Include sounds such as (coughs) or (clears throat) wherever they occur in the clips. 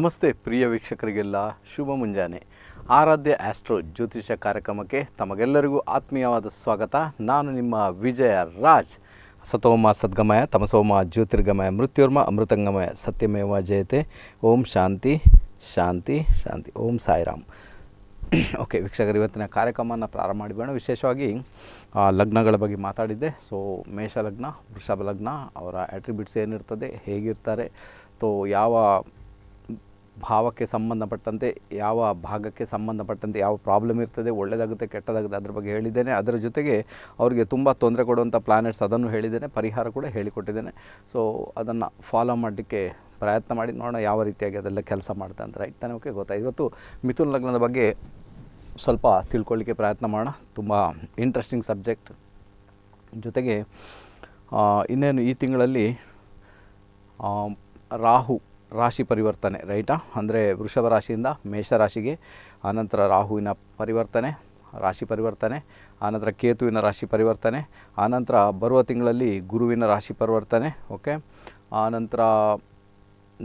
ನಮಸ್ತೆ ಪ್ರಿಯ ವೀಕ್ಷಕರಿಗೆಲ್ಲ ಶುಭ ಮುಂಜಾನೆ ಆರಾಧ್ಯ ಆಸ್ಟ್ರೋ ಜ್ಯೋತಿಷ ಕಾರ್ಯಕ್ರಮಕ್ಕೆ ತಮಗೆಲ್ಲರಿಗೂ ಆತ್ಮೀಯವಾದ ಸ್ವಾಗತ ನಾನು ನಿಮ್ಮ ವಿಜಯ ರಾಜ್ ಸತೋಮ ಸದ್ಗಮಯ ತಮಸೋಮ ಜ್ಯೋತಿರ್ಗಮಯ ಮೃತ್ಯುರ್ಮ ಅಮೃತಂಗಮಯ ಸತ್ಯಮೇವ ಜಯತೆ ಓಂ ಶಾಂತಿ ಶಾಂತಿ ಶಾಂತಿ ಓಂ ಸಾಯಿರಾಮ್ ಓಕೆ ವೀಕ್ಷಕರು ಇವತ್ತಿನ ಕಾರ್ಯಕ್ರಮವನ್ನು ಪ್ರಾರಂಭ ಮಾಡಿಬೋಣ ವಿಶೇಷವಾಗಿ ಲಗ್ನಗಳ ಬಗ್ಗೆ ಮಾತಾಡಿದ್ದೆ ಸೊ ಮೇಷ ಲಗ್ನ ವೃಷಭ ಲಗ್ನ ಅವರ ಆ್ಯಟ್ರಿಬ್ಯೂಟ್ಸ್ ಏನಿರ್ತದೆ ಹೇಗಿರ್ತಾರೆ ಸೊ ಯಾವ ಭಾವಕ್ಕೆ ಸಂಬಂಧಪಟ್ಟಂತೆ ಯಾವ ಭಾಗಕ್ಕೆ ಸಂಬಂಧಪಟ್ಟಂತೆ ಯಾವ ಪ್ರಾಬ್ಲಮ್ ಇರ್ತದೆ ಒಳ್ಳೆಯದಾಗುತ್ತೆ ಕೆಟ್ಟದಾಗುತ್ತೆ ಅದ್ರ ಬಗ್ಗೆ ಹೇಳಿದ್ದೇನೆ ಅದರ ಜೊತೆಗೆ ಅವರಿಗೆ ತುಂಬ ತೊಂದರೆ ಕೊಡುವಂಥ ಪ್ಲಾನೆಟ್ಸ್ ಅದನ್ನು ಹೇಳಿದ್ದೇನೆ ಪರಿಹಾರ ಕೂಡ ಹೇಳಿಕೊಟ್ಟಿದ್ದೇನೆ ಸೊ ಅದನ್ನು ಫಾಲೋ ಮಾಡಲಿಕ್ಕೆ ಪ್ರಯತ್ನ ಮಾಡಿ ನೋಡೋಣ ಯಾವ ರೀತಿಯಾಗಿ ಅದೆಲ್ಲ ಕೆಲಸ ಮಾಡ್ತಾ ಅಂತ ರೈಟ್ ತಾನೇ ಓಕೆ ಗೊತ್ತಾಯ್ತು ಇವತ್ತು ಮಿಥುನ್ ಲಗ್ನದ ಬಗ್ಗೆ ಸ್ವಲ್ಪ ತಿಳ್ಕೊಳ್ಳಿಕ್ಕೆ ಪ್ರಯತ್ನ ಮಾಡೋಣ ತುಂಬ ಇಂಟ್ರೆಸ್ಟಿಂಗ್ ಸಬ್ಜೆಕ್ಟ್ ಜೊತೆಗೆ ಇನ್ನೇನು ಈ ತಿಂಗಳಲ್ಲಿ ರಾಹು ರಾಶಿ ಪರಿವರ್ತನೆ ರೈಟಾ ಅಂದರೆ ವೃಷಭ ರಾಶಿಯಿಂದ ಮೇಷ ರಾಶಿಗೆ ಆನಂತರ ರಾಹುವಿನ ಪರಿವರ್ತನೆ ರಾಶಿ ಪರಿವರ್ತನೆ ಆನಂತರ ಕೇತುವಿನ ರಾಶಿ ಪರಿವರ್ತನೆ ಆನಂತರ ಬರುವ ತಿಂಗಳಲ್ಲಿ ಗುರುವಿನ ರಾಶಿ ಪರಿವರ್ತನೆ ಓಕೆ ಆನಂತರ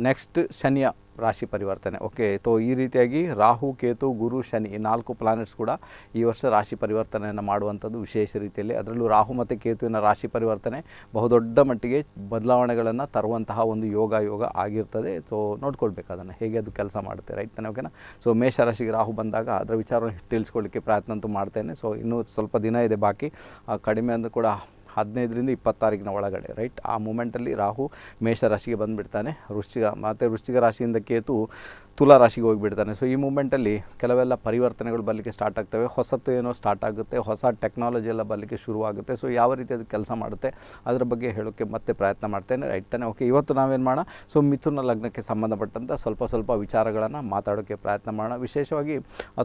ನೆಕ್ಸ್ಟ್ ಶನಿಯ ರಾಶಿ ಪರಿವರ್ತನೆ ಓಕೆ ತೋ ಈ ರೀತಿಯಾಗಿ ರಾಹು ಕೇತು ಗುರು ಶನಿ ಈ ನಾಲ್ಕು ಪ್ಲಾನೆಟ್ಸ್ ಕೂಡ ಈ ವರ್ಷ ರಾಶಿ ಪರಿವರ್ತನೆಯನ್ನು ಮಾಡುವಂಥದ್ದು ವಿಶೇಷ ರೀತಿಯಲ್ಲಿ ಅದರಲ್ಲೂ ರಾಹು ಮತ್ತು ಕೇತುವಿನ ರಾಶಿ ಪರಿವರ್ತನೆ ಬಹುದೊಡ್ಡ ಮಟ್ಟಿಗೆ ಬದಲಾವಣೆಗಳನ್ನು ತರುವಂತಹ ಒಂದು ಯೋಗ ಯೋಗ ಆಗಿರ್ತದೆ ಸೊ ನೋಡ್ಕೊಳ್ಬೇಕು ಅದನ್ನು ಹೇಗೆ ಅದು ಕೆಲಸ ಮಾಡುತ್ತೆ ರೈಟ್ ತಾನೆ ಓಕೆನಾ ಸೊ ಮೇಷರಾಶಿಗೆ ರಾಹು ಬಂದಾಗ ಅದರ ವಿಚಾರವನ್ನು ತಿಳಿಸ್ಕೊಳ್ಳಿಕ್ಕೆ ಪ್ರಯತ್ನ ಅಂತೂ ಮಾಡ್ತೇನೆ ಸೊ ಇನ್ನೂ ಸ್ವಲ್ಪ ದಿನ ಇದೆ ಬಾಕಿ ಕಡಿಮೆ ಅಂದರೂ ಕೂಡ ಹದಿನೈದರಿಂದ ಇಪ್ಪತ್ತಾರಿಗಿನ ಒಳಗಡೆ ರೈಟ್ ಆ ಮೂಮೆಂಟಲ್ಲಿ ರಾಹು ಮೇಷರಾಶಿಗೆ ಬಂದುಬಿಡ್ತಾನೆ ವೃಶ್ಚಿಕ ಮತ್ತು ವೃಶ್ಚಿಕ ರಾಶಿಯಿಂದ ಕೇತು ತುಲಾ ರಾಶಿಗೆ ಹೋಗಿಬಿಡ್ತಾನೆ ಸೊ ಈ ಮೂಮೆಂಟಲ್ಲಿ ಕೆಲವೆಲ್ಲ ಪರಿವರ್ತನೆಗಳು ಬರಲಿಕ್ಕೆ ಸ್ಟಾರ್ಟ್ ಆಗ್ತವೆ ಹೊಸತು ಏನೋ ಸ್ಟಾರ್ಟ್ ಆಗುತ್ತೆ ಹೊಸ ಟೆಕ್ನಾಲಜಿ ಎಲ್ಲ ಬರಲಿಕ್ಕೆ ಶುರುವಾಗುತ್ತೆ ಸೊ ಯಾವ ರೀತಿ ಅದು ಕೆಲಸ ಮಾಡುತ್ತೆ ಅದರ ಬಗ್ಗೆ ಹೇಳೋಕ್ಕೆ ಮತ್ತೆ ಪ್ರಯತ್ನ ಮಾಡ್ತೇನೆ ರೈಟ್ ತಾನೆ ಓಕೆ ಇವತ್ತು ನಾವೇನು ಮಾಡೋಣ ಸೊ ಮಿಥುನ ಲಗ್ನಕ್ಕೆ ಸಂಬಂಧಪಟ್ಟಂಥ ಸ್ವಲ್ಪ ಸ್ವಲ್ಪ ವಿಚಾರಗಳನ್ನು ಮಾತಾಡೋಕ್ಕೆ ಪ್ರಯತ್ನ ಮಾಡೋಣ ವಿಶೇಷವಾಗಿ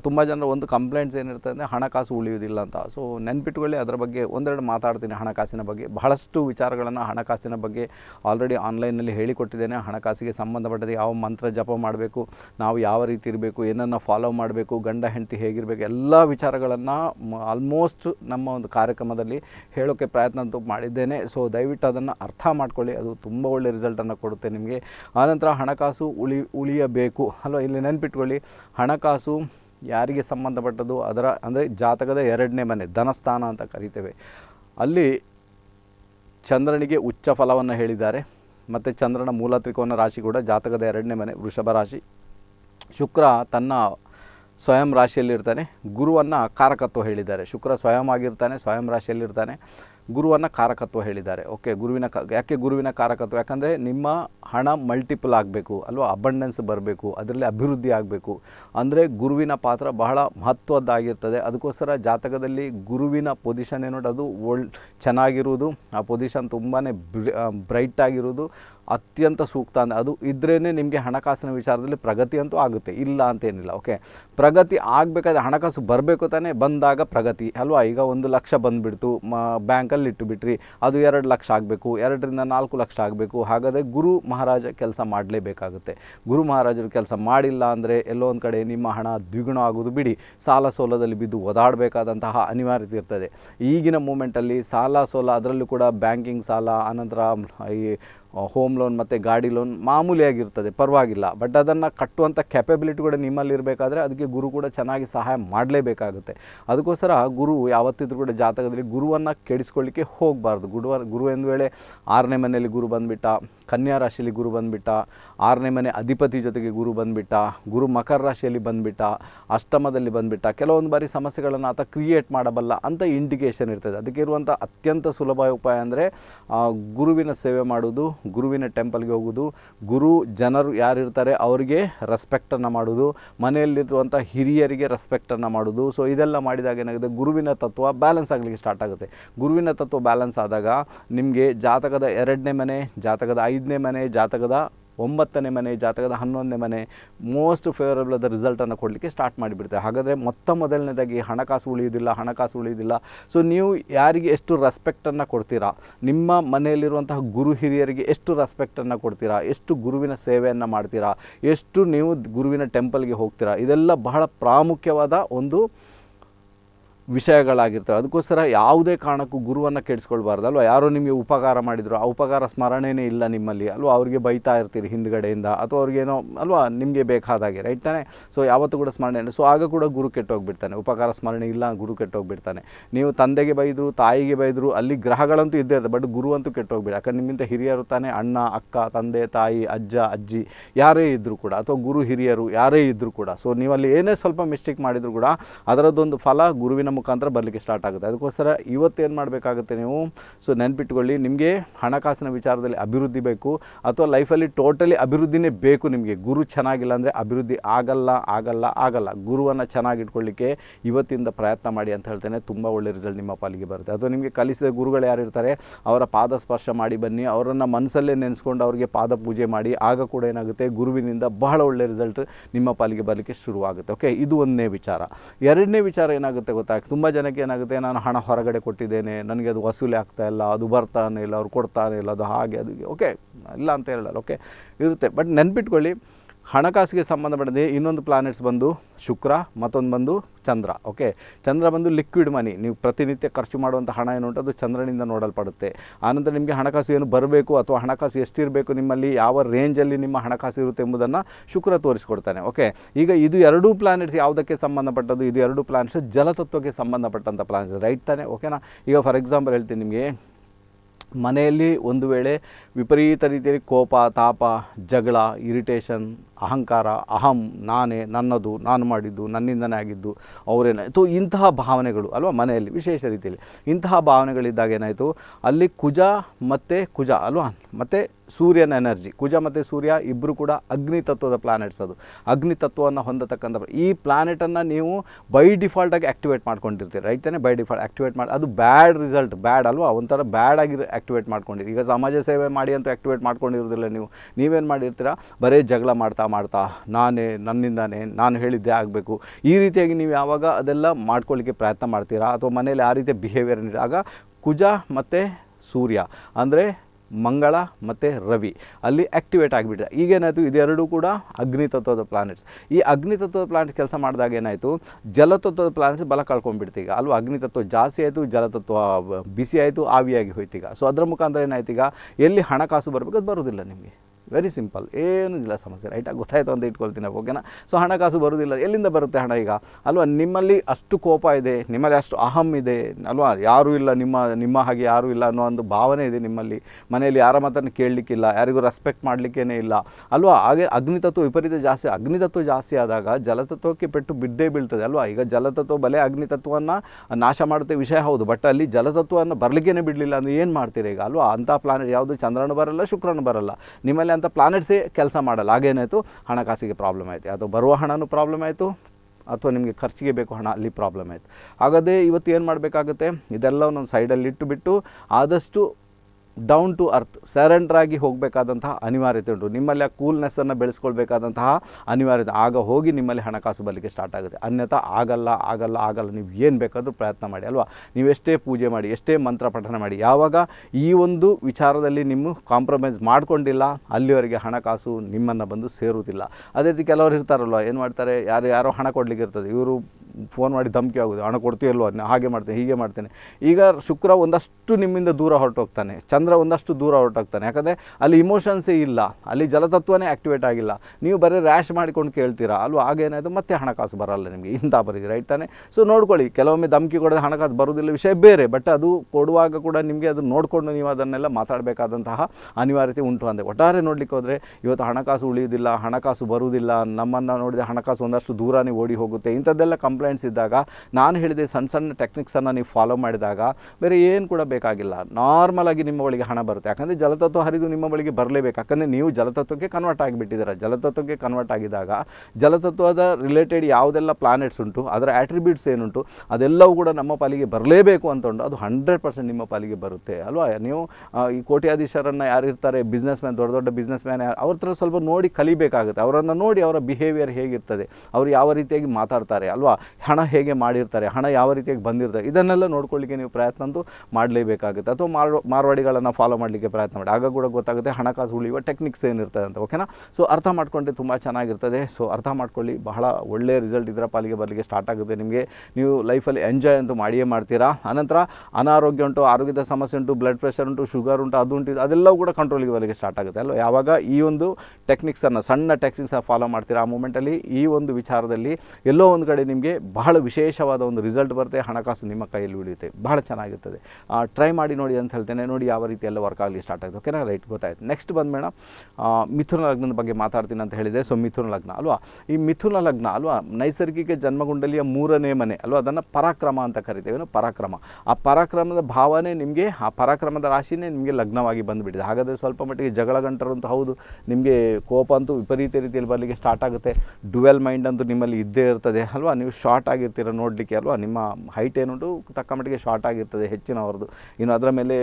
ತುಂಬ ಜನರು ಒಂದು ಕಂಪ್ಲೇಂಟ್ಸ್ ಏನಿರ್ತದೆ ಅಂದರೆ ಹಣಕಾಸು ಉಳಿಯೋದಿಲ್ಲ ಅಂತ ಸೊ ನೆನ್ಪಿಟ್ಕೊಳ್ಳಿ ಅದರ ಬಗ್ಗೆ ಒಂದೆರಡು ಮಾತಾಡ್ತೀನಿ ಹಣಕಾಸಿನ ಬಗ್ಗೆ ಬಹಳಷ್ಟು ವಿಚಾರಗಳನ್ನು ಹಣಕಾಸಿನ ಬಗ್ಗೆ ಆಲ್ರೆಡಿ ಆನ್ಲೈನಲ್ಲಿ ಹೇಳಿಕೊಟ್ಟಿದ್ದೇನೆ ಹಣಕಾಸಿಗೆ ಸಂಬಂಧಪಟ್ಟದ ಯಾವ ಮಂತ್ರ ಜಪ ಮಾಡಬೇಕು ನಾವು ಯಾವ ರೀತಿ ಇರಬೇಕು ಏನನ್ನು ಫಾಲೋ ಮಾಡಬೇಕು ಗಂಡ ಹೆಂಡತಿ ಹೇಗಿರಬೇಕು ಎಲ್ಲ ವಿಚಾರಗಳನ್ನು ಆಲ್ಮೋಸ್ಟ್ ನಮ್ಮ ಒಂದು ಕಾರ್ಯಕ್ರಮದಲ್ಲಿ ಹೇಳೋಕ್ಕೆ ಪ್ರಯತ್ನ ಅಂತೂ ಮಾಡಿದ್ದೇನೆ ಸೊ ದಯವಿಟ್ಟು ಅದನ್ನು ಅರ್ಥ ಮಾಡ್ಕೊಳ್ಳಿ ಅದು ತುಂಬ ಒಳ್ಳೆಯ ರಿಸಲ್ಟನ್ನು ಕೊಡುತ್ತೆ ನಿಮಗೆ ಆನಂತರ ಹಣಕಾಸು ಉಳಿ ಉಳಿಯಬೇಕು ಅಲ್ವಾ ಇಲ್ಲಿ ನೆನ್ಪಿಟ್ಕೊಳ್ಳಿ ಹಣಕಾಸು ಯಾರಿಗೆ ಸಂಬಂಧಪಟ್ಟದ್ದು ಅದರ ಅಂದರೆ ಜಾತಕದ ಎರಡನೇ ಮನೆ ಧನಸ್ಥಾನ ಅಂತ ಕರಿತೇವೆ ಅಲ್ಲಿ ಚಂದ್ರನಿಗೆ ಉಚ್ಚ ಫಲವನ್ನು ಹೇಳಿದ್ದಾರೆ ಮತ್ತು ಚಂದ್ರನ ಮೂಲ ತ್ರಿಕೋನ ರಾಶಿ ಕೂಡ ಜಾತಕದ ಎರಡನೇ ಮನೆ ವೃಷಭ ರಾಶಿ ಶುಕ್ರ ತನ್ನ ಸ್ವಯಂ ರಾಶಿಯಲ್ಲಿರ್ತಾನೆ ಗುರುವನ್ನು ಕಾರಕತ್ವ ಹೇಳಿದ್ದಾರೆ ಶುಕ್ರ ಸ್ವಯಂ ಆಗಿರ್ತಾನೆ ಸ್ವಯಂ ರಾಶಿಯಲ್ಲಿರ್ತಾನೆ ಗುರುವನ್ನು ಕಾರಕತ್ವ ಹೇಳಿದ್ದಾರೆ ಓಕೆ ಗುರುವಿನ ಕ ಯಾಕೆ ಗುರುವಿನ ಕಾರಕತ್ವ ಯಾಕಂದರೆ ನಿಮ್ಮ ಹಣ ಮಲ್ಟಿಪಲ್ ಆಗಬೇಕು ಅಲ್ವಾ ಅಬಂಡೆನ್ಸ್ ಬರಬೇಕು ಅದರಲ್ಲಿ ಅಭಿವೃದ್ಧಿ ಆಗಬೇಕು ಅಂದರೆ ಗುರುವಿನ ಪಾತ್ರ ಬಹಳ ಮಹತ್ವದ್ದಾಗಿರ್ತದೆ ಅದಕ್ಕೋಸ್ಕರ ಜಾತಕದಲ್ಲಿ ಗುರುವಿನ ಪೊಸಿಷನ್ ಏನೋ ಅದು ಒಳ್ ಚೆನ್ನಾಗಿರುವುದು ಆ ಪೊಸಿಷನ್ ತುಂಬಾ ಬ್ರೈಟ್ ಆಗಿರುವುದು ಅತ್ಯಂತ ಸೂಕ್ತ ಅಂದರೆ ಅದು ಇದ್ರೇ ನಿಮಗೆ ಹಣಕಾಸಿನ ವಿಚಾರದಲ್ಲಿ ಪ್ರಗತಿ ಅಂತೂ ಆಗುತ್ತೆ ಇಲ್ಲ ಅಂತೇನಿಲ್ಲ ಓಕೆ ಪ್ರಗತಿ ಆಗಬೇಕಾದ್ರೆ ಹಣಕಾಸು ಬರಬೇಕು ತಾನೇ ಬಂದಾಗ ಪ್ರಗತಿ ಅಲ್ವಾ ಈಗ ಒಂದು ಲಕ್ಷ ಬಂದುಬಿಡ್ತು ಮ ಬ್ಯಾಂಕಲ್ಲಿ ಇಟ್ಟುಬಿಟ್ರಿ ಅದು ಎರಡು ಲಕ್ಷ ಆಗಬೇಕು ಎರಡರಿಂದ ನಾಲ್ಕು ಲಕ್ಷ ಆಗಬೇಕು ಹಾಗಾದರೆ ಗುರು ಮಹಾರಾಜ ಕೆಲಸ ಮಾಡಲೇಬೇಕಾಗುತ್ತೆ ಗುರು ಮಹಾರಾಜರು ಕೆಲಸ ಮಾಡಿಲ್ಲ ಅಂದರೆ ಎಲ್ಲೋ ಒಂದು ಕಡೆ ನಿಮ್ಮ ಹಣ ದ್ವಿಗುಣ ಆಗೋದು ಬಿಡಿ ಸಾಲ ಸೋಲದಲ್ಲಿ ಬಿದ್ದು ಓದಾಡಬೇಕಾದಂತಹ ಅನಿವಾರ್ಯತೆ ಇರ್ತದೆ ಈಗಿನ ಮೂಮೆಂಟಲ್ಲಿ ಸಾಲ ಸೋಲ ಅದರಲ್ಲೂ ಕೂಡ ಬ್ಯಾಂಕಿಂಗ್ ಸಾಲ ಆನಂತರ ಈ ಹೋಮ್ ಲೋನ್ ಮತ್ತು ಗಾಡಿ ಲೋನ್ ಮಾಮೂಲಿಯಾಗಿರ್ತದೆ ಪರವಾಗಿಲ್ಲ ಬಟ್ ಅದನ್ನು ಕಟ್ಟುವಂಥ ಕೆಪಬಿಲಿಟಿ ಕೂಡ ನಿಮ್ಮಲ್ಲಿ ಇರಬೇಕಾದ್ರೆ ಅದಕ್ಕೆ ಗುರು ಕೂಡ ಚೆನ್ನಾಗಿ ಸಹಾಯ ಮಾಡಲೇಬೇಕಾಗುತ್ತೆ ಅದಕ್ಕೋಸ್ಕರ ಗುರು ಯಾವತ್ತಿದ್ರೂ ಕೂಡ ಜಾತಕದಲ್ಲಿ ಗುರುವನ್ನು ಕೆಡಿಸ್ಕೊಳ್ಳಿಕ್ಕೆ ಹೋಗಬಾರ್ದು ಗುರುವ ಗುರು ಒಂದು ವೇಳೆ ಆರನೇ ಮನೆಯಲ್ಲಿ ಗುರು ಬಂದುಬಿಟ್ಟ ಕನ್ಯಾ ರಾಶಿಯಲ್ಲಿ ಗುರು ಬಂದುಬಿಟ್ಟ ಆರನೇ ಮನೆ ಅಧಿಪತಿ ಜೊತೆಗೆ ಗುರು ಬಂದುಬಿಟ್ಟ ಗುರು ಮಕರ ರಾಶಿಯಲ್ಲಿ ಬಂದುಬಿಟ್ಟ ಅಷ್ಟಮದಲ್ಲಿ ಬಂದುಬಿಟ್ಟ ಕೆಲವೊಂದು ಬಾರಿ ಸಮಸ್ಯೆಗಳನ್ನು ಆತ ಕ್ರಿಯೇಟ್ ಮಾಡಬಲ್ಲ ಅಂತ ಇಂಡಿಕೇಷನ್ ಇರ್ತದೆ ಅದಕ್ಕೆ ಇರುವಂಥ ಅತ್ಯಂತ ಸುಲಭ ಉಪಾಯ ಅಂದರೆ ಗುರುವಿನ ಸೇವೆ ಮಾಡುವುದು ಗುರುವಿನ ಟೆಂಪಲ್ಗೆ ಹೋಗೋದು ಗುರು ಜನರು ಯಾರಿರ್ತಾರೆ ಅವರಿಗೆ ರೆಸ್ಪೆಕ್ಟನ್ನು ಮಾಡೋದು ಮನೆಯಲ್ಲಿರುವಂಥ ಹಿರಿಯರಿಗೆ ರೆಸ್ಪೆಕ್ಟನ್ನು ಮಾಡೋದು ಸೊ ಇದೆಲ್ಲ ಮಾಡಿದಾಗ ಏನಾಗುತ್ತೆ ಗುರುವಿನ ತತ್ವ ಬ್ಯಾಲೆನ್ಸ್ ಆಗಲಿಕ್ಕೆ ಸ್ಟಾರ್ಟ್ ಆಗುತ್ತೆ ಗುರುವಿನ ತತ್ವ ಬ್ಯಾಲೆನ್ಸ್ ಆದಾಗ ನಿಮಗೆ ಜಾತಕದ ಎರಡನೇ ಮನೆ ಜಾತಕದ ಐದನೇ ಮನೆ ಜಾತಕದ ಒಂಬತ್ತನೇ ಮನೆ ಜಾತಕದ ಹನ್ನೊಂದನೇ ಮನೆ ಮೋಸ್ಟ್ ಫೇವರಬಲ್ ಆದ ರಿಸಲ್ಟನ್ನು ಕೊಡಲಿಕ್ಕೆ ಸ್ಟಾರ್ಟ್ ಮಾಡಿಬಿಡುತ್ತೆ ಹಾಗಾದರೆ ಮೊತ್ತ ಮೊದಲನೇದಾಗಿ ಹಣಕಾಸು ಉಳಿಯೋದಿಲ್ಲ ಹಣಕಾಸು ಉಳಿಯೋದಿಲ್ಲ ಸೊ ನೀವು ಯಾರಿಗೆ ಎಷ್ಟು ರೆಸ್ಪೆಕ್ಟನ್ನು ಕೊಡ್ತೀರಾ ನಿಮ್ಮ ಮನೆಯಲ್ಲಿರುವಂತಹ ಗುರು ಹಿರಿಯರಿಗೆ ಎಷ್ಟು ರೆಸ್ಪೆಕ್ಟನ್ನು ಕೊಡ್ತೀರಾ ಎಷ್ಟು ಗುರುವಿನ ಸೇವೆಯನ್ನು ಮಾಡ್ತೀರಾ ಎಷ್ಟು ನೀವು ಗುರುವಿನ ಟೆಂಪಲ್ಗೆ ಹೋಗ್ತೀರಾ ಇದೆಲ್ಲ ಬಹಳ ಪ್ರಾಮುಖ್ಯವಾದ ಒಂದು ವಿಷಯಗಳಾಗಿರ್ತವೆ ಅದಕ್ಕೋಸ್ಕರ ಯಾವುದೇ ಕಾರಣಕ್ಕೂ ಗುರುವನ್ನು ಕೆಡಿಸ್ಕೊಳ್ಬಾರ್ದು ಅಲ್ವಾ ಯಾರೋ ನಿಮಗೆ ಉಪಕಾರ ಮಾಡಿದ್ರು ಆ ಉಪಕಾರ ಸ್ಮರಣೆನೇ ಇಲ್ಲ ನಿಮ್ಮಲ್ಲಿ ಅಲ್ವಾ ಅವ್ರಿಗೆ ಬೈತಾ ಇರ್ತೀರಿ ಹಿಂದ್ಗಡೆಯಿಂದ ಅಥವಾ ಅವ್ರಿಗೇನೋ ಅಲ್ವಾ ನಿಮಗೆ ಬೇಕಾದಾಗೆ ರೈಟ್ ತಾನೆ ಸೊ ಯಾವತ್ತೂ ಕೂಡ ಸ್ಮರಣೆ ಸೊ ಆಗ ಕೂಡ ಗುರು ಕೆಟ್ಟೋಗ್ಬಿಡ್ತಾನೆ ಉಪಕಾರ ಸ್ಮರಣೆ ಇಲ್ಲ ಗುರು ಕೆಟ್ಟೋಗ್ಬಿಡ್ತಾನೆ ನೀವು ತಂದೆಗೆ ಬೈದರು ತಾಯಿಗೆ ಬೈದರು ಅಲ್ಲಿ ಗ್ರಹಗಳಂತೂ ಇದ್ದೇ ಇರ್ತದೆ ಬಟ್ ಗುರು ಅಂತೂ ಕೆಟ್ಟೋಗ್ಬಿಡಿ ಯಾಕಂದ್ರೆ ನಿಮ್ಮಿಂದ ಹಿರಿಯರು ತಾನೆ ಅಣ್ಣ ಅಕ್ಕ ತಂದೆ ತಾಯಿ ಅಜ್ಜ ಅಜ್ಜಿ ಯಾರೇ ಇದ್ದರೂ ಕೂಡ ಅಥವಾ ಗುರು ಹಿರಿಯರು ಯಾರೇ ಇದ್ದರೂ ಕೂಡ ಸೊ ನೀವಲ್ಲಿ ಏನೇ ಸ್ವಲ್ಪ ಮಿಸ್ಟೇಕ್ ಮಾಡಿದರೂ ಕೂಡ ಅದರದ್ದೊಂದು ಫಲ ಗುರುವಿನ ಮುಖಾಂತರ ಬರಲಿಕ್ಕೆ ಸ್ಟಾರ್ಟ್ ಆಗುತ್ತೆ ಅದಕ್ಕೋಸ್ಕರ ಇವತ್ತೇನು ಮಾಡಬೇಕಾಗುತ್ತೆ ನೀವು ಸೊ ನೆನ್ಪಿಟ್ಕೊಳ್ಳಿ ನಿಮಗೆ ಹಣಕಾಸಿನ ವಿಚಾರದಲ್ಲಿ ಅಭಿವೃದ್ಧಿ ಬೇಕು ಅಥವಾ ಲೈಫಲ್ಲಿ ಟೋಟಲಿ ಅಭಿವೃದ್ಧಿನೇ ಬೇಕು ನಿಮಗೆ ಗುರು ಚೆನ್ನಾಗಿಲ್ಲ ಅಂದರೆ ಅಭಿವೃದ್ಧಿ ಆಗಲ್ಲ ಆಗಲ್ಲ ಆಗಲ್ಲ ಗುರುವನ್ನು ಚೆನ್ನಾಗಿಟ್ಕೊಳ್ಳಿಕ್ಕೆ ಇವತ್ತಿಂದ ಪ್ರಯತ್ನ ಮಾಡಿ ಅಂತ ಹೇಳ್ತೇನೆ ತುಂಬ ಒಳ್ಳೆ ರಿಸಲ್ಟ್ ನಿಮ್ಮ ಪಾಲಿಗೆ ಬರುತ್ತೆ ಅಥವಾ ನಿಮಗೆ ಕಲಿಸಿದ ಗುರುಗಳು ಯಾರಿರ್ತಾರೆ ಅವರ ಪಾದ ಸ್ಪರ್ಶ ಮಾಡಿ ಬನ್ನಿ ಅವರನ್ನು ಮನಸ್ಸಲ್ಲೇ ನೆನೆಸ್ಕೊಂಡು ಅವರಿಗೆ ಪಾದ ಪೂಜೆ ಮಾಡಿ ಆಗ ಕೂಡ ಏನಾಗುತ್ತೆ ಗುರುವಿನಿಂದ ಬಹಳ ಒಳ್ಳೆ ರಿಸಲ್ಟ್ ನಿಮ್ಮ ಪಾಲಿಗೆ ಬರಲಿಕ್ಕೆ ಶುರುವಾಗುತ್ತೆ ಓಕೆ ಇದು ಒಂದನೇ ವಿಚಾರ ಎರಡನೇ ವಿಚಾರ ಏನಾಗುತ್ತೆ ಗೊತ್ತಾಗ್ತದೆ ತುಂಬ ಜನಕ್ಕೆ ಏನಾಗುತ್ತೆ ನಾನು ಹಣ ಹೊರಗಡೆ ಕೊಟ್ಟಿದ್ದೇನೆ ನನಗೆ ಅದು ವಸೂಲಿ ಆಗ್ತಾ ಇಲ್ಲ ಅದು ಬರ್ತಾನೆ ಇಲ್ಲ ಅವ್ರು ಕೊಡ್ತಾನೆ ಇಲ್ಲ ಅದು ಹಾಗೆ ಅದು ಓಕೆ ಇಲ್ಲ ಅಂತ ಹೇಳಲ್ಲ ಓಕೆ ಇರುತ್ತೆ ಬಟ್ ನೆನ್ಪಿಟ್ಕೊಳ್ಳಿ ಹಣಕಾಸಿಗೆ ಸಂಬಂಧಪಟ್ಟಂತೆ ಇನ್ನೊಂದು ಪ್ಲಾನೆಟ್ಸ್ ಬಂದು ಶುಕ್ರ ಮತ್ತೊಂದು ಬಂದು ಚಂದ್ರ ಓಕೆ ಚಂದ್ರ ಬಂದು ಲಿಕ್ವಿಡ್ ಮನಿ ನೀವು ಪ್ರತಿನಿತ್ಯ ಖರ್ಚು ಮಾಡುವಂಥ ಹಣ ಏನು ಉಂಟು ಅದು ಚಂದ್ರನಿಂದ ನೋಡಲ್ಪಡುತ್ತೆ ಆನಂತರ ನಿಮಗೆ ಹಣಕಾಸು ಏನು ಬರಬೇಕು ಅಥವಾ ಹಣಕಾಸು ಎಷ್ಟಿರಬೇಕು ನಿಮ್ಮಲ್ಲಿ ಯಾವ ರೇಂಜಲ್ಲಿ ನಿಮ್ಮ ಹಣಕಾಸು ಇರುತ್ತೆ ಎಂಬುದನ್ನು ಶುಕ್ರ ತೋರಿಸಿಕೊಡ್ತಾನೆ ಓಕೆ ಈಗ ಇದು ಎರಡೂ ಪ್ಲಾನೆಟ್ಸ್ ಯಾವುದಕ್ಕೆ ಸಂಬಂಧಪಟ್ಟದ್ದು ಇದು ಎರಡು ಪ್ಲಾನೆಟ್ಸ್ ಜಲತತ್ವಕ್ಕೆ ಸಂಬಂಧಪಟ್ಟಂಥ ಪ್ಲಾನೆಟ್ಸ್ ರೈಟ್ ತಾನೆ ಓಕೆನಾ ಈಗ ಫಾರ್ ಎಕ್ಸಾಂಪಲ್ ಹೇಳ್ತೀನಿ ನಿಮಗೆ ಮನೆಯಲ್ಲಿ ಒಂದು ವೇಳೆ ವಿಪರೀತ ರೀತಿಯಲ್ಲಿ ಕೋಪ ತಾಪ ಜಗಳ ಇರಿಟೇಷನ್ ಅಹಂಕಾರ ಅಹಂ ನಾನೇ ನನ್ನದು ನಾನು ಮಾಡಿದ್ದು ನನ್ನಿಂದನೇ ಆಗಿದ್ದು ಅವರೇನಾಯಿತು ಇಂತಹ ಭಾವನೆಗಳು ಅಲ್ವಾ ಮನೆಯಲ್ಲಿ ವಿಶೇಷ ರೀತಿಯಲ್ಲಿ ಇಂತಹ ಭಾವನೆಗಳಿದ್ದಾಗ ಏನಾಯಿತು ಅಲ್ಲಿ ಕುಜ ಮತ್ತು ಕುಜ ಅಲ್ವಾ ಮತ್ತು ಸೂರ್ಯನ ಎನರ್ಜಿ ಕುಜ ಮತ್ತು ಸೂರ್ಯ ಇಬ್ಬರು ಕೂಡ ಅಗ್ನಿ ತತ್ವದ ಪ್ಲಾನೆಟ್ಸ್ ಅದು ಅಗ್ನಿ ಹೊಂದತಕ್ಕಂಥ ಈ ಪ್ಲಾನೆಟನ್ನು ನೀವು ಬೈ ಡಿಫಾಲ್ಟಾಗಿ ಆ್ಯಕ್ಟಿವೇಟ್ ಮಾಡ್ಕೊಂಡಿರ್ತೀರಿ ರೈತನೇ ಬೈ ಡಿಫಾಲ್ಟ್ ಆಕ್ಟಿವೇಟ್ ಮಾಡಿ ಅದು ಬ್ಯಾಡ್ ರಿಸಲ್ಟ್ ಬ್ಯಾಡ್ ಅಲ್ವಾ ಒಂಥರ ಬ್ಯಾಡ್ ಆಗಿ ಆ್ಯಕ್ಟಿವೇಟ್ ಮಾಡ್ಕೊಂಡಿರಿ ಈಗ ಸಮಾಜ ಸೇವೆ ಮಾಡಿ ಅಂತ ಆಕ್ಟಿವೇಟ್ ಮಾಡ್ಕೊಂಡಿರೋದಿಲ್ಲ ನೀವು ನೀವೇನು ಮಾಡಿರ್ತೀರಾ ಬರೀ ಜಗಳ ಮಾಡ್ತಾ ಮಾಡ್ತಾ ನಾನೇ ನನ್ನಿಂದಾನೇ ನಾನು ಹೇಳಿದ್ದೇ ಆಗಬೇಕು ಈ ರೀತಿಯಾಗಿ ನೀವು ಯಾವಾಗ ಅದೆಲ್ಲ ಮಾಡ್ಕೊಳ್ಳಿಕ್ಕೆ ಪ್ರಯತ್ನ ಮಾಡ್ತೀರಾ ಅಥವಾ ಮನೇಲಿ ಆ ರೀತಿಯ ಬಿಹೇವಿಯರ್ ನೀಡಿದಾಗ ಕುಜ ಮತ್ತು ಸೂರ್ಯ ಅಂದರೆ ಮಂಗಳ ಮತ್ತು ರವಿ ಅಲ್ಲಿ ಆ್ಯಕ್ಟಿವೇಟ್ ಆಗಿಬಿಟ್ಟಿದೆ ಈಗೇನಾಯಿತು ಇದೆರಡೂ ಕೂಡ ಅಗ್ನಿತತ್ವದ ಪ್ಲಾನೆಟ್ಸ್ ಈ ಅಗ್ನಿತತ್ವದ ಪ್ಲಾನೆಟ್ಸ್ ಕೆಲಸ ಮಾಡಿದಾಗ ಏನಾಯಿತು ಜಲತತ್ವದ ಪ್ಲಾನೆಟ್ಸ್ ಬಲ ಕಳ್ಕೊಂಡ್ಬಿಡ್ತೀಗ ಅಲ್ವಾ ಅಗ್ನಿತತ್ವ ಜಾಸ್ತಿ ಆಯಿತು ಜಲತತ್ವ ಬಿಸಿ ಆಯಿತು ಆವಿಯಾಗಿ ಹೋಯ್ತೀಗ ಸೊ ಅದರ ಮುಖಾಂತರ ಏನಾಯ್ತು ಈಗ ಎಲ್ಲಿ ಹಣಕಾಸು ಬರಬೇಕು ಅದು ಬರೋದಿಲ್ಲ ನಿಮಗೆ ವೆರಿ ಸಿಂಪಲ್ ಇಲ್ಲ ಸಮಸ್ಯೆ ರೈಟಾಗಿ ಗೊತ್ತಾಯಿತು ಅಂತ ಇಟ್ಕೊಳ್ತೀನಿ ಓಕೆನಾ ಸೊ ಹಣಕಾಸು ಬರೋದಿಲ್ಲ ಎಲ್ಲಿಂದ ಬರುತ್ತೆ ಹಣ ಈಗ ಅಲ್ವಾ ನಿಮ್ಮಲ್ಲಿ ಅಷ್ಟು ಕೋಪ ಇದೆ ನಿಮ್ಮಲ್ಲಿ ಅಷ್ಟು ಅಹಂ ಇದೆ ಅಲ್ವಾ ಯಾರೂ ಇಲ್ಲ ನಿಮ್ಮ ನಿಮ್ಮ ಹಾಗೆ ಯಾರೂ ಇಲ್ಲ ಅನ್ನೋ ಒಂದು ಭಾವನೆ ಇದೆ ನಿಮ್ಮಲ್ಲಿ ಮನೆಯಲ್ಲಿ ಯಾರ ಮಾತನ್ನು ಕೇಳಲಿಕ್ಕಿಲ್ಲ ಯಾರಿಗೂ ರೆಸ್ಪೆಕ್ಟ್ ಮಾಡಲಿಕ್ಕೇ ಇಲ್ಲ ಅಲ್ವಾ ಹಾಗೆ ಅಗ್ನಿತತ್ವ ವಿಪರೀತ ಜಾಸ್ತಿ ಅಗ್ನಿತತ್ವ ಜಾಸ್ತಿ ಆದಾಗ ಜಲತತ್ವಕ್ಕೆ ಪೆಟ್ಟು ಬಿದ್ದೇ ಬೀಳ್ತದೆ ಅಲ್ವಾ ಈಗ ಜಲತತ್ವ ಬಲೆ ಅಗ್ನಿತತ್ವವನ್ನು ನಾಶ ಮಾಡುತ್ತೆ ವಿಷಯ ಹೌದು ಬಟ್ ಅಲ್ಲಿ ಜಲತತ್ವವನ್ನು ಬರಲಿಕ್ಕೇ ಬಿಡಲಿಲ್ಲ ಅಂದರೆ ಏನು ಮಾಡ್ತೀರಿ ಈಗ ಅಲ್ವಾ ಅಂಥ ಪ್ಲಾನೆಟ್ ಯಾವುದು ಚಂದ್ರನು ಬರಲ್ಲ ಶುಕ್ರನು ಬರಲ್ಲ ನಿಮ್ಮಲ್ಲಿ ಅಂತ ಪ್ಲಾನೆಟ್ಸೇ ಕೆಲಸ ಮಾಡಲ್ಲ ಹಾಗೇನಾಯಿತು ಹಣಕಾಸಿಗೆ ಪ್ರಾಬ್ಲಮ್ ಆಯಿತು ಅದು ಬರುವ ಹಣನೂ ಪ್ರಾಬ್ಲಮ್ ಆಯಿತು ಅಥವಾ ನಿಮಗೆ ಖರ್ಚಿಗೆ ಬೇಕು ಹಣ ಅಲ್ಲಿ ಪ್ರಾಬ್ಲಮ್ ಆಯಿತು ಹಾಗಾದರೆ ಇವತ್ತು ಏನು ಮಾಡಬೇಕಾಗುತ್ತೆ ಇದೆಲ್ಲ ಒಂದೊಂದು ಸೈಡಲ್ಲಿ ಇಟ್ಟುಬಿಟ್ಟು ಆದಷ್ಟು ಡೌನ್ ಟು ಅರ್ತ್ ಆಗಿ ಹೋಗಬೇಕಾದಂತಹ ಅನಿವಾರ್ಯತೆ ಉಂಟು ನಿಮ್ಮಲ್ಲಿ ಆ ಕೂಲ್ನೆಸ್ಸನ್ನು ಬೆಳೆಸ್ಕೊಳ್ಬೇಕಾದಂತಹ ಅನಿವಾರ್ಯತೆ ಆಗ ಹೋಗಿ ನಿಮ್ಮಲ್ಲಿ ಹಣಕಾಸು ಬರಲಿಕ್ಕೆ ಸ್ಟಾರ್ಟ್ ಆಗುತ್ತೆ ಅನ್ಯಥಾ ಆಗಲ್ಲ ಆಗಲ್ಲ ಆಗಲ್ಲ ನೀವು ಏನು ಬೇಕಾದರೂ ಪ್ರಯತ್ನ ಮಾಡಿ ಅಲ್ವಾ ನೀವೆಷ್ಟೇ ಪೂಜೆ ಮಾಡಿ ಎಷ್ಟೇ ಮಂತ್ರ ಪಠನ ಮಾಡಿ ಯಾವಾಗ ಈ ಒಂದು ವಿಚಾರದಲ್ಲಿ ನಿಮ್ಮ ಕಾಂಪ್ರಮೈಸ್ ಮಾಡಿಕೊಂಡಿಲ್ಲ ಅಲ್ಲಿವರೆಗೆ ಹಣಕಾಸು ನಿಮ್ಮನ್ನು ಬಂದು ಸೇರುವುದಿಲ್ಲ ಅದೇ ರೀತಿ ಕೆಲವರು ಇರ್ತಾರಲ್ವ ಏನು ಮಾಡ್ತಾರೆ ಯಾರು ಯಾರೋ ಹಣ ಕೊಡಲಿಕ್ಕೆ ಇರ್ತದೆ ಇವರು ಫೋನ್ ಮಾಡಿ ಧಮಕಿ ಆಗೋದು ಹಣ ಕೊಡ್ತೀಯಲ್ವ ಹಾಗೆ ಮಾಡ್ತೇನೆ ಹೀಗೆ ಮಾಡ್ತೇನೆ ಈಗ ಶುಕ್ರ ಒಂದಷ್ಟು ನಿಮ್ಮಿಂದ ದೂರ ಹೊರಟೋಗ್ತಾನೆ ಚಂದ್ರ ಒಂದಷ್ಟು ದೂರ ಹೊರಟೋಗ್ತಾನೆ ಯಾಕಂದರೆ ಅಲ್ಲಿ ಇಮೋಷನ್ಸೇ ಇಲ್ಲ ಅಲ್ಲಿ ಜಲತತ್ವನೇ ಆ್ಯಕ್ಟಿವೇಟ್ ಆಗಿಲ್ಲ ನೀವು ಬರೀ ರ್ಯಾಶ್ ಮಾಡಿಕೊಂಡು ಕೇಳ್ತೀರಾ ಅಲ್ವಾ ಆಗೇನಾಯಿತು ಮತ್ತೆ ಹಣಕಾಸು ಬರಲ್ಲ ನಿಮಗೆ ಇಂಥ ಬರೀ ರೈಟ್ ತಾನೆ ಸೊ ನೋಡ್ಕೊಳ್ಳಿ ಕೆಲವೊಮ್ಮೆ ಧಮಕಿ ಕೊಡೋದು ಹಣಕಾಸು ಬರೋದಿಲ್ಲ ವಿಷಯ ಬೇರೆ ಬಟ್ ಅದು ಕೊಡುವಾಗ ಕೂಡ ನಿಮಗೆ ಅದನ್ನು ನೋಡಿಕೊಂಡು ನೀವು ಅದನ್ನೆಲ್ಲ ಮಾತಾಡಬೇಕಾದಂತಹ ಅನಿವಾರ್ಯತೆ ಉಂಟು ಅಂದರೆ ಒಟ್ಟಾರೆ ನೋಡಲಿಕ್ಕೆ ಹೋದರೆ ಇವತ್ತು ಹಣಕಾಸು ಉಳಿಯೋದಿಲ್ಲ ಹಣಕಾಸು ಬರುವುದಿಲ್ಲ ನಮ್ಮನ್ನು ನೋಡಿದರೆ ಹಣಕಾಸು ಒಂದಷ್ಟು ದೂರನೇ ಓಡಿ ಹೋಗುತ್ತೆ ಇಂಥದ್ದೆಲ್ಲ ಕಂಪ್ ಕಂಪ್ಲೇಂಟ್ಸ್ ಇದ್ದಾಗ ನಾನು ಹೇಳಿದೆ ಸಣ್ಣ ಸಣ್ಣ ಟೆಕ್ನಿಕ್ಸನ್ನು ನೀವು ಫಾಲೋ ಮಾಡಿದಾಗ ಬೇರೆ ಏನು ಕೂಡ ಬೇಕಾಗಿಲ್ಲ ನಾರ್ಮಲಾಗಿ ನಿಮ್ಮ ಬಳಿಗೆ ಹಣ ಬರುತ್ತೆ ಯಾಕಂದರೆ ಜಲತತ್ವ ಹರಿದು ನಿಮ್ಮ ಬಳಿಗೆ ಬರಲೇಬೇಕು ಯಾಕಂದರೆ ನೀವು ಜಲತತ್ವಕ್ಕೆ ಕನ್ವರ್ಟ್ ಆಗಿಬಿಟ್ಟಿದ್ದೀರ ಜಲತತ್ವಕ್ಕೆ ಕನ್ವರ್ಟ್ ಆಗಿದಾಗ ಜಲತತ್ವದ ರಿಲೇಟೆಡ್ ಯಾವುದೆಲ್ಲ ಪ್ಲಾನೆಟ್ಸ್ ಉಂಟು ಅದರ ಆಟ್ರಿಬ್ಯೂಟ್ಸ್ ಏನುಂಟು ಅದೆಲ್ಲವೂ ಕೂಡ ನಮ್ಮ ಪಾಲಿಗೆ ಬರಲೇಬೇಕು ಅಂತ ಅದು ಹಂಡ್ರೆಡ್ ಪರ್ಸೆಂಟ್ ನಿಮ್ಮ ಪಾಲಿಗೆ ಬರುತ್ತೆ ಅಲ್ವಾ ನೀವು ಈ ಕೋಟ್ಯಾಧೀಶರನ್ನು ಯಾರಿರ್ತಾರೆ ಬಿಸ್ನೆಸ್ ಮ್ಯಾನ್ ದೊಡ್ಡ ದೊಡ್ಡ ಬಿಸ್ನೆಸ್ ಮ್ಯಾನ್ ಯಾರು ಅವ್ರ ಹತ್ರ ಸ್ವಲ್ಪ ನೋಡಿ ಕಲಿಬೇಕಾಗುತ್ತೆ ಅವರನ್ನು ನೋಡಿ ಅವರ ಬಿಹೇವಿಯರ್ ಹೇಗಿರ್ತದೆ ಅವರು ಯಾವ ರೀತಿಯಾಗಿ ಮಾತಾಡ್ತಾರೆ ಅಲ್ವಾ ಹಣ ಹೇಗೆ ಮಾಡಿರ್ತಾರೆ ಹಣ ಯಾವ ರೀತಿಯಾಗಿ ಬಂದಿರ್ತಾರೆ ಇದನ್ನೆಲ್ಲ ನೋಡ್ಕೊಳ್ಳಿಕ್ಕೆ ನೀವು ಪ್ರಯತ್ನಂತೂ ಮಾಡಲೇಬೇಕಾಗುತ್ತೆ ಅಥವಾ ಮಾರ್ ಮಾರ್ವಾಡಿಗಳನ್ನು ಫಾಲೋ ಮಾಡಲಿಕ್ಕೆ ಪ್ರಯತ್ನ ಮಾಡಿ ಆಗ ಕೂಡ ಗೊತ್ತಾಗುತ್ತೆ ಹಣಕಾಸು ಉಳಿಯುವ ಟೆಕ್ನಿಕ್ಸ್ ಏನಿರ್ತದೆ ಅಂತ ಓಕೆನಾ ಸೊ ಅರ್ಥ ಮಾಡ್ಕೊಂಡ್ರೆ ತುಂಬ ಚೆನ್ನಾಗಿರ್ತದೆ ಸೊ ಅರ್ಥ ಮಾಡ್ಕೊಳ್ಳಿ ಬಹಳ ಒಳ್ಳೆಯ ರಿಸಲ್ಟ್ ಇದರ ಪಾಲಿಗೆ ಬರಲಿಕ್ಕೆ ಸ್ಟಾರ್ಟ್ ಆಗುತ್ತೆ ನಿಮಗೆ ನೀವು ಲೈಫಲ್ಲಿ ಎಂಜಾಯ್ ಅಂತೂ ಮಾಡಿಯೇ ಮಾಡ್ತೀರಾ ಅನಂತರ ಅನಾರೋಗ್ಯ ಉಂಟು ಆರೋಗ್ಯದ ಸಮಸ್ಯೆ ಉಂಟು ಬ್ಲಡ್ ಪ್ರೆಷರ್ ಉಂಟು ಶುಗರ್ ಉಂಟು ಅದು ಉಂಟು ಅದೆಲ್ಲವೂ ಕೂಡ ಕಂಟ್ರೋಲಿಗೆ ಬರಲಿಕ್ಕೆ ಸ್ಟಾರ್ಟ್ ಆಗುತ್ತೆ ಅಲ್ವ ಯಾವಾಗ ಈ ಒಂದು ಟೆಕ್ನಿಕ್ಸನ್ನು ಸಣ್ಣ ಟೆಕ್ನಿಕ್ಸನ್ನು ಫಾಲೋ ಮಾಡ್ತೀರಾ ಆ ಮೂಮೆಂಟಲ್ಲಿ ಈ ಒಂದು ವಿಚಾರದಲ್ಲಿ ಎಲ್ಲೋ ಒಂದು ಕಡೆ ನಿಮಗೆ ಬಹಳ ವಿಶೇಷವಾದ ಒಂದು ರಿಸಲ್ಟ್ ಬರುತ್ತೆ ಹಣಕಾಸು ನಿಮ್ಮ ಕೈಯಲ್ಲಿ ಉಳಿಯುತ್ತೆ ಬಹಳ ಚೆನ್ನಾಗಿರ್ತದೆ ಟ್ರೈ ಮಾಡಿ ನೋಡಿ ಅಂತ ಹೇಳ್ತೇನೆ ನೋಡಿ ಯಾವ ರೀತಿ ಎಲ್ಲ ವರ್ಕ್ ಆಗಲಿ ಸ್ಟಾರ್ಟ್ ಆಗುತ್ತೆ ಓಕೆನಾ ರೈಟ್ ಗೊತ್ತಾಯ್ತು ನೆಕ್ಸ್ಟ್ ಬಂದ ಮೇಡಮ್ ಮಿಥುನ ಲಗ್ನದ ಬಗ್ಗೆ ಮಾತಾಡ್ತೀನಿ ಅಂತ ಹೇಳಿದೆ ಸೊ ಮಿಥುನ ಲಗ್ನ ಅಲ್ವಾ ಈ ಮಿಥುನ ಲಗ್ನ ಅಲ್ವಾ ನೈಸರ್ಗಿಕ ಜನ್ಮಗುಂಡಲಿಯ ಮೂರನೇ ಮನೆ ಅಲ್ವಾ ಅದನ್ನು ಪರಾಕ್ರಮ ಅಂತ ಕರಿತೇವೆ ಪರಾಕ್ರಮ ಆ ಪರಾಕ್ರಮದ ಭಾವನೆ ನಿಮಗೆ ಆ ಪರಾಕ್ರಮದ ರಾಶಿನೇ ನಿಮಗೆ ಲಗ್ನವಾಗಿ ಬಂದುಬಿಟ್ಟಿದೆ ಹಾಗಾದರೆ ಸ್ವಲ್ಪ ಮಟ್ಟಿಗೆ ಜಗಳ ಗಂಟರು ಅಂತ ಹೌದು ನಿಮಗೆ ಕೋಪ ಅಂತೂ ವಿಪರೀತ ರೀತಿಯಲ್ಲಿ ಬರಲಿಕ್ಕೆ ಸ್ಟಾರ್ಟ್ ಆಗುತ್ತೆ ಡುವೆಲ್ ಮೈಂಡ್ ಅಂತೂ ನಿಮ್ಮಲ್ಲಿ ಇದ್ದೇ ಇರ್ತದೆ ಅಲ್ವಾ ನೀವು ಶಾರ್ಟ್ ಆಗಿರ್ತೀರ ನೋಡಲಿಕ್ಕೆ ಅಲ್ವಾ ನಿಮ್ಮ ಹೈಟ್ ಏನುಂಟು ತಕ್ಕ ಮಟ್ಟಿಗೆ ಶಾರ್ಟ್ ಆಗಿರ್ತದೆ ಹೆಚ್ಚಿನವ್ರದ್ದು ಇನ್ನು ಅದರ ಮೇಲೆ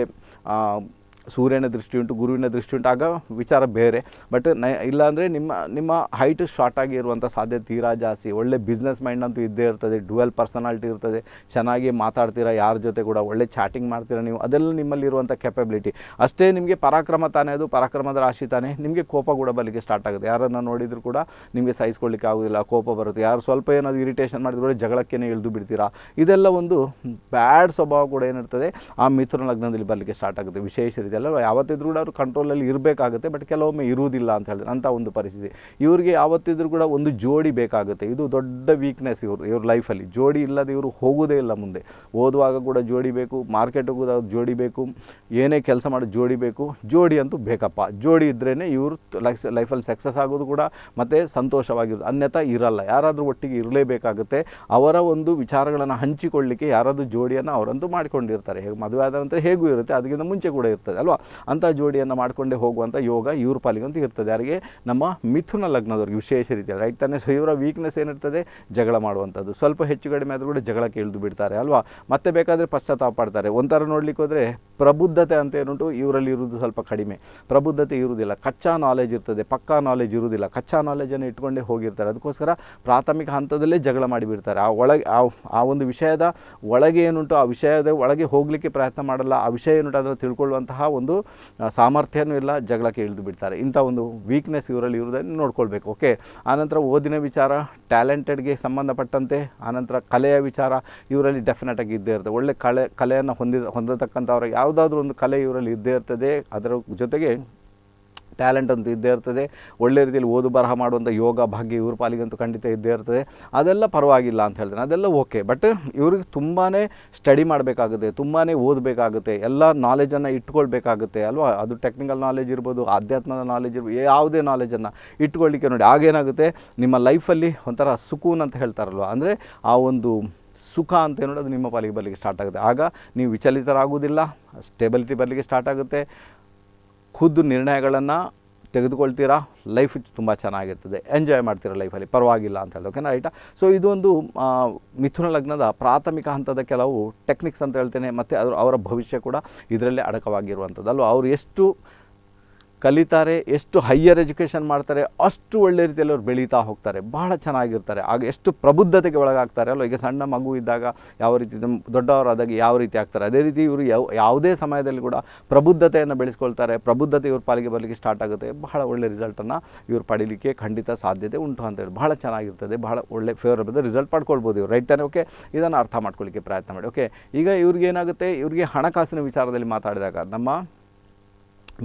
ಸೂರ್ಯನ ದೃಷ್ಟಿ ಉಂಟು ಗುರುವಿನ ದೃಷ್ಟಿ ಉಂಟು ಆಗ ವಿಚಾರ ಬೇರೆ ಬಟ್ ನ ಇಲ್ಲಾಂದರೆ ನಿಮ್ಮ ನಿಮ್ಮ ಹೈಟ್ ಶಾರ್ಟ್ ಆಗಿ ಇರುವಂಥ ಸಾಧ್ಯತೆ ತೀರಾ ಜಾಸ್ತಿ ಒಳ್ಳೆ ಬಿಸ್ನೆಸ್ ಮೈಂಡ್ ಅಂತೂ ಇದ್ದೇ ಇರ್ತದೆ ಡುವೆಲ್ ಪರ್ಸನಾಲಿಟಿ ಇರ್ತದೆ ಚೆನ್ನಾಗಿ ಮಾತಾಡ್ತೀರಾ ಯಾರ ಜೊತೆ ಕೂಡ ಒಳ್ಳೆ ಚಾಟಿಂಗ್ ಮಾಡ್ತೀರಾ ನೀವು ಅದೆಲ್ಲ ನಿಮ್ಮಲ್ಲಿರುವಂಥ ಕೆಪಬಿಲಿಟಿ ಅಷ್ಟೇ ನಿಮಗೆ ಪರಾಕ್ರಮ ತಾನೇ ಅದು ಪರಾಕ್ರಮದ ರಾಶಿ ತಾನೇ ನಿಮಗೆ ಕೋಪ ಕೂಡ ಬಲಿಗೆ ಸ್ಟಾರ್ಟ್ ಆಗುತ್ತೆ ಯಾರನ್ನು ನೋಡಿದರೂ ಕೂಡ ನಿಮಗೆ ಸಹಿಸ್ಕೊಳ್ಳಿಕ್ಕೆ ಆಗೋದಿಲ್ಲ ಕೋಪ ಬರುತ್ತೆ ಯಾರು ಸ್ವಲ್ಪ ಏನಾದರೂ ಇರಿಟೇಷನ್ ಮಾಡಿದ್ರು ಕೂಡ ಜಗಳಕ್ಕೇನೆ ಇಳಿದು ಬಿಡ್ತೀರಾ ಇದೆಲ್ಲ ಒಂದು ಬ್ಯಾಡ್ ಸ್ವಭಾವ ಕೂಡ ಏನಿರ್ತದೆ ಆ ಮಿಥುನ ಲಗ್ನದಲ್ಲಿ ಬರಲಿಕ್ಕೆ ಸ್ಟಾರ್ಟ್ ಆಗುತ್ತೆ ವಿಶೇಷ ರೀತಿ ಇದೆಲ್ಲ ಯಾವತ್ತಿದ್ರು ಕೂಡ ಅವರು ಕಂಟ್ರೋಲಲ್ಲಿ ಇರಬೇಕಾಗುತ್ತೆ ಬಟ್ ಕೆಲವೊಮ್ಮೆ ಇರುವುದಿಲ್ಲ ಅಂತ ಹೇಳಿದ್ರೆ ಅಂಥ ಒಂದು ಪರಿಸ್ಥಿತಿ ಇವರಿಗೆ ಯಾವತ್ತಿದ್ರು ಕೂಡ ಒಂದು ಜೋಡಿ ಬೇಕಾಗುತ್ತೆ ಇದು ದೊಡ್ಡ ವೀಕ್ನೆಸ್ ಇವರು ಇವ್ರ ಲೈಫಲ್ಲಿ ಜೋಡಿ ಇಲ್ಲದೆ ಇವರು ಹೋಗೋದೇ ಇಲ್ಲ ಮುಂದೆ ಓದುವಾಗ ಕೂಡ ಜೋಡಿ ಬೇಕು ಮಾರ್ಕೆಟ್ ಕೂಡ ಜೋಡಿ ಬೇಕು ಏನೇ ಕೆಲಸ ಮಾಡೋದು ಜೋಡಿ ಬೇಕು ಜೋಡಿ ಅಂತೂ ಬೇಕಪ್ಪ ಜೋಡಿ ಇದ್ರೇ ಇವರು ಲೈಫ್ ಲೈಫಲ್ಲಿ ಸಕ್ಸಸ್ ಆಗೋದು ಕೂಡ ಮತ್ತು ಸಂತೋಷವಾಗಿರೋದು ಅನ್ಯಥಾ ಇರಲ್ಲ ಯಾರಾದರೂ ಒಟ್ಟಿಗೆ ಇರಲೇಬೇಕಾಗುತ್ತೆ ಅವರ ಒಂದು ವಿಚಾರಗಳನ್ನು ಹಂಚಿಕೊಳ್ಳಲಿಕ್ಕೆ ಯಾರಾದರೂ ಜೋಡಿಯನ್ನು ಅವರಂತೂ ಮಾಡಿಕೊಂಡಿರ್ತಾರೆ ಹೇಗೆ ಮದುವೆ ಆದ ನಂತರ ಹೇಗೂ ಇರುತ್ತೆ ಅದಕ್ಕಿಂತ ಮುಂಚೆ ಕೂಡ ಇರ್ತದೆ ಅಲ್ವಾ ಅಂಥ ಜೋಡಿಯನ್ನು ಮಾಡಿಕೊಂಡೇ ಹೋಗುವಂಥ ಯೋಗ ಇವ್ರ ಅಂತ ಇರ್ತದೆ ಯಾರಿಗೆ ನಮ್ಮ ಮಿಥುನ ಲಗ್ನದವ್ರಿಗೆ ವಿಶೇಷ ರೀತಿಯಲ್ಲಿ ರೈಟ್ ತಾನೇ ಸೊ ಇವರ ವೀಕ್ನೆಸ್ ಏನಿರ್ತದೆ ಜಗಳ ಮಾಡುವಂಥದ್ದು ಸ್ವಲ್ಪ ಹೆಚ್ಚು ಕಡಿಮೆ ಆದರೂ ಕೂಡ ಜಗಳ ಕೇಳಿದು ಬಿಡ್ತಾರೆ ಅಲ್ವಾ ಮತ್ತೆ ಬೇಕಾದರೆ ಪಶ್ಚಾತ್ತಾಪ ಪಡ್ತಾರೆ ಒಂಥರ ನೋಡ್ಲಿಕ್ಕೆ ಹೋದರೆ ಪ್ರಬುದ್ಧತೆ ಅಂತ ಏನುಂಟು ಇವರಲ್ಲಿ ಇರುವುದು ಸ್ವಲ್ಪ ಕಡಿಮೆ ಪ್ರಬುದ್ಧತೆ ಇರುವುದಿಲ್ಲ ಕಚ್ಚಾ ನಾಲೆಜ್ ಇರ್ತದೆ ಪಕ್ಕಾ ನಾಲೆಜ್ ಇರುವುದಿಲ್ಲ ಕಚ್ಚಾ ನಾಲೆಜನ್ನು ಇಟ್ಕೊಂಡೇ ಹೋಗಿರ್ತಾರೆ ಅದಕ್ಕೋಸ್ಕರ ಪ್ರಾಥಮಿಕ ಹಂತದಲ್ಲೇ ಜಗಳ ಮಾಡಿಬಿಡ್ತಾರೆ ಆ ಒಳಗೆ ಆ ಒಂದು ವಿಷಯದ ಒಳಗೆ ಏನುಂಟು ಆ ವಿಷಯದ ಒಳಗೆ ಹೋಗಲಿಕ್ಕೆ ಪ್ರಯತ್ನ ಮಾಡಲ್ಲ ಆ ವಿಷಯ ಏನುಂಟು ಅದನ್ನು ತಿಳ್ಕೊಳ್ಳುವಂತಹ ಒಂದು ಸಾಮರ್ಥ್ಯನೂ ಇಲ್ಲ ಜಗಳಕ್ಕೆ ಇಳಿದು ಬಿಡ್ತಾರೆ ಇಂಥ ಒಂದು ವೀಕ್ನೆಸ್ ಇವರಲ್ಲಿ ಇರೋದನ್ನು ನೋಡ್ಕೊಳ್ಬೇಕು ಓಕೆ ಆನಂತರ ಓದಿನ ವಿಚಾರ ಟ್ಯಾಲೆಂಟೆಡ್ಗೆ ಸಂಬಂಧಪಟ್ಟಂತೆ ಆನಂತರ ಕಲೆಯ ವಿಚಾರ ಇವರಲ್ಲಿ ಡೆಫಿನೆಟಾಗಿ ಇದ್ದೇ ಇರ್ತದೆ ಒಳ್ಳೆ ಕಲೆ ಕಲೆಯನ್ನು ಹೊಂದಿದ ಹೊಂದತಕ್ಕಂಥವ್ರಿಗೆ ಯಾವುದಾದ್ರೂ ಒಂದು ಕಲೆ ಇವರಲ್ಲಿ ಇದ್ದೇ ಇರ್ತದೆ ಅದರ ಜೊತೆಗೆ ಟ್ಯಾಲೆಂಟ್ ಅಂತೂ ಇದ್ದೇ ಇರ್ತದೆ ಒಳ್ಳೆ ರೀತಿಯಲ್ಲಿ ಓದು ಬರಹ ಮಾಡುವಂಥ ಯೋಗ ಭಾಗ್ಯ ಇವ್ರ ಪಾಲಿಗಂತೂ ಖಂಡಿತ ಇದ್ದೇ ಇರ್ತದೆ ಅದೆಲ್ಲ ಪರವಾಗಿಲ್ಲ ಅಂತ ಹೇಳ್ತಾರೆ ಅದೆಲ್ಲ ಓಕೆ ಬಟ್ ಇವ್ರಿಗೆ ತುಂಬಾ ಸ್ಟಡಿ ಮಾಡಬೇಕಾಗುತ್ತೆ ತುಂಬಾ ಓದಬೇಕಾಗುತ್ತೆ ಎಲ್ಲ ನಾಲೆಜನ್ನು ಇಟ್ಕೊಳ್ಬೇಕಾಗುತ್ತೆ ಅಲ್ವಾ ಅದು ಟೆಕ್ನಿಕಲ್ ನಾಲೆಜ್ ಇರ್ಬೋದು ಆಧ್ಯಾತ್ಮದ ನಾಲೆಜ್ ಇರ್ಬೋದು ಯಾವುದೇ ನಾಲೆಜನ್ನು ಇಟ್ಕೊಳ್ಳಿಕ್ಕೆ ನೋಡಿ ಆಗೇನಾಗುತ್ತೆ ನಿಮ್ಮ ಲೈಫಲ್ಲಿ ಒಂಥರ ಸುಕೂನ್ ಅಂತ ಹೇಳ್ತಾರಲ್ವ ಅಂದರೆ ಆ ಒಂದು ಸುಖ ಅಂತ ಏನೋ ಅದು ನಿಮ್ಮ ಪಾಲಿಗೆ ಬರಲಿಕ್ಕೆ ಸ್ಟಾರ್ಟ್ ಆಗುತ್ತೆ ಆಗ ನೀವು ವಿಚಲಿತರಾಗುವುದಿಲ್ಲ ಸ್ಟೆಬಿಲಿಟಿ ಬರಲಿಕ್ಕೆ ಸ್ಟಾರ್ಟ್ ಆಗುತ್ತೆ ಖುದ್ದು ನಿರ್ಣಯಗಳನ್ನು ತೆಗೆದುಕೊಳ್ತೀರಾ ಲೈಫ್ ತುಂಬ ಚೆನ್ನಾಗಿರ್ತದೆ ಎಂಜಾಯ್ ಮಾಡ್ತೀರಾ ಲೈಫಲ್ಲಿ ಪರವಾಗಿಲ್ಲ ಅಂತ ಹೇಳಿ ಓಕೆನಾ ರೈಟಾ ಸೊ ಇದೊಂದು ಮಿಥುನ ಲಗ್ನದ ಪ್ರಾಥಮಿಕ ಹಂತದ ಕೆಲವು ಟೆಕ್ನಿಕ್ಸ್ ಅಂತ ಹೇಳ್ತೇನೆ ಮತ್ತು ಅದರ ಅವರ ಭವಿಷ್ಯ ಕೂಡ ಇದರಲ್ಲೇ ಅಡಕವಾಗಿರುವಂಥದ್ದು ಅಲ್ವ ಅವರು ಎಷ್ಟು ಕಲಿತಾರೆ ಎಷ್ಟು ಹೈಯರ್ ಎಜುಕೇಷನ್ ಮಾಡ್ತಾರೆ ಅಷ್ಟು ಒಳ್ಳೆ ರೀತಿಯಲ್ಲಿ ಅವ್ರು ಬೆಳೀತಾ ಹೋಗ್ತಾರೆ ಭಾಳ ಚೆನ್ನಾಗಿರ್ತಾರೆ ಆಗ ಎಷ್ಟು ಪ್ರಬುದ್ಧತೆಗೆ ಒಳಗಾಗ್ತಾರೆ ಅಲ್ವ ಈಗ ಸಣ್ಣ ಮಗು ಇದ್ದಾಗ ಯಾವ ರೀತಿ ದೊಡ್ಡವರಾದಾಗ ಯಾವ ರೀತಿ ಆಗ್ತಾರೆ ಅದೇ ರೀತಿ ಇವರು ಯಾವ ಯಾವುದೇ ಸಮಯದಲ್ಲಿ ಕೂಡ ಪ್ರಬುದ್ಧತೆಯನ್ನು ಬೆಳೆಸ್ಕೊಳ್ತಾರೆ ಪ್ರಬುದ್ಧತೆ ಇವ್ರ ಪಾಲಿಗೆ ಬರಲಿಕ್ಕೆ ಸ್ಟಾರ್ಟ್ ಆಗುತ್ತೆ ಬಹಳ ಒಳ್ಳೆ ರಿಸಲ್ಟನ್ನು ಇವ್ರು ಪಡೀಲಿಕ್ಕೆ ಖಂಡಿತ ಸಾಧ್ಯತೆ ಉಂಟು ಅಂತೇಳಿ ಭಾಳ ಚೆನ್ನಾಗಿರ್ತದೆ ಭಾಳ ಒಳ್ಳೆ ಫೇವರಬಲ್ ರಿಸಲ್ಟ್ ಪಡ್ಕೊಳ್ಬೋದು ಇವರು ರೈಟ್ ತಾನೆ ಓಕೆ ಇದನ್ನು ಅರ್ಥ ಮಾಡ್ಕೊಳ್ಳಿಕ್ಕೆ ಪ್ರಯತ್ನ ಮಾಡಿ ಓಕೆ ಈಗ ಏನಾಗುತ್ತೆ ಇವರಿಗೆ ಹಣಕಾಸಿನ ವಿಚಾರದಲ್ಲಿ ಮಾತಾಡಿದಾಗ ನಮ್ಮ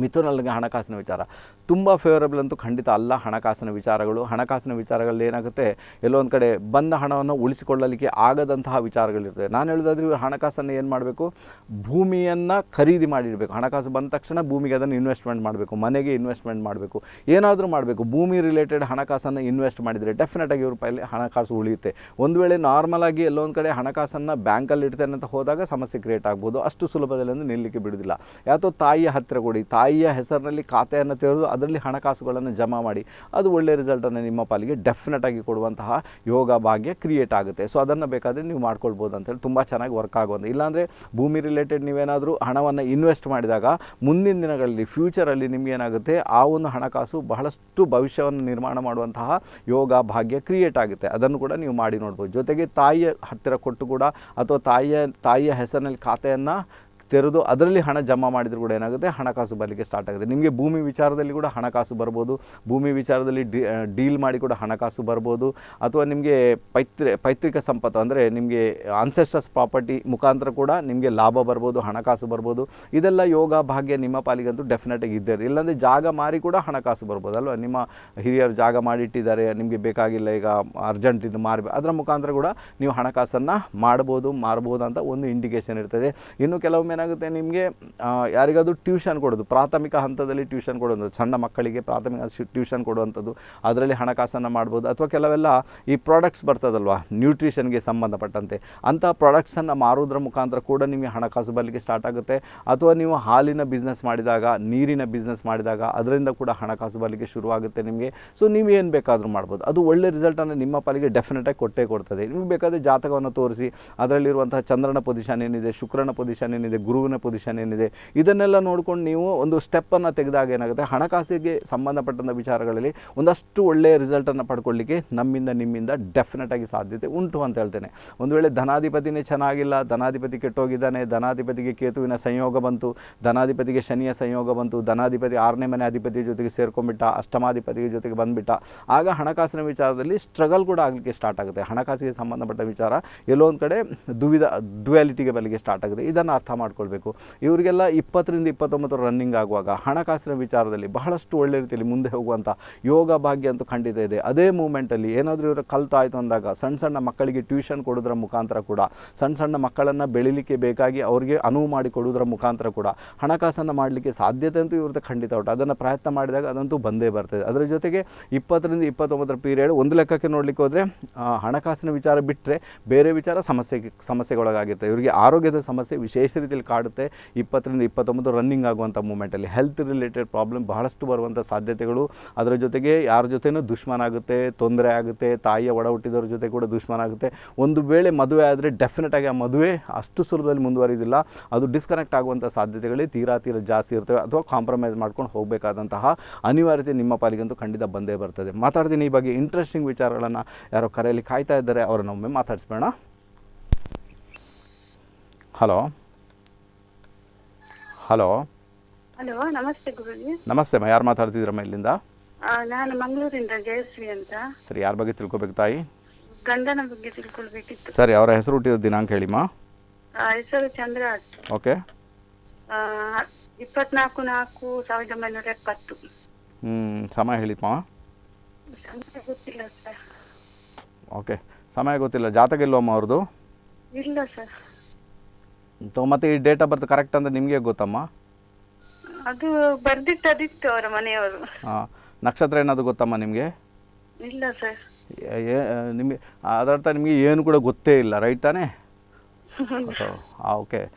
මිතුරනල්ලගේ ಹಣಕಾಸಿನ ವಿಚಾರ ತುಂಬ ಫೇವರೇಬಲ್ ಅಂತೂ ಖಂಡಿತ ಅಲ್ಲ ಹಣಕಾಸಿನ ವಿಚಾರಗಳು ಹಣಕಾಸಿನ ವಿಚಾರಗಳಲ್ಲಿ ಏನಾಗುತ್ತೆ ಎಲ್ಲೊಂದು ಕಡೆ ಬಂದ ಹಣವನ್ನು ಉಳಿಸಿಕೊಳ್ಳಲಿಕ್ಕೆ ಆಗದಂತಹ ವಿಚಾರಗಳಿರ್ತವೆ ನಾನು ಹೇಳೋದಾದ್ರೆ ಇವರು ಹಣಕಾಸನ್ನು ಏನು ಮಾಡಬೇಕು ಭೂಮಿಯನ್ನು ಖರೀದಿ ಮಾಡಿರಬೇಕು ಹಣಕಾಸು ಬಂದ ತಕ್ಷಣ ಭೂಮಿಗೆ ಅದನ್ನು ಇನ್ವೆಸ್ಟ್ಮೆಂಟ್ ಮಾಡಬೇಕು ಮನೆಗೆ ಇನ್ವೆಸ್ಟ್ಮೆಂಟ್ ಮಾಡಬೇಕು ಏನಾದರೂ ಮಾಡಬೇಕು ಭೂಮಿ ರಿಲೇಟೆಡ್ ಹಣಕಾಸನ್ನು ಇನ್ವೆಸ್ಟ್ ಮಾಡಿದರೆ ಡೆಫಿನೆಟಾಗಿ ಇವರು ಪೈಲಿ ಹಣಕಾಸು ಉಳಿಯುತ್ತೆ ಒಂದು ವೇಳೆ ನಾರ್ಮಲಾಗಿ ಎಲ್ಲೊಂದು ಕಡೆ ಹಣಕಾಸನ್ನು ಬ್ಯಾಂಕಲ್ಲಿ ಇಡ್ತೇನೆ ಅಂತ ಹೋದಾಗ ಸಮಸ್ಯೆ ಕ್ರಿಯೇಟ್ ಆಗ್ಬೋದು ಅಷ್ಟು ಸುಲಭದಲ್ಲಿ ನಿಲ್ಲಕ್ಕೆ ಬಿಡೋದಿಲ್ಲ ಯಾತೋ ತಾಯಿಯ ಹತ್ತಿರ ಕೊಡಿ ತಾಯಿಯ ಹೆಸರಿನಲ್ಲಿ ಖಾತೆಯನ್ನು ತೆರೆದು ಅದರಲ್ಲಿ ಹಣಕಾಸುಗಳನ್ನು ಜಮಾ ಮಾಡಿ ಅದು ಒಳ್ಳೆಯ ರಿಸಲ್ಟನ್ನು ನಿಮ್ಮ ಪಾಲಿಗೆ ಡೆಫಿನೆಟಾಗಿ ಕೊಡುವಂತಹ ಯೋಗ ಭಾಗ್ಯ ಕ್ರಿಯೇಟ್ ಆಗುತ್ತೆ ಸೊ ಅದನ್ನು ಬೇಕಾದರೆ ನೀವು ಮಾಡ್ಕೊಳ್ಬೋದು ಅಂತೇಳಿ ತುಂಬ ಚೆನ್ನಾಗಿ ವರ್ಕ್ ಆಗುವಂಥ ಇಲ್ಲಾಂದರೆ ಭೂಮಿ ರಿಲೇಟೆಡ್ ನೀವೇನಾದರೂ ಹಣವನ್ನು ಇನ್ವೆಸ್ಟ್ ಮಾಡಿದಾಗ ಮುಂದಿನ ದಿನಗಳಲ್ಲಿ ಫ್ಯೂಚರಲ್ಲಿ ನಿಮಗೇನಾಗುತ್ತೆ ಆ ಒಂದು ಹಣಕಾಸು ಬಹಳಷ್ಟು ಭವಿಷ್ಯವನ್ನು ನಿರ್ಮಾಣ ಮಾಡುವಂತಹ ಯೋಗ ಭಾಗ್ಯ ಕ್ರಿಯೇಟ್ ಆಗುತ್ತೆ ಅದನ್ನು ಕೂಡ ನೀವು ಮಾಡಿ ನೋಡ್ಬೋದು ಜೊತೆಗೆ ತಾಯಿಯ ಹತ್ತಿರ ಕೊಟ್ಟು ಕೂಡ ಅಥವಾ ತಾಯಿಯ ತಾಯಿಯ ಹೆಸರಿನಲ್ಲಿ ಖಾತೆಯನ್ನು ತೆರೆದು ಅದರಲ್ಲಿ ಹಣ ಜಮಾ ಮಾಡಿದ್ರು ಕೂಡ ಏನಾಗುತ್ತೆ ಹಣಕಾಸು ಬರಲಿಕ್ಕೆ ಸ್ಟಾರ್ಟ್ ಆಗುತ್ತೆ ನಿಮಗೆ ಭೂಮಿ ವಿಚಾರದಲ್ಲಿ ಕೂಡ ಹಣಕಾಸು ಬರ್ಬೋದು ಭೂಮಿ ವಿಚಾರದಲ್ಲಿ ಡೀಲ್ ಮಾಡಿ ಕೂಡ ಹಣಕಾಸು ಬರ್ಬೋದು ಅಥವಾ ನಿಮಗೆ ಪೈತ್ರಿ ಪೈತ್ರಿಕ ಸಂಪತ್ತು ಅಂದರೆ ನಿಮಗೆ ಆನ್ಸೆಸ್ಟರ್ಸ್ ಪ್ರಾಪರ್ಟಿ ಮುಖಾಂತರ ಕೂಡ ನಿಮಗೆ ಲಾಭ ಬರ್ಬೋದು ಹಣಕಾಸು ಬರ್ಬೋದು ಇದೆಲ್ಲ ಯೋಗ ಭಾಗ್ಯ ನಿಮ್ಮ ಪಾಲಿಗಂತೂ ಡೆಫಿನೆಟಾಗಿ ಇದ್ದೇ ಇಲ್ಲಾಂದರೆ ಜಾಗ ಮಾರಿ ಕೂಡ ಹಣಕಾಸು ಬರ್ಬೋದು ಅಲ್ವಾ ನಿಮ್ಮ ಹಿರಿಯರು ಜಾಗ ಮಾಡಿಟ್ಟಿದ್ದಾರೆ ನಿಮಗೆ ಬೇಕಾಗಿಲ್ಲ ಈಗ ಅರ್ಜೆಂಟ್ ಇದು ಮಾರಬೇಕು ಅದರ ಮುಖಾಂತರ ಕೂಡ ನೀವು ಹಣಕಾಸನ್ನು ಮಾಡ್ಬೋದು ಮಾರ್ಬೋದು ಅಂತ ಒಂದು ಇಂಡಿಕೇಶನ್ ಇರ್ತದೆ ಇನ್ನು ಕೆಲವೊಮ್ಮೆ ಏನಾಗುತ್ತೆ ನಿಮಗೆ ಯಾರಿಗಾದರೂ ಟ್ಯೂಷನ್ ಕೊಡೋದು ಪ್ರಾಥಮಿಕ ಹಂತದಲ್ಲಿ ಟ್ಯೂಷನ್ ಕೊಡುವಂಥದ್ದು ಸಣ್ಣ ಮಕ್ಕಳಿಗೆ ಪ್ರಾಥಮಿಕ ಟ್ಯೂಷನ್ ಕೊಡುವಂಥದ್ದು ಅದರಲ್ಲಿ ಹಣಕಾಸನ್ನು ಮಾಡ್ಬೋದು ಅಥವಾ ಕೆಲವೆಲ್ಲ ಈ ಪ್ರಾಡಕ್ಟ್ಸ್ ಬರ್ತದಲ್ವಾ ನ್ಯೂಟ್ರಿಷನ್ಗೆ ಸಂಬಂಧಪಟ್ಟಂತೆ ಅಂಥ ಪ್ರಾಡಕ್ಟ್ಸನ್ನು ಮಾರೋದ್ರ ಮುಖಾಂತರ ಕೂಡ ನಿಮಗೆ ಹಣಕಾಸು ಬರಲಿಕ್ಕೆ ಸ್ಟಾರ್ಟ್ ಆಗುತ್ತೆ ಅಥವಾ ನೀವು ಹಾಲಿನ ಬಿಸ್ನೆಸ್ ಮಾಡಿದಾಗ ನೀರಿನ ಬಿಸ್ನೆಸ್ ಮಾಡಿದಾಗ ಅದರಿಂದ ಕೂಡ ಹಣಕಾಸು ಬರಲಿಕ್ಕೆ ಶುರುವಾಗುತ್ತೆ ನಿಮಗೆ ಸೊ ನೀವು ಏನು ಬೇಕಾದರೂ ಮಾಡ್ಬೋದು ಅದು ಒಳ್ಳೆ ರಿಸಲ್ಟನ್ನು ನಿಮ್ಮ ಪಾಲಿಗೆ ಡೆಫಿನೆಟಾಗಿ ಕೊಟ್ಟೇ ಕೊಡ್ತದೆ ನಿಮಗೆ ಬೇಕಾದರೆ ಜಾತಕವನ್ನು ತೋರಿಸಿ ಅದರಲ್ಲಿರುವಂತಹ ಚಂದ್ರನ ಪೊಸಿಷನ್ ಏನಿದೆ ಶುಕ್ರನ ಪೊಸಿಷನ್ ಏನಿದೆ ಗುರುವಿನ ಪೊಸಿಷನ್ ಏನಿದೆ ಇದನ್ನೆಲ್ಲ ನೋಡ್ಕೊಂಡು ನೀವು ಒಂದು ಸ್ಟೆಪ್ಪನ್ನು ತೆಗೆದಾಗ ಏನಾಗುತ್ತೆ ಹಣಕಾಸಿಗೆ ಸಂಬಂಧಪಟ್ಟಂಥ ವಿಚಾರಗಳಲ್ಲಿ ಒಂದಷ್ಟು ಒಳ್ಳೆಯ ರಿಸಲ್ಟನ್ನು ಪಡ್ಕೊಳ್ಳಿಕ್ಕೆ ನಮ್ಮಿಂದ ನಿಮ್ಮಿಂದ ಡೆಫಿನೆಟಾಗಿ ಸಾಧ್ಯತೆ ಉಂಟು ಅಂತ ಹೇಳ್ತೇನೆ ಒಂದು ವೇಳೆ ಧನಾಧಿಪತಿನೇ ಚೆನ್ನಾಗಿಲ್ಲ ಧನಾಧಿಪತಿ ಕೆಟ್ಟೋಗಿದ್ದಾನೆ ಧನಾಧಿಪತಿಗೆ ಕೇತುವಿನ ಸಂಯೋಗ ಬಂತು ಧನಾಧಿಪತಿಗೆ ಶನಿಯ ಸಂಯೋಗ ಬಂತು ಧನಾಧಿಪತಿ ಆರನೇ ಮನೆ ಅಧಿಪತಿ ಜೊತೆಗೆ ಸೇರ್ಕೊಂಡ್ಬಿಟ್ಟ ಅಷ್ಟಮಾಧಿಪತಿ ಜೊತೆಗೆ ಬಂದುಬಿಟ್ಟ ಆಗ ಹಣಕಾಸಿನ ವಿಚಾರದಲ್ಲಿ ಸ್ಟ್ರಗಲ್ ಕೂಡ ಆಗಲಿಕ್ಕೆ ಸ್ಟಾರ್ಟ್ ಆಗುತ್ತೆ ಹಣಕಾಸಿಗೆ ಸಂಬಂಧಪಟ್ಟ ವಿಚಾರ ಎಲ್ಲೋ ಒಂದು ಕಡೆ ದುವಿಧ ಡ್ಯುಯಾಲಿಟಿಗೆ ಬರಲಿಕ್ಕೆ ಸ್ಟಾರ್ಟ್ ಆಗುತ್ತೆ ಇದನ್ನು ಅರ್ಥ ಮಾಡ್ಕೊಂಡು ಮಾಡ್ಕೊಳ್ಬೇಕು ಇವರಿಗೆಲ್ಲ ಇಪ್ಪತ್ತರಿಂದ ಇಪ್ಪತ್ತೊಂಬತ್ತು ರನ್ನಿಂಗ್ ಆಗುವಾಗ ಹಣಕಾಸಿನ ವಿಚಾರದಲ್ಲಿ ಬಹಳಷ್ಟು ಒಳ್ಳೆ ರೀತಿಯಲ್ಲಿ ಮುಂದೆ ಹೋಗುವಂಥ ಯೋಗ ಭಾಗ್ಯ ಅಂತೂ ಖಂಡಿತ ಇದೆ ಅದೇ ಮೂಮೆಂಟಲ್ಲಿ ಏನಾದರೂ ಇವರು ಕಲ್ತಾಯಿತು ಅಂದಾಗ ಸಣ್ಣ ಸಣ್ಣ ಮಕ್ಕಳಿಗೆ ಟ್ಯೂಷನ್ ಕೊಡೋದ್ರ ಮುಖಾಂತರ ಕೂಡ ಸಣ್ಣ ಸಣ್ಣ ಮಕ್ಕಳನ್ನು ಬೆಳಿಲಿಕ್ಕೆ ಬೇಕಾಗಿ ಅವರಿಗೆ ಅನುವು ಮಾಡಿಕೊಡೋದ್ರ ಮುಖಾಂತರ ಕೂಡ ಹಣಕಾಸನ್ನು ಮಾಡಲಿಕ್ಕೆ ಸಾಧ್ಯತೆ ಅಂತೂ ಇವ್ರದ್ದು ಖಂಡಿತ ಉಂಟು ಅದನ್ನು ಪ್ರಯತ್ನ ಮಾಡಿದಾಗ ಅದಂತೂ ಬಂದೇ ಬರ್ತದೆ ಅದರ ಜೊತೆಗೆ ಇಪ್ಪತ್ತರಿಂದ ಇಪ್ಪತ್ತೊಂಬತ್ತರ ಪೀರಿಯಡ್ ಒಂದು ಲೆಕ್ಕಕ್ಕೆ ನೋಡಲಿಕ್ಕೆ ಹೋದರೆ ಹಣಕಾಸಿನ ವಿಚಾರ ಬಿಟ್ಟರೆ ಬೇರೆ ವಿಚಾರ ಸಮಸ್ಯೆಗೆ ಸಮಸ್ಯೆಗೊಳಗಾಗಿರುತ್ತೆ ಇವರಿಗೆ ಆರೋಗ್ಯದ ಸಮಸ್ಯೆ ವಿಶೇಷ ರೀತಿಯಲ್ಲಿ ಮೂಮೆಂಟಲ್ಲಿ ಕಾಡುತ್ತೆ ಇಪ್ಪತ್ತರಿಂದ ಇಪ್ಪತ್ತೊಂಬತ್ತು ರನ್ನಿಂಗ್ ಆಗುವಂಥ ಮೂಮೆಂಟಲ್ಲಿ ಹೆಲ್ತ್ ರಿಲೇಟೆಡ್ ಪ್ರಾಬ್ಲಮ್ ಬಹಳಷ್ಟು ಬರುವಂಥ ಸಾಧ್ಯತೆಗಳು ಅದರ ಜೊತೆಗೆ ಯಾರ ಜೊತೆಯೂ ದುಶ್ಮನ ಆಗುತ್ತೆ ತೊಂದರೆ ಆಗುತ್ತೆ ತಾಯಿಯ ಒಡ ಹುಟ್ಟಿದವ್ರ ಜೊತೆ ಕೂಡ ದುಶ್ಮನ ಆಗುತ್ತೆ ಒಂದು ವೇಳೆ ಮದುವೆ ಆದರೆ ಡೆಫಿನೆಟಾಗಿ ಆಗಿ ಆ ಮದುವೆ ಅಷ್ಟು ಸುಲಭದಲ್ಲಿ ಮುಂದುವರಿಯೋದಿಲ್ಲ ಅದು ಡಿಸ್ಕನೆಕ್ಟ್ ಆಗುವಂಥ ಸಾಧ್ಯತೆಗಳೇ ತೀರಾ ತೀರ ಜಾಸ್ತಿ ಇರ್ತವೆ ಅಥವಾ ಕಾಂಪ್ರಮೈಸ್ ಮಾಡ್ಕೊಂಡು ಹೋಗಬೇಕಾದಂತಹ ಅನಿವಾರ್ಯತೆ ನಿಮ್ಮ ಪಾಲಿಗಂತೂ ಖಂಡಿತ ಬಂದೇ ಬರ್ತದೆ ಮಾತಾಡ್ತೀನಿ ಈ ಬಗ್ಗೆ ಇಂಟ್ರೆಸ್ಟಿಂಗ್ ವಿಚಾರಗಳನ್ನು ಯಾರೋ ಕರೆಯಲ್ಲಿ ಕಾಯ್ತಾ ಇದ್ದಾರೆ ಅವರನ್ನೊಮ್ಮೆ ಮಾತಾಡಿಸ್ಬೇಡ ಹಲೋ ಹಲೋ ಹಲೋ ನಮಸ್ತೆ ಗುರುಜಿ ನಮಸ್ತೆ ಅಮ್ಮ ಯಾರು ಮಾತಾಡ್ತಿದ್ರಮ್ಮ ಇಲ್ಲಿಂದ ನಾನು ಮಂಗಳೂರಿಂದ ಜಯಶ್ರೀ ಅಂತ ಸರಿ ಯಾರ ಬಗ್ಗೆ ತಿಳ್ಕೊಬೇಕು ತಾಯಿ ಗಂಡನ ಬಗ್ಗೆ ತಿಳ್ಕೊಳ್ಬೇಕಿತ್ತು ಸರಿ ಅವರ ಹೆಸರು ಹುಟ್ಟಿದ ದಿನಾಂಕ ಹೇಳಿಮ್ಮ ಹೆಸರು ಚಂದ್ರ ಓಕೆ ಇಪ್ಪತ್ನಾಲ್ಕು ನಾಲ್ಕು ಸಾವಿರದ ಒಂಬೈನೂರ ಎಪ್ಪತ್ತು ಹ್ಮ್ ಸಮಯ ಹೇಳಿಪ್ಪ ಗೊತ್ತಿಲ್ಲ ಓಕೆ ಸಮಯ ಗೊತ್ತಿಲ್ಲ ಜಾತಕ ಇಲ್ಲವಮ್ಮ ಅವ್ರದ್ದು ಇಲ್ಲ ಸರ್ ಮತ್ತೆ ಈ ಡೇಟ್ ಆಫ್ ಬರ್ತ್ ಕರೆಕ್ಟ್ ಅಂದ್ರೆ ನಿಮಗೆ ಗೊತ್ತಮ್ಮ ಅದು ಅವರ ಮನೆಯವರು ನಕ್ಷತ್ರ ಏನಾದ್ರು ಗೊತ್ತಮ್ಮ ನಿಮಗೆ ಇಲ್ಲ ಸರ್ ನಿಮಗೆ ಅದರ್ಥ ನಿಮಗೆ ಏನು ಕೂಡ ಗೊತ್ತೇ ಇಲ್ಲ ರೈಟ್ ತಾನೇ ಓಕೆ (laughs)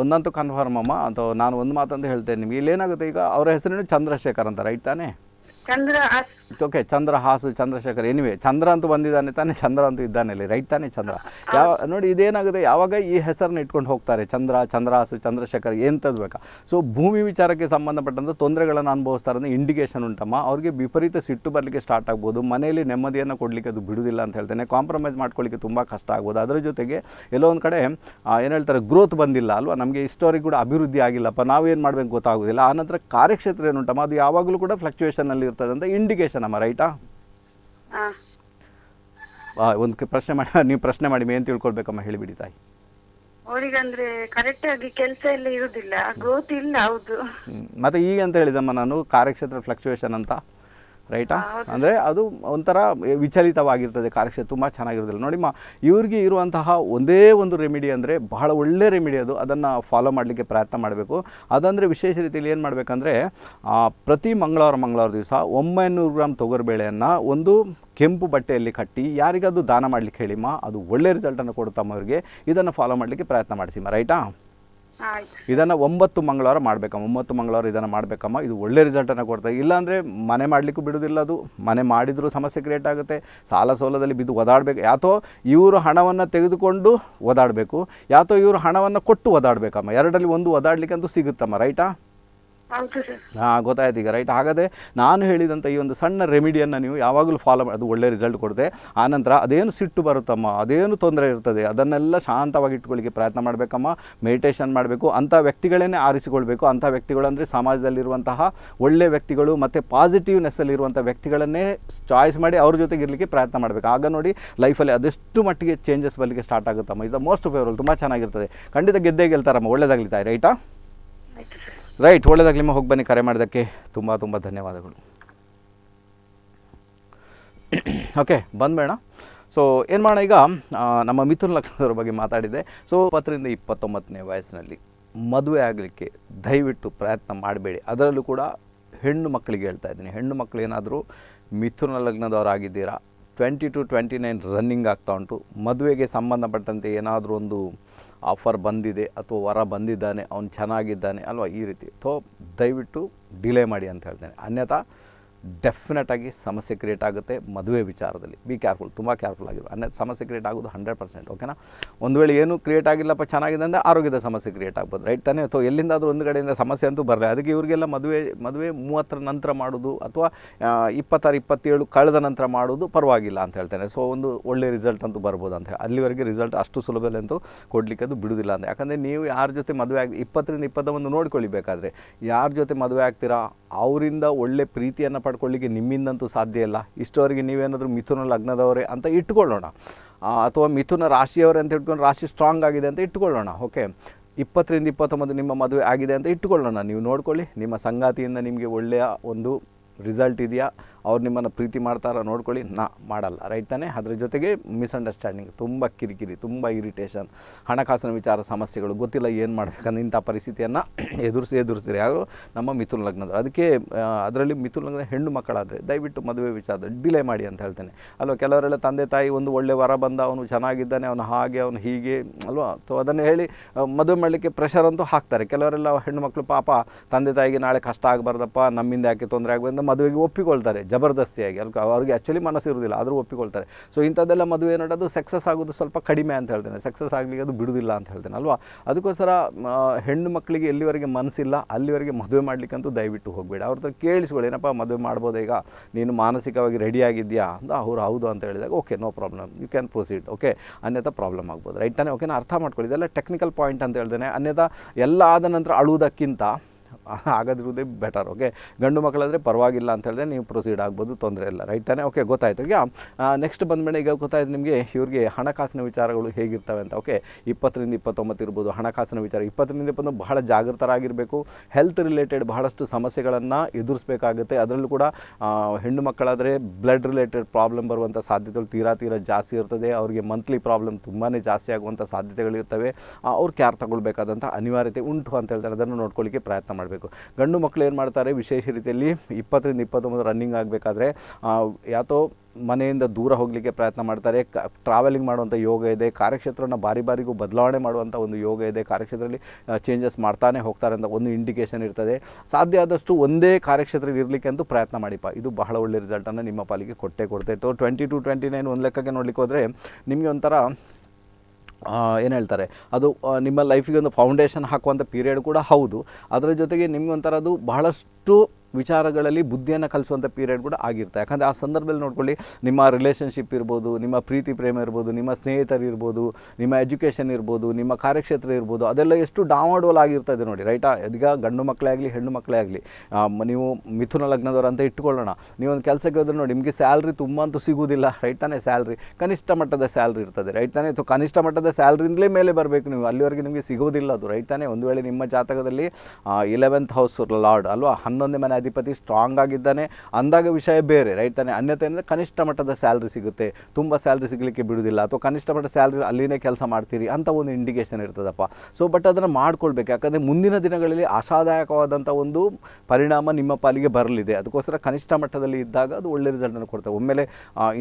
ಒಂದಂತೂ ಕನ್ಫರ್ಮ್ ಅಮ್ಮ ಅಂತ ನಾನು ಒಂದು ಮಾತಂತ ಹೇಳ್ತೇನೆ ನಿಮಗೆ ಏನಾಗುತ್ತೆ ಈಗ ಅವರ ಹೆಸರಿನ ಚಂದ್ರಶೇಖರ್ ಅಂತ ರೈಟ್ ತಾನೇ ಚಂದ್ರ ಇಟ್ ಓಕೆ ಚಂದ್ರ ಹಾಸು ಚಂದ್ರಶೇಖರ್ ಎನಿವೆ ಚಂದ್ರ ಅಂತೂ ಬಂದಿದ್ದಾನೆ ತಾನೇ ಚಂದ್ರ ಅಂತೂ ಇದ್ದಾನೆ ಅಲ್ಲಿ ರೈಟ್ ತಾನೆ ಚಂದ್ರ ಯಾವ ನೋಡಿ ಇದೇನಾಗುತ್ತೆ ಯಾವಾಗ ಈ ಹೆಸರನ್ನ ಇಟ್ಕೊಂಡು ಹೋಗ್ತಾರೆ ಚಂದ್ರ ಚಂದ್ರ ಹಾಸು ಚಂದ್ರಶೇಖರ್ ಎಂಥದ್ದು ಬೇಕಾ ಸೊ ಭೂಮಿ ವಿಚಾರಕ್ಕೆ ಸಂಬಂಧಪಟ್ಟಂಥ ತೊಂದರೆಗಳನ್ನು ಅನುಭವಿಸ್ತಾರೆ ಇಂಡಿಕೇಶನ್ ಇಂಡಿಕೇಷನ್ ಉಂಟಮ್ಮ ಅವ್ರಿಗೆ ವಿಪರೀತ ಸಿಟ್ಟು ಬರಲಿಕ್ಕೆ ಸ್ಟಾರ್ಟ್ ಆಗ್ಬೋದು ಮನೆಯಲ್ಲಿ ನೆಮ್ಮದಿಯನ್ನು ಕೊಡಲಿಕ್ಕೆ ಅದು ಬಿಡುವುದಿಲ್ಲ ಅಂತ ಹೇಳ್ತೇನೆ ಕಾಂಪ್ರಮೈಸ್ ಮಾಡ್ಕೊಳ್ಳಿಕ್ಕೆ ತುಂಬ ಕಷ್ಟ ಆಗ್ಬೋದು ಅದರ ಜೊತೆಗೆ ಎಲ್ಲೋ ಒಂದು ಕಡೆ ಏನು ಹೇಳ್ತಾರೆ ಗ್ರೋತ್ ಬಂದಿಲ್ಲ ಅಲ್ವಾ ನಮಗೆ ಇಷ್ಟವರೆಗೆ ಕೂಡ ಅಭಿವೃದ್ಧಿ ಆಗಿಲ್ಲಪ್ಪ ನಾವು ಏನು ಮಾಡಬೇಕು ಗೊತ್ತಾಗೋದಿಲ್ಲ ಆನಂತರ ಕಾರ್ಯಕ್ಷೇತ್ರ ಏನುಂಟಮ್ಮ ಅದು ಯಾವಾಗಲೂ ಕೂಡ ಫ್ಲಕ್ಚುಯೇಷನಲ್ಲಿ ಇರ್ತದೆ ಅಂತ ಇಂಡಿಕೇಷನ್ ನಮ್ಮ ರೈಟಾ ಒಂದು ಪ್ರಶ್ನೆ ಮಾಡಿ (laughs) ನೀವು ಪ್ರಶ್ನೆ ಮಾಡಿ ಏನು ತಿಳ್ಕೊಳ್ಬೇಕಮ್ಮ ಹೇಳಿಬಿಡಿ ತಾಯಿ ಅವರಿಗಂದ್ರೆ ಕರೆಕ್ಟ್ ಆಗಿ ಕೆಲಸ ಎಲ್ಲ ಇರುವುದಿಲ್ಲ ಗ್ರೋತ್ ಇಲ್ಲ ಹೌದು ಮತ್ತೆ ಈಗ ಅಂತ ಹೇಳಿದಮ್ಮ ನಾನು ಕಾರ್ಯಕ್ಷೇತ್ರ ಫ್ಲಕ್ಚುಯೇಷನ್ ಅಂತ ರೈಟಾ ಅಂದರೆ ಅದು ಒಂಥರ ವಿಚಲಿತವಾಗಿರ್ತದೆ ಕಾರ್ಯಕ್ಷೇತ್ರ ತುಂಬ ಚೆನ್ನಾಗಿರೋದಿಲ್ಲ ನೋಡಿ ಮಾ ಇವ್ರಿಗೆ ಇರುವಂತಹ ಒಂದೇ ಒಂದು ರೆಮಿಡಿ ಅಂದರೆ ಬಹಳ ಒಳ್ಳೆ ರೆಮಿಡಿ ಅದು ಅದನ್ನು ಫಾಲೋ ಮಾಡಲಿಕ್ಕೆ ಪ್ರಯತ್ನ ಮಾಡಬೇಕು ಅದಂದರೆ ವಿಶೇಷ ರೀತಿಯಲ್ಲಿ ಏನು ಮಾಡಬೇಕಂದ್ರೆ ಪ್ರತಿ ಮಂಗಳವಾರ ಮಂಗಳವಾರ ದಿವಸ ಒಂಬೈನೂರು ಗ್ರಾಮ್ ತೊಗರಿಬೇಳೆಯನ್ನು ಒಂದು ಕೆಂಪು ಬಟ್ಟೆಯಲ್ಲಿ ಕಟ್ಟಿ ಯಾರಿಗದು ದಾನ ಮಾಡಲಿಕ್ಕೆ ಹೇಳಿಮ್ಮ ಅದು ಒಳ್ಳೆ ರಿಸಲ್ಟನ್ನು ಕೊಡುತ್ತಮ್ಮ ಅವರಿಗೆ ಇದನ್ನು ಫಾಲೋ ಮಾಡಲಿಕ್ಕೆ ಪ್ರಯತ್ನ ಮಾಡಿಸಿಮ್ಮ ರೈಟಾ ಇದನ್ನು ಒಂಬತ್ತು ಮಂಗಳವಾರ ಮಾಡಬೇಕಮ್ಮ ಒಂಬತ್ತು ಮಂಗಳವಾರ ಇದನ್ನು ಮಾಡಬೇಕಮ್ಮ ಇದು ಒಳ್ಳೆ ರಿಸಲ್ಟನ್ನು ಕೊಡ್ತದೆ ಇಲ್ಲಾಂದರೆ ಮನೆ ಮಾಡಲಿಕ್ಕೂ ಬಿಡೋದಿಲ್ಲ ಅದು ಮನೆ ಮಾಡಿದರೂ ಸಮಸ್ಯೆ ಕ್ರಿಯೇಟ್ ಆಗುತ್ತೆ ಸಾಲ ಸೋಲದಲ್ಲಿ ಬಿದ್ದು ಒದಾಡಬೇಕು ಯಾತೋ ಇವರು ಹಣವನ್ನು ತೆಗೆದುಕೊಂಡು ಒದಾಡಬೇಕು ಯಾತೋ ಇವರು ಹಣವನ್ನು ಕೊಟ್ಟು ಒದಾಡ್ಬೇಕಮ್ಮ ಎರಡರಲ್ಲಿ ಒಂದು ಓದಾಡ್ಲಿಕ್ಕೆ ಅಂತೂ ಸಿಗುತ್ತಮ್ಮ ರೈಟಾ ಹಾಂ ಗೊತ್ತಾಯ್ತು ಈಗ ರೈಟ್ ಹಾಗಾದರೆ ನಾನು ಹೇಳಿದಂತ ಈ ಒಂದು ಸಣ್ಣ ರೆಮಿಡಿಯನ್ನು ನೀವು ಯಾವಾಗಲೂ ಫಾಲೋ ಮಾಡಿ ಅದು ಒಳ್ಳೆ ರಿಸಲ್ಟ್ ಕೊಡುತ್ತೆ ಆನಂತರ ಅದೇನು ಸಿಟ್ಟು ಬರುತ್ತಮ್ಮ ಅದೇನು ತೊಂದರೆ ಇರ್ತದೆ ಅದನ್ನೆಲ್ಲ ಶಾಂತವಾಗಿ ಇಟ್ಕೊಳ್ಳಿಕ್ಕೆ ಪ್ರಯತ್ನ ಮಾಡಬೇಕಮ್ಮ ಮೆಡಿಟೇಷನ್ ಮಾಡಬೇಕು ಅಂಥ ವ್ಯಕ್ತಿಗಳನ್ನೇ ಆರಿಸಿಕೊಳ್ಬೇಕು ಅಂಥ ವ್ಯಕ್ತಿಗಳು ಅಂದರೆ ಸಮಾಜದಲ್ಲಿರುವಂತಹ ಒಳ್ಳೆ ವ್ಯಕ್ತಿಗಳು ಮತ್ತು ಪಾಸಿಟಿವ್ನೆಸ್ಸಲ್ಲಿರುವಂಥ ವ್ಯಕ್ತಿಗಳನ್ನೇ ಚಾಯ್ಸ್ ಮಾಡಿ ಅವ್ರ ಜೊತೆಗೆ ಇರಲಿಕ್ಕೆ ಪ್ರಯತ್ನ ಮಾಡಬೇಕು ಆಗ ನೋಡಿ ಲೈಫಲ್ಲಿ ಅದೆಷ್ಟು ಮಟ್ಟಿಗೆ ಚೇಂಜಸ್ ಬರಲಿಕ್ಕೆ ಸ್ಟಾರ್ಟ್ ಆಗುತ್ತಮ್ಮ ಇದು ಮೋಸ್ಟ್ ಫೇವರಲ್ ತುಂಬ ಚೆನ್ನಾಗಿರ್ತದೆ ಖಂಡಿತ ಗೆದ್ದೇ ಗೆಲ್ತಾರಮ್ಮ ತಾಯಿ ರೈಟಾ ರೈಟ್ ಒಳ್ಳೆಯದಾಗಲಿ ನಿಮ್ಮ ಹೋಗಿ ಬನ್ನಿ ಕರೆ ಮಾಡೋದಕ್ಕೆ ತುಂಬ ತುಂಬ ಧನ್ಯವಾದಗಳು ಓಕೆ ಬಂದ್ಬೇಡ ಸೊ ಏನು ಮಾಡೋಣ ಈಗ ನಮ್ಮ ಮಿಥುನ್ ಲಗ್ನದವರ ಬಗ್ಗೆ ಮಾತಾಡಿದೆ ಸೊ ಇಪ್ಪತ್ತರಿಂದ ಇಪ್ಪತ್ತೊಂಬತ್ತನೇ ವಯಸ್ಸಿನಲ್ಲಿ ಮದುವೆ ಆಗಲಿಕ್ಕೆ ದಯವಿಟ್ಟು ಪ್ರಯತ್ನ ಮಾಡಬೇಡಿ ಅದರಲ್ಲೂ ಕೂಡ ಹೆಣ್ಣು ಮಕ್ಕಳಿಗೆ ಹೇಳ್ತಾ ಇದ್ದೀನಿ ಹೆಣ್ಣು ಮಕ್ಕಳು ಏನಾದರೂ ಮಿಥುನ ಲಗ್ನದವರಾಗಿದ್ದೀರಾ twenty two twenty nine running ಆಗ್ತಾ ಉಂಟು ಮದುವೆಗೆ ಸಂಬಂಧಪಟ್ಟಂತೆ ಏನಾದರೂ ಒಂದು ಆಫರ್ ಬಂದಿದೆ ಅಥವಾ ವರ ಬಂದಿದ್ದಾನೆ ಅವನು ಚೆನ್ನಾಗಿದ್ದಾನೆ ಅಲ್ವಾ ಈ ರೀತಿ ಥೋ ದಯವಿಟ್ಟು ಡಿಲೇ ಮಾಡಿ ಅಂತ ಹೇಳ್ತೇನೆ ಅನ್ಯಥಾ ಡೆಫಿನೆಟ್ ಆಗಿ ಸಮಸ್ಯೆ ಕ್ರಿಯೇಟ್ ಆಗುತ್ತೆ ಮದುವೆ ವಿಚಾರದಲ್ಲಿ ಬಿ ಕೇರ್ಫುಲ್ ತುಂಬ ಕೇರ್ಫುಲ್ ಆಗಿರು ಅನ್ನ ಸಮಸ್ಯೆ ಕ್ರಿಯೇಟ್ ಆಗೋದು ಹಂಡ್ರೆಡ್ ಪರ್ಸೆಂಟ್ ಓಕೆನಾ ಒಂದು ವೇಳೆ ಏನು ಕ್ರಿಯೇಟ್ ಆಗಿಲ್ಲಪ್ಪ ಚೆನ್ನಾಗಿದೆ ಅಂದರೆ ಆರೋಗ್ಯದ ಸಮಸ್ಯೆ ಕ್ರಿಯೇಟ್ ಆಗ್ಬೋದು ರೈಟ್ ತಾನೇ ಅಥವಾ ಎಲ್ಲಿಂದಾದರೂ ಒಂದು ಕಡೆಯಿಂದ ಸಮಸ್ಯೆ ಅಂತೂ ಬರಲ್ಲ ಅದಕ್ಕೆ ಇವರಿಗೆಲ್ಲ ಮದುವೆ ಮದುವೆ ಮೂವತ್ತರ ನಂತರ ಮಾಡೋದು ಅಥವಾ ಇಪ್ಪತ್ತಾರು ಇಪ್ಪತ್ತೇಳು ಕಳೆದ ನಂತರ ಮಾಡೋದು ಪರವಾಗಿಲ್ಲ ಅಂತ ಹೇಳ್ತೇನೆ ಸೊ ಒಂದು ಒಳ್ಳೆ ರಿಸಲ್ಟ್ ಅಂತೂ ಬರ್ಬೋದು ಅಂತ ಹೇಳಿ ಅಲ್ಲಿವರೆಗೆ ರಿಸಲ್ಟ್ ಅಷ್ಟು ಸುಲಭದಲ್ಲಿ ಅಂತೂ ಕೊಡಲಿಕ್ಕೆ ಅದು ಬಿಡುವುದಿಲ್ಲ ಅಂತ ಯಾಕಂದರೆ ನೀವು ಯಾರ ಜೊತೆ ಮದುವೆ ಆಗಿ ಇಪ್ಪತ್ತರಿಂದ ಇಪ್ಪತ್ತೊಂದು ಒಂದು ಯಾರ ಜೊತೆ ಮದುವೆ ಆಗ್ತೀರಾ ಅವರಿಂದ ಒಳ್ಳೆ ಪ್ರೀತಿಯನ್ನು ಪಡ್ಕೊಂಡು ಮಾಡ್ಕೊಳ್ಳಿಕ್ಕೆ ನಿಮ್ಮಿಂದಂತೂ ಸಾಧ್ಯ ಇಲ್ಲ ಇಷ್ಟವರೆಗೆ ನೀವೇನಾದರೂ ಮಿಥುನ ಲಗ್ನದವರೇ ಅಂತ ಇಟ್ಕೊಳ್ಳೋಣ ಅಥವಾ ಮಿಥುನ ರಾಶಿಯವರೇ ಅಂತ ಇಟ್ಕೊಂಡು ರಾಶಿ ಸ್ಟ್ರಾಂಗ್ ಆಗಿದೆ ಅಂತ ಇಟ್ಕೊಳ್ಳೋಣ ಓಕೆ ಇಪ್ಪತ್ತರಿಂದ ಇಪ್ಪತ್ತೊಂಬತ್ತು ನಿಮ್ಮ ಮದುವೆ ಆಗಿದೆ ಅಂತ ಇಟ್ಕೊಳ್ಳೋಣ ನೀವು ನೋಡ್ಕೊಳ್ಳಿ ನಿಮ್ಮ ಸಂಗಾತಿಯಿಂದ ನಿಮಗೆ ಒಳ್ಳೆಯ ಒಂದು ರಿಸಲ್ಟ್ ಇದೆಯಾ ಅವ್ರು ನಿಮ್ಮನ್ನು ಪ್ರೀತಿ ಮಾಡ್ತಾರ ನೋಡ್ಕೊಳ್ಳಿ ನಾ ಮಾಡಲ್ಲ ರೈಟ್ ಅದ್ರ ಜೊತೆಗೆ ಮಿಸ್ಅಂಡರ್ಸ್ಟ್ಯಾಂಡಿಂಗ್ ತುಂಬ ಕಿರಿಕಿರಿ ತುಂಬ ಇರಿಟೇಷನ್ ಹಣಕಾಸಿನ ವಿಚಾರ ಸಮಸ್ಯೆಗಳು ಗೊತ್ತಿಲ್ಲ ಏನು ಮಾಡಬೇಕಂದ್ರೆ ಇಂಥ ಪರಿಸ್ಥಿತಿಯನ್ನು (clears throat) ಎದುರಿಸಿ ಎದುರಿಸ್ತೀರಿ ಯಾರು ನಮ್ಮ ಮಿಥುನ್ ಲಗ್ನದವರು ಅದಕ್ಕೆ ಅದರಲ್ಲಿ ಮಿಥುನ್ ಲಗ್ನ ಹೆಣ್ಣು ಮಕ್ಕಳಾದರೆ ದಯವಿಟ್ಟು ಮದುವೆ ವಿಚಾರ ಡಿಲೇ ಮಾಡಿ ಅಂತ ಹೇಳ್ತೇನೆ ಅಲ್ವಾ ಕೆಲವರೆಲ್ಲ ತಂದೆ ತಾಯಿ ಒಂದು ಒಳ್ಳೆ ವರ ಬಂದ ಅವನು ಚೆನ್ನಾಗಿದ್ದಾನೆ ಅವನು ಹಾಗೆ ಅವನು ಹೀಗೆ ಅಲ್ವಾ ಸೊ ಅದನ್ನು ಹೇಳಿ ಮದುವೆ ಮಾಡಲಿಕ್ಕೆ ಪ್ರೆಷರ್ ಅಂತೂ ಹಾಕ್ತಾರೆ ಕೆಲವರೆಲ್ಲ ಹೆಣ್ಣು ಮಕ್ಕಳು ಪಾಪ ತಂದೆ ತಾಯಿಗೆ ನಾಳೆ ಕಷ್ಟ ಆಗಬಾರ್ದಪ್ಪ ನಮ್ಮಿಂದ ಯಾಕೆ ತೊಂದರೆ ಆಗಬಾರ್ದು ಮದುವೆಗೆ ಒಪ್ಪಿಕೊಳ್ತಾರೆ ಜಬರ್ದಸ್ತಿಯಾಗಿ ಅಲ್ಲಿ ಅವ್ರಿಗೆ ಆ್ಯಕ್ಚುಲಿ ಮನಸ್ಸು ಇರೋದಿಲ್ಲ ಆದರೂ ಒಪ್ಪಿಕೊಳ್ತಾರೆ ಸೊ ಇಂಥದ್ದೆಲ್ಲ ಮದುವೆ ನೋಡೋದು ಸಕ್ಸಸ್ ಆಗೋದು ಸ್ವಲ್ಪ ಕಡಿಮೆ ಅಂತ ಹೇಳ್ತೇನೆ ಸಕ್ಸಸ್ ಆಗಲಿಕ್ಕೆ ಅದು ಬಿಡುವುದಿಲ್ಲ ಅಂತ ಹೇಳ್ತೇನೆ ಅಲ್ವಾ ಅದಕ್ಕೋಸ್ಕರ ಹೆಣ್ಣು ಮಕ್ಕಳಿಗೆ ಎಲ್ಲಿವರೆಗೆ ಮನಸ್ಸಿಲ್ಲ ಅಲ್ಲಿವರೆಗೆ ಮದುವೆ ಮಾಡಲಿಕ್ಕಂತೂ ದಯವಿಟ್ಟು ಹೋಗಬೇಡ ಅವ್ರ ಹತ್ರ ಕೇಳಿಸ್ಕೊಳ್ಳಿ ಏನಪ್ಪ ಮದುವೆ ಮಾಡ್ಬೋದು ಈಗ ನೀನು ಮಾನಸಿಕವಾಗಿ ರೆಡಿಯಾಗಿದ್ಯಾ ಅಂತ ಅವ್ರು ಹೌದು ಅಂತ ಹೇಳಿದಾಗ okay no problem you can proceed okay ಅನ್ಯಥಾ ಪ್ರಾಬ್ಲಮ್ ಆಗ್ಬೋದು ರೈಟ್ ತಾನೇ ಓಕೆನಾ ಅರ್ಥ ಮಾಡ್ಕೊಳ್ಳಿ ಇದೆಲ್ಲ ಟೆಕ್ನಿಕಲ್ ಪಾಯಿಂಟ್ ಅಂತ ಹೇಳ್ತೇನೆ ಅನ್ಯಥಾ ಎಲ್ಲ ಆದ ನಂತರ ಅಳುವುದಕ್ಕಿಂತ ಆಗೋದ್ರದೇ ಬೆಟರ್ ಓಕೆ ಗಂಡು ಮಕ್ಕಳಾದರೆ ಪರವಾಗಿಲ್ಲ ಅಂತ ಹೇಳಿದ್ರೆ ನೀವು ಪ್ರೊಸೀಡ್ ಆಗ್ಬೋದು ತೊಂದರೆ ಇಲ್ಲ ರೈಟ್ ತಾನೆ ಓಕೆ ಗೊತ್ತಾಯ್ತು ಈಗ ನೆಕ್ಸ್ಟ್ ಬಂದಮೇಲೆ ಈಗ ಗೊತ್ತಾಯಿತು ನಿಮಗೆ ಇವ್ರಿಗೆ ಹಣಕಾಸಿನ ವಿಚಾರಗಳು ಹೇಗಿರ್ತವೆ ಅಂತ ಓಕೆ ಇಪ್ಪತ್ತರಿಂದ ಇಪ್ಪತ್ತೊಂಬತ್ತು ಇರ್ಬೋದು ಹಣಕಾಸಿನ ವಿಚಾರ ಇಪ್ಪತ್ತರಿಂದ ಇಪ್ಪತ್ತೊಂದು ಬಹಳ ಜಾಗೃತರಾಗಿರಬೇಕು ಹೆಲ್ತ್ ರಿಲೇಟೆಡ್ ಬಹಳಷ್ಟು ಸಮಸ್ಯೆಗಳನ್ನು ಎದುರಿಸಬೇಕಾಗುತ್ತೆ ಅದರಲ್ಲೂ ಕೂಡ ಹೆಣ್ಣು ಮಕ್ಕಳಾದರೆ ಬ್ಲಡ್ ರಿಲೇಟೆಡ್ ಪ್ರಾಬ್ಲಮ್ ಬರುವಂಥ ಸಾಧ್ಯತೆಗಳು ತೀರಾ ತೀರಾ ಜಾಸ್ತಿ ಇರ್ತದೆ ಅವರಿಗೆ ಮಂತ್ಲಿ ಪ್ರಾಬ್ಲಮ್ ತುಂಬಾ ಜಾಸ್ತಿ ಆಗುವಂಥ ಸಾಧ್ಯತೆಗಳಿರ್ತವೆ ಅವ್ರು ಕ್ಯಾರ್ ತಗೊಳ್ಬೇಕಾದಂಥ ಅನಿವಾರ್ಯತೆ ಉಂಟು ಅಂತ ಹೇಳ್ತಾರೆ ಅದನ್ನು ನೋಡ್ಕೊಳ್ಳಿಕ್ಕೆ ಪ್ರಯತ್ನ ಮಾಡಬೇಕು ಗಂಡು ಮಕ್ಕಳು ಏನು ಮಾಡ್ತಾರೆ ವಿಶೇಷ ರೀತಿಯಲ್ಲಿ ಇಪ್ಪತ್ತರಿಂದ ಇಪ್ಪತ್ತೊಂಬತ್ತು ರನ್ನಿಂಗ್ ಆಗಬೇಕಾದ್ರೆ ಯಾತೋ ಮನೆಯಿಂದ ದೂರ ಹೋಗಲಿಕ್ಕೆ ಪ್ರಯತ್ನ ಮಾಡ್ತಾರೆ ಕ ಟ್ರಾವೆಲಿಂಗ್ ಮಾಡುವಂಥ ಯೋಗ ಇದೆ ಕಾರ್ಯಕ್ಷೇತ್ರನ ಬಾರಿ ಬಾರಿಗೂ ಬದಲಾವಣೆ ಮಾಡುವಂಥ ಒಂದು ಯೋಗ ಇದೆ ಕಾರ್ಯಕ್ಷೇತ್ರದಲ್ಲಿ ಚೇಂಜಸ್ ಮಾಡ್ತಾನೆ ಹೋಗ್ತಾರೆ ಅಂತ ಒಂದು ಇಂಡಿಕೇಷನ್ ಇರ್ತದೆ ಸಾಧ್ಯ ಆದಷ್ಟು ಒಂದೇ ಕಾರ್ಯಕ್ಷೇತ್ರ ಇರಲಿಕ್ಕೆ ಅಂತೂ ಪ್ರಯತ್ನ ಮಾಡಿಪ್ಪ ಇದು ಬಹಳ ಒಳ್ಳೆ ರಿಸಲ್ಟನ್ನು ನಿಮ್ಮ ಪಾಲಿಗೆ ಕೊಟ್ಟೆ ಕೊಡ್ತಾ ಇತ್ತು ಟ್ವೆಂಟಿ ಟು ಟ್ವೆಂಟಿ ನೈನ್ ಒಂದು ಲೆಕ್ಕಕ್ಕೆ ನೋಡಲಿಕ್ಕೆ ಹೋದರೆ ನಿಮಗೆ ಒಂಥರ ಏನು ಹೇಳ್ತಾರೆ ಅದು ನಿಮ್ಮ ಲೈಫಿಗೆ ಒಂದು ಫೌಂಡೇಶನ್ ಹಾಕುವಂಥ ಪೀರಿಯಡ್ ಕೂಡ ಹೌದು ಅದರ ಜೊತೆಗೆ ನಿಮಗೊಂಥರ ಅದು ಬಹಳಷ್ಟು ವಿಚಾರಗಳಲ್ಲಿ ಬುದ್ಧಿಯನ್ನು ಕಲಿಸುವಂಥ ಪೀರಿಯಡ್ ಕೂಡ ಆಗಿರುತ್ತೆ ಯಾಕಂದರೆ ಆ ಸಂದರ್ಭದಲ್ಲಿ ನೋಡ್ಕೊಳ್ಳಿ ನಿಮ್ಮ ರಿಲೇಷನ್ಶಿಪ್ ಇರ್ಬೋದು ನಿಮ್ಮ ಪ್ರೀತಿ ಪ್ರೇಮ ಇರ್ಬೋದು ನಿಮ್ಮ ಸ್ನೇಹಿತರು ಇರ್ಬೋದು ನಿಮ್ಮ ಎಜುಕೇಷನ್ ಇರ್ಬೋದು ನಿಮ್ಮ ಕಾರ್ಯಕ್ಷೇತ್ರ ಇರ್ಬೋದು ಅದೆಲ್ಲ ಎಷ್ಟು ಡಾಮಾಡೋಲ್ ಆಗಿರ್ತದೆ ನೋಡಿ ರೈಟಾ ಈಗ ಗಂಡು ಮಕ್ಕಳೇ ಆಗಲಿ ಹೆಣ್ಣು ಮಕ್ಕಳೇ ಆಗಲಿ ನೀವು ಮಿಥುನ ಲಗ್ನದವರು ಅಂತ ಇಟ್ಕೊಳ್ಳೋಣ ನೀವೊಂದು ಕೆಲಸಕ್ಕೆ ಹೋದ್ರೆ ನೋಡಿ ನಿಮಗೆ ಸ್ಯಾಲ್ರಿ ತುಂಬ ಅಂತೂ ಸಿಗೋದಿಲ್ಲ ರೈಟ್ ತಾನೇ ಸ್ಯಾಲ್ರಿ ಕನಿಷ್ಠ ಮಟ್ಟದ ಸ್ಯಾಲ್ರಿ ಇರ್ತದೆ ರೈಟ್ ತಾನೇ ಅಥವಾ ಕನಿಷ್ಠ ಮಟ್ಟದ ಸ್ಯಾಲ್ರಿಂದಲೇ ಮೇಲೆ ಬರಬೇಕು ನೀವು ಅಲ್ಲಿವರೆಗೆ ನಿಮಗೆ ಸಿಗೋದಿಲ್ಲ ಅದು ರೈಟ್ ತಾನೇ ಒಂದು ವೇಳೆ ನಿಮ್ಮ ಜಾತಕದಲ್ಲಿ ಇಲೆವೆಂತ್ ಹೌಸ್ ಲಾರ್ಡ್ ಅಲ್ವಾ ಹನ್ನೊಂದನೇ ಮನೆ ಅಧಿಪತಿ ಸ್ಟ್ರಾಂಗ್ ಆಗಿದ್ದಾನೆ ಅಂದಾಗ ವಿಷಯ ಬೇರೆ ರೈಟ್ ತಾನೇ ಅನ್ಯತೆ ಅಂದರೆ ಕನಿಷ್ಠ ಮಟ್ಟದ ಸ್ಯಾಲ್ರಿ ಸಿಗುತ್ತೆ ತುಂಬ ಸ್ಯಾಲ್ರಿ ಸಿಗಲಿಕ್ಕೆ ಬಿಡುವುದಿಲ್ಲ ಅಥವಾ ಕನಿಷ್ಠ ಮಟ್ಟದ ಸ್ಯಾಲ್ರಿ ಅಲ್ಲಿನೇ ಕೆಲಸ ಮಾಡ್ತೀರಿ ಅಂತ ಒಂದು ಇಂಡಿಕೇಷನ್ ಇರ್ತದಪ್ಪ ಸೊ ಬಟ್ ಅದನ್ನು ಮಾಡ್ಕೊಳ್ಬೇಕು ಯಾಕಂದರೆ ಮುಂದಿನ ದಿನಗಳಲ್ಲಿ ಆಶಾದಾಯಕವಾದಂಥ ಒಂದು ಪರಿಣಾಮ ನಿಮ್ಮ ಪಾಲಿಗೆ ಬರಲಿದೆ ಅದಕ್ಕೋಸ್ಕರ ಕನಿಷ್ಠ ಮಟ್ಟದಲ್ಲಿ ಇದ್ದಾಗ ಅದು ಒಳ್ಳೆ ರಿಸಲ್ಟನ್ನು ಕೊಡ್ತವೆ ಒಮ್ಮೆಲೆ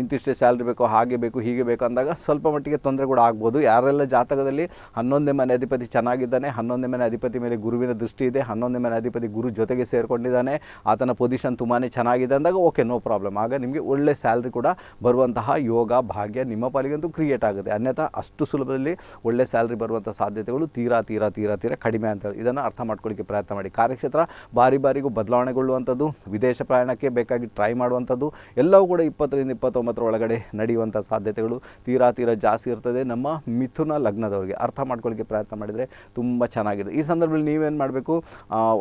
ಇಂತಿಷ್ಟೇ ಸ್ಯಾಲ್ರಿ ಬೇಕೋ ಹಾಗೆ ಬೇಕು ಹೀಗೆ ಬೇಕು ಅಂದಾಗ ಸ್ವಲ್ಪ ಮಟ್ಟಿಗೆ ತೊಂದರೆ ಕೂಡ ಆಗ್ಬೋದು ಯಾರೆಲ್ಲ ಜಾತಕದಲ್ಲಿ ಹನ್ನೊಂದೇ ಮನೆ ಅಧಿಪತಿ ಚೆನ್ನಾಗಿದ್ದಾನೆ ಹನ್ನೊಂದೇ ಮನೆ ಅಧಿಪತಿ ಮೇಲೆ ಗುರುವಿನ ದೃಷ್ಟಿ ಇದೆ ಹನ್ನೊಂದೇ ಮನೆ ಅಧಿಪತಿ ಗುರು ಜೊತೆಗೆ ಸೇರಿಕೊಂಡಿದ್ದಾನೆ ಆತನ ಪೊಸಿಷನ್ ತುಂಬಾ ಚೆನ್ನಾಗಿದೆ ಅಂದಾಗ ಓಕೆ ನೋ ಪ್ರಾಬ್ಲಮ್ ಆಗ ನಿಮಗೆ ಒಳ್ಳೆ ಸ್ಯಾಲ್ರಿ ಕೂಡ ಬರುವಂತಹ ಯೋಗ ಭಾಗ್ಯ ನಿಮ್ಮ ಪಾಲಿಗಂತೂ ಕ್ರಿಯೇಟ್ ಆಗುತ್ತೆ ಅನ್ಯಥಾ ಅಷ್ಟು ಸುಲಭದಲ್ಲಿ ಒಳ್ಳೆ ಸ್ಯಾಲ್ರಿ ಬರುವಂಥ ಸಾಧ್ಯತೆಗಳು ತೀರಾ ತೀರಾ ತೀರಾ ತೀರಾ ಕಡಿಮೆ ಅಂತ ಇದನ್ನು ಅರ್ಥ ಮಾಡ್ಕೊಳ್ಳಿಕ್ಕೆ ಪ್ರಯತ್ನ ಮಾಡಿ ಕಾರ್ಯಕ್ಷೇತ್ರ ಬಾರಿ ಬಾರಿಗೂ ಬದಲಾವಣೆಗೊಳ್ಳುವಂಥದ್ದು ವಿದೇಶ ಪ್ರಯಾಣಕ್ಕೆ ಬೇಕಾಗಿ ಟ್ರೈ ಮಾಡುವಂಥದ್ದು ಎಲ್ಲವೂ ಕೂಡ ಇಪ್ಪತ್ತರಿಂದ ಇಪ್ಪತ್ತೊಂಬತ್ತರ ಒಳಗಡೆ ನಡೆಯುವಂಥ ಸಾಧ್ಯತೆಗಳು ತೀರಾ ತೀರಾ ಜಾಸ್ತಿ ಇರ್ತದೆ ನಮ್ಮ ಮಿಥುನ ಲಗ್ನದವರಿಗೆ ಅರ್ಥ ಮಾಡ್ಕೊಳ್ಳಿಕ್ಕೆ ಪ್ರಯತ್ನ ಮಾಡಿದರೆ ತುಂಬ ಚೆನ್ನಾಗಿದೆ ಈ ಸಂದರ್ಭದಲ್ಲಿ ನೀವೇನು ಮಾಡಬೇಕು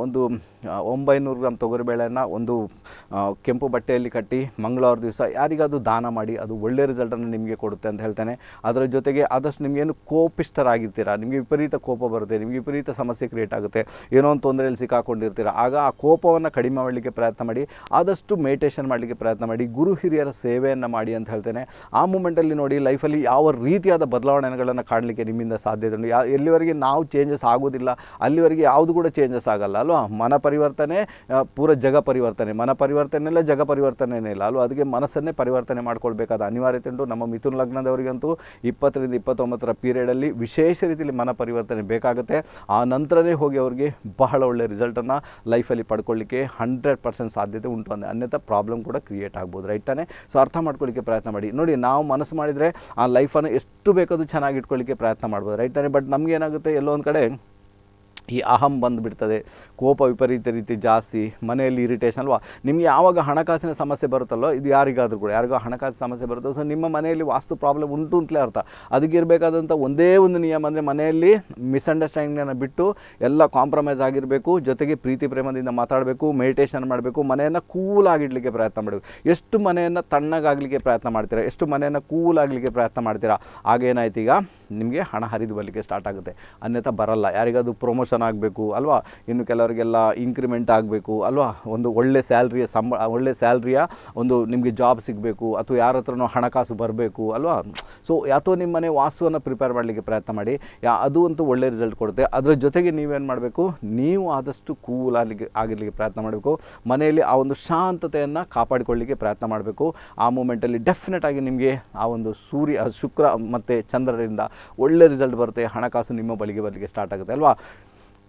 ಒಂದು ಒಂಬೈನೂರು ಗ್ರಾಮ್ ತಗೋ ತೊಗರಿಬೇಳೆಯನ್ನು ಒಂದು ಕೆಂಪು ಬಟ್ಟೆಯಲ್ಲಿ ಕಟ್ಟಿ ಮಂಗಳವಾರ ದಿವಸ ಯಾರಿಗಾದರೂ ದಾನ ಮಾಡಿ ಅದು ಒಳ್ಳೆಯ ರಿಸಲ್ಟನ್ನು ನಿಮಗೆ ಕೊಡುತ್ತೆ ಅಂತ ಹೇಳ್ತೇನೆ ಅದರ ಜೊತೆಗೆ ಆದಷ್ಟು ನಿಮಗೇನು ಕೋಪಿಷ್ಟರಾಗಿರ್ತೀರ ನಿಮಗೆ ವಿಪರೀತ ಕೋಪ ಬರುತ್ತೆ ನಿಮಗೆ ವಿಪರೀತ ಸಮಸ್ಯೆ ಕ್ರಿಯೇಟ್ ಆಗುತ್ತೆ ಏನೋ ಒಂದು ತೊಂದರೆಯಲ್ಲಿ ಸಿಕ್ಕಾಕೊಂಡಿರ್ತೀರ ಆಗ ಆ ಕೋಪವನ್ನು ಕಡಿಮೆ ಮಾಡಲಿಕ್ಕೆ ಪ್ರಯತ್ನ ಮಾಡಿ ಆದಷ್ಟು ಮೆಡಿಟೇಷನ್ ಮಾಡಲಿಕ್ಕೆ ಪ್ರಯತ್ನ ಮಾಡಿ ಗುರು ಹಿರಿಯರ ಸೇವೆಯನ್ನು ಮಾಡಿ ಅಂತ ಹೇಳ್ತೇನೆ ಆ ಮೂಮೆಂಟಲ್ಲಿ ನೋಡಿ ಲೈಫಲ್ಲಿ ಯಾವ ರೀತಿಯಾದ ಬದಲಾವಣೆಗಳನ್ನು ಕಾಣಲಿಕ್ಕೆ ನಿಮ್ಮಿಂದ ಸಾಧ್ಯತೆ ಯಾ ಎಲ್ಲಿವರೆಗೆ ನಾವು ಚೇಂಜಸ್ ಆಗೋದಿಲ್ಲ ಅಲ್ಲಿವರೆಗೆ ಯಾವುದು ಕೂಡ ಚೇಂಜಸ್ ಆಗಲ್ಲ ಅಲ್ವಾ ಮನ ಪರಿವರ್ತನೆ ಪೂರ ಜಗ ಪರಿವರ್ತನೆ ಮನ ಪರಿವರ್ತನೆ ಇಲ್ಲ ಜಗ ಪರಿವರ್ತನೆ ಇಲ್ಲ ಅಲ್ಲೂ ಅದಕ್ಕೆ ಮನಸ್ಸನ್ನೇ ಪರಿವರ್ತನೆ ಮಾಡ್ಕೊಳ್ಬೇಕಾದ ಅನಿವಾರ್ಯತೆ ಉಂಟು ನಮ್ಮ ಮಿಥುನ್ ಲಗ್ನದವರಿಗಂತೂ ಇಪ್ಪತ್ತರಿಂದ ಇಪ್ಪತ್ತೊಂಬತ್ತರ ಪೀರಿಯಡಲ್ಲಿ ವಿಶೇಷ ರೀತಿಯಲ್ಲಿ ಮನ ಪರಿವರ್ತನೆ ಬೇಕಾಗುತ್ತೆ ಆ ನಂತರನೇ ಹೋಗಿ ಅವರಿಗೆ ಬಹಳ ಒಳ್ಳೆಯ ರಿಸಲ್ಟನ್ನು ಲೈಫಲ್ಲಿ ಪಡ್ಕೊಳ್ಳಿಕ್ಕೆ ಹಂಡ್ರೆಡ್ ಪರ್ಸೆಂಟ್ ಸಾಧ್ಯತೆ ಉಂಟು ಅಂದರೆ ಅನ್ಯಥ ಪ್ರಾಬ್ಲಮ್ ಕೂಡ ಕ್ರಿಯೇಟ್ ಆಗ್ಬೋದು ರೈಟ್ ತಾನೆ ಸೊ ಅರ್ಥ ಮಾಡ್ಕೊಳ್ಳಿಕ್ಕೆ ಪ್ರಯತ್ನ ಮಾಡಿ ನೋಡಿ ನಾವು ಮನಸ್ಸು ಮಾಡಿದರೆ ಆ ಲೈಫನ್ನು ಎಷ್ಟು ಬೇಕಾದರೂ ಚೆನ್ನಾಗಿ ಇಟ್ಕೊಳ್ಳಿಕ್ಕೆ ಪ್ರಯತ್ನ ಮಾಡ್ಬೋದು ರೈಟ್ ತಾನೆ ಬಟ್ ನಮಗೇನಾಗುತ್ತೆ ಎಲ್ಲೋ ಒಂದು ಕಡೆ ಈ ಅಹಂ ಬಂದುಬಿಡ್ತದೆ ಕೋಪ ವಿಪರೀತ ರೀತಿ ಜಾಸ್ತಿ ಮನೆಯಲ್ಲಿ ಇರಿಟೇಷನ್ ಅಲ್ವಾ ನಿಮಗೆ ಯಾವಾಗ ಹಣಕಾಸಿನ ಸಮಸ್ಯೆ ಬರುತ್ತಲ್ಲೋ ಇದು ಯಾರಿಗಾದರೂ ಕೂಡ ಯಾರಿಗೋ ಹಣಕಾಸಿನ ಸಮಸ್ಯೆ ಬರುತ್ತೋ ಸೊ ನಿಮ್ಮ ಮನೆಯಲ್ಲಿ ವಾಸ್ತು ಪ್ರಾಬ್ಲಮ್ ಉಂಟು ಅಂತಲೇ ಅರ್ಥ ಅದಕ್ಕೆ ಇರಬೇಕಾದಂಥ ಒಂದೇ ಒಂದು ನಿಯಮ ಅಂದರೆ ಮನೆಯಲ್ಲಿ ಮಿಸ್ಅಂಡರ್ಸ್ಟ್ಯಾಂಡಿಂಗನ್ನು ಬಿಟ್ಟು ಎಲ್ಲ ಕಾಂಪ್ರಮೈಸ್ ಆಗಿರಬೇಕು ಜೊತೆಗೆ ಪ್ರೀತಿ ಪ್ರೇಮದಿಂದ ಮಾತಾಡಬೇಕು ಮೆಡಿಟೇಷನ್ ಮಾಡಬೇಕು ಮನೆಯನ್ನು ಕೂಲ್ ಪ್ರಯತ್ನ ಮಾಡಬೇಕು ಎಷ್ಟು ಮನೆಯನ್ನು ತಣ್ಣಗಾಗಲಿಕ್ಕೆ ಪ್ರಯತ್ನ ಮಾಡ್ತೀರಾ ಎಷ್ಟು ಮನೆಯನ್ನು ಕೂಲ್ ಆಗಲಿಕ್ಕೆ ಪ್ರಯತ್ನ ಮಾಡ್ತೀರಾ ಆಗೇನಾಯ್ತು ಈಗ ನಿಮಗೆ ಹಣ ಹರಿದು ಬರಲಿಕ್ಕೆ ಸ್ಟಾರ್ಟ್ ಆಗುತ್ತೆ ಅನ್ಯಥ ಬರಲ್ಲ ಯಾರಿಗಾದ್ರು ಪ್ರೊಮೋಷನ್ ಆಗಬೇಕು ಅಲ್ವಾ ಇನ್ನು ಕೆಲವರಿಗೆಲ್ಲ ಇನ್ಕ್ರಿಮೆಂಟ್ ಆಗಬೇಕು ಅಲ್ವಾ ಒಂದು ಒಳ್ಳೆ ಸ್ಯಾಲ್ರಿಯ ಸಂಬ ಒಳ್ಳೆ ಸ್ಯಾಲ್ರಿಯ ಒಂದು ನಿಮಗೆ ಜಾಬ್ ಸಿಗಬೇಕು ಅಥವಾ ಯಾರ ಹತ್ರನೂ ಹಣಕಾಸು ಬರಬೇಕು ಅಲ್ವಾ ಸೊ ಯಾತೋ ನಿಮ್ಮ ಮನೆ ವಾಸ್ತುವನ್ನು ಪ್ರಿಪೇರ್ ಮಾಡಲಿಕ್ಕೆ ಪ್ರಯತ್ನ ಮಾಡಿ ಯಾ ಅದು ಅಂತೂ ಒಳ್ಳೆ ರಿಸಲ್ಟ್ ಕೊಡುತ್ತೆ ಅದರ ಜೊತೆಗೆ ನೀವೇನು ಮಾಡಬೇಕು ನೀವು ಆದಷ್ಟು ಕೂಲ್ ಆಗಲಿಕ್ಕೆ ಆಗಿರಲಿಕ್ಕೆ ಪ್ರಯತ್ನ ಮಾಡಬೇಕು ಮನೆಯಲ್ಲಿ ಆ ಒಂದು ಶಾಂತತೆಯನ್ನು ಕಾಪಾಡಿಕೊಳ್ಳಲಿಕ್ಕೆ ಪ್ರಯತ್ನ ಮಾಡಬೇಕು ಆ ಮೂಮೆಂಟಲ್ಲಿ ಡೆಫಿನೆಟ್ ಆಗಿ ನಿಮಗೆ ಆ ಒಂದು ಸೂರ್ಯ ಶುಕ್ರ ಮತ್ತು ಚಂದ್ರರಿಂದ ಒಳ್ಳೆ ರಿಸಲ್ಟ್ ಬರುತ್ತೆ ಹಣಕಾಸು ನಿಮ್ಮ ಬಳಿಗೆ ಬರಲಿಕ್ಕೆ ಸ್ಟಾರ್ಟ್ ಆಗುತ್ತೆ ಅಲ್ವಾ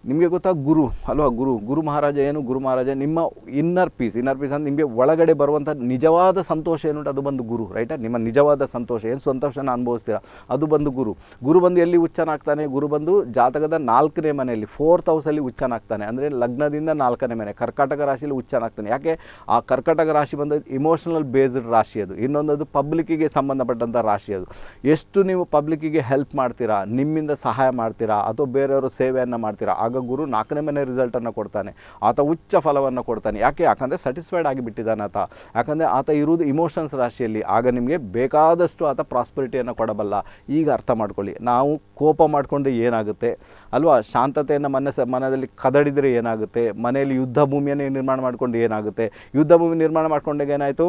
ನಿಮಗೆ ಗೊತ್ತಾ ಗುರು ಅಲ್ವಾ ಗುರು ಗುರು ಮಹಾರಾಜ ಏನು ಗುರು ಮಹಾರಾಜ ನಿಮ್ಮ ಇನ್ನರ್ ಪೀಸ್ ಇನ್ನರ್ ಪೀಸ್ ಅಂದರೆ ನಿಮಗೆ ಒಳಗಡೆ ಬರುವಂಥ ನಿಜವಾದ ಸಂತೋಷ ಏನುಂಟು ಅದು ಬಂದು ಗುರು ರೈಟಾ ನಿಮ್ಮ ನಿಜವಾದ ಸಂತೋಷ ಏನು ಸಂತೋಷನ ಅನುಭವಿಸ್ತೀರಾ ಅದು ಬಂದು ಗುರು ಗುರು ಬಂದು ಎಲ್ಲಿ ಹುಚ್ಚನಾಗ್ತಾನೆ ಗುರು ಬಂದು ಜಾತಕದ ನಾಲ್ಕನೇ ಮನೆಯಲ್ಲಿ ಫೋರ್ತ್ ಹೌಸಲ್ಲಿ ಆಗ್ತಾನೆ ಅಂದರೆ ಲಗ್ನದಿಂದ ನಾಲ್ಕನೇ ಮನೆ ಕರ್ಕಾಟಕ ರಾಶಿಯಲ್ಲಿ ಆಗ್ತಾನೆ ಯಾಕೆ ಆ ಕರ್ಕಾಟಕ ರಾಶಿ ಬಂದು ಇಮೋಷನಲ್ ಬೇಸ್ಡ್ ರಾಶಿ ಅದು ಅದು ಪಬ್ಲಿಕ್ಕಿಗೆ ಸಂಬಂಧಪಟ್ಟಂಥ ರಾಶಿ ಅದು ಎಷ್ಟು ನೀವು ಪಬ್ಲಿಕ್ಕಿಗೆ ಹೆಲ್ಪ್ ಮಾಡ್ತೀರಾ ನಿಮ್ಮಿಂದ ಸಹಾಯ ಮಾಡ್ತೀರಾ ಅಥವಾ ಬೇರೆಯವರು ಸೇವೆಯನ್ನು ಮಾಡ್ತೀರಾ ಆಗ ಆಗ ಗುರು ನಾಲ್ಕನೇ ಮನೆ ರಿಸಲ್ಟನ್ನು ಕೊಡ್ತಾನೆ ಆತ ಉಚ್ಚ ಫಲವನ್ನು ಕೊಡ್ತಾನೆ ಯಾಕೆ ಯಾಕಂದರೆ ಸ್ಯಾಟಿಸ್ಫೈಡ್ ಆಗಿಬಿಟ್ಟಿದ್ದಾನೆ ಆತ ಯಾಕಂದರೆ ಆತ ಇರುವುದು ಇಮೋಷನ್ಸ್ ರಾಶಿಯಲ್ಲಿ ಆಗ ನಿಮಗೆ ಬೇಕಾದಷ್ಟು ಆತ ಪ್ರಾಸ್ಪರಿಟಿಯನ್ನು ಕೊಡಬಲ್ಲ ಈಗ ಅರ್ಥ ಮಾಡ್ಕೊಳ್ಳಿ ನಾವು ಕೋಪ ಮಾಡಿಕೊಂಡು ಏನಾಗುತ್ತೆ ಅಲ್ವಾ ಶಾಂತತೆಯನ್ನು ಮನಸ್ಸ ಮನದಲ್ಲಿ ಕದಡಿದರೆ ಏನಾಗುತ್ತೆ ಮನೆಯಲ್ಲಿ ಯುದ್ಧ ಭೂಮಿಯನ್ನೇ ನಿರ್ಮಾಣ ಮಾಡಿಕೊಂಡು ಏನಾಗುತ್ತೆ ಯುದ್ಧ ಭೂಮಿ ನಿರ್ಮಾಣ ಮಾಡ್ಕೊಂಡಾಗ ಏನಾಯಿತು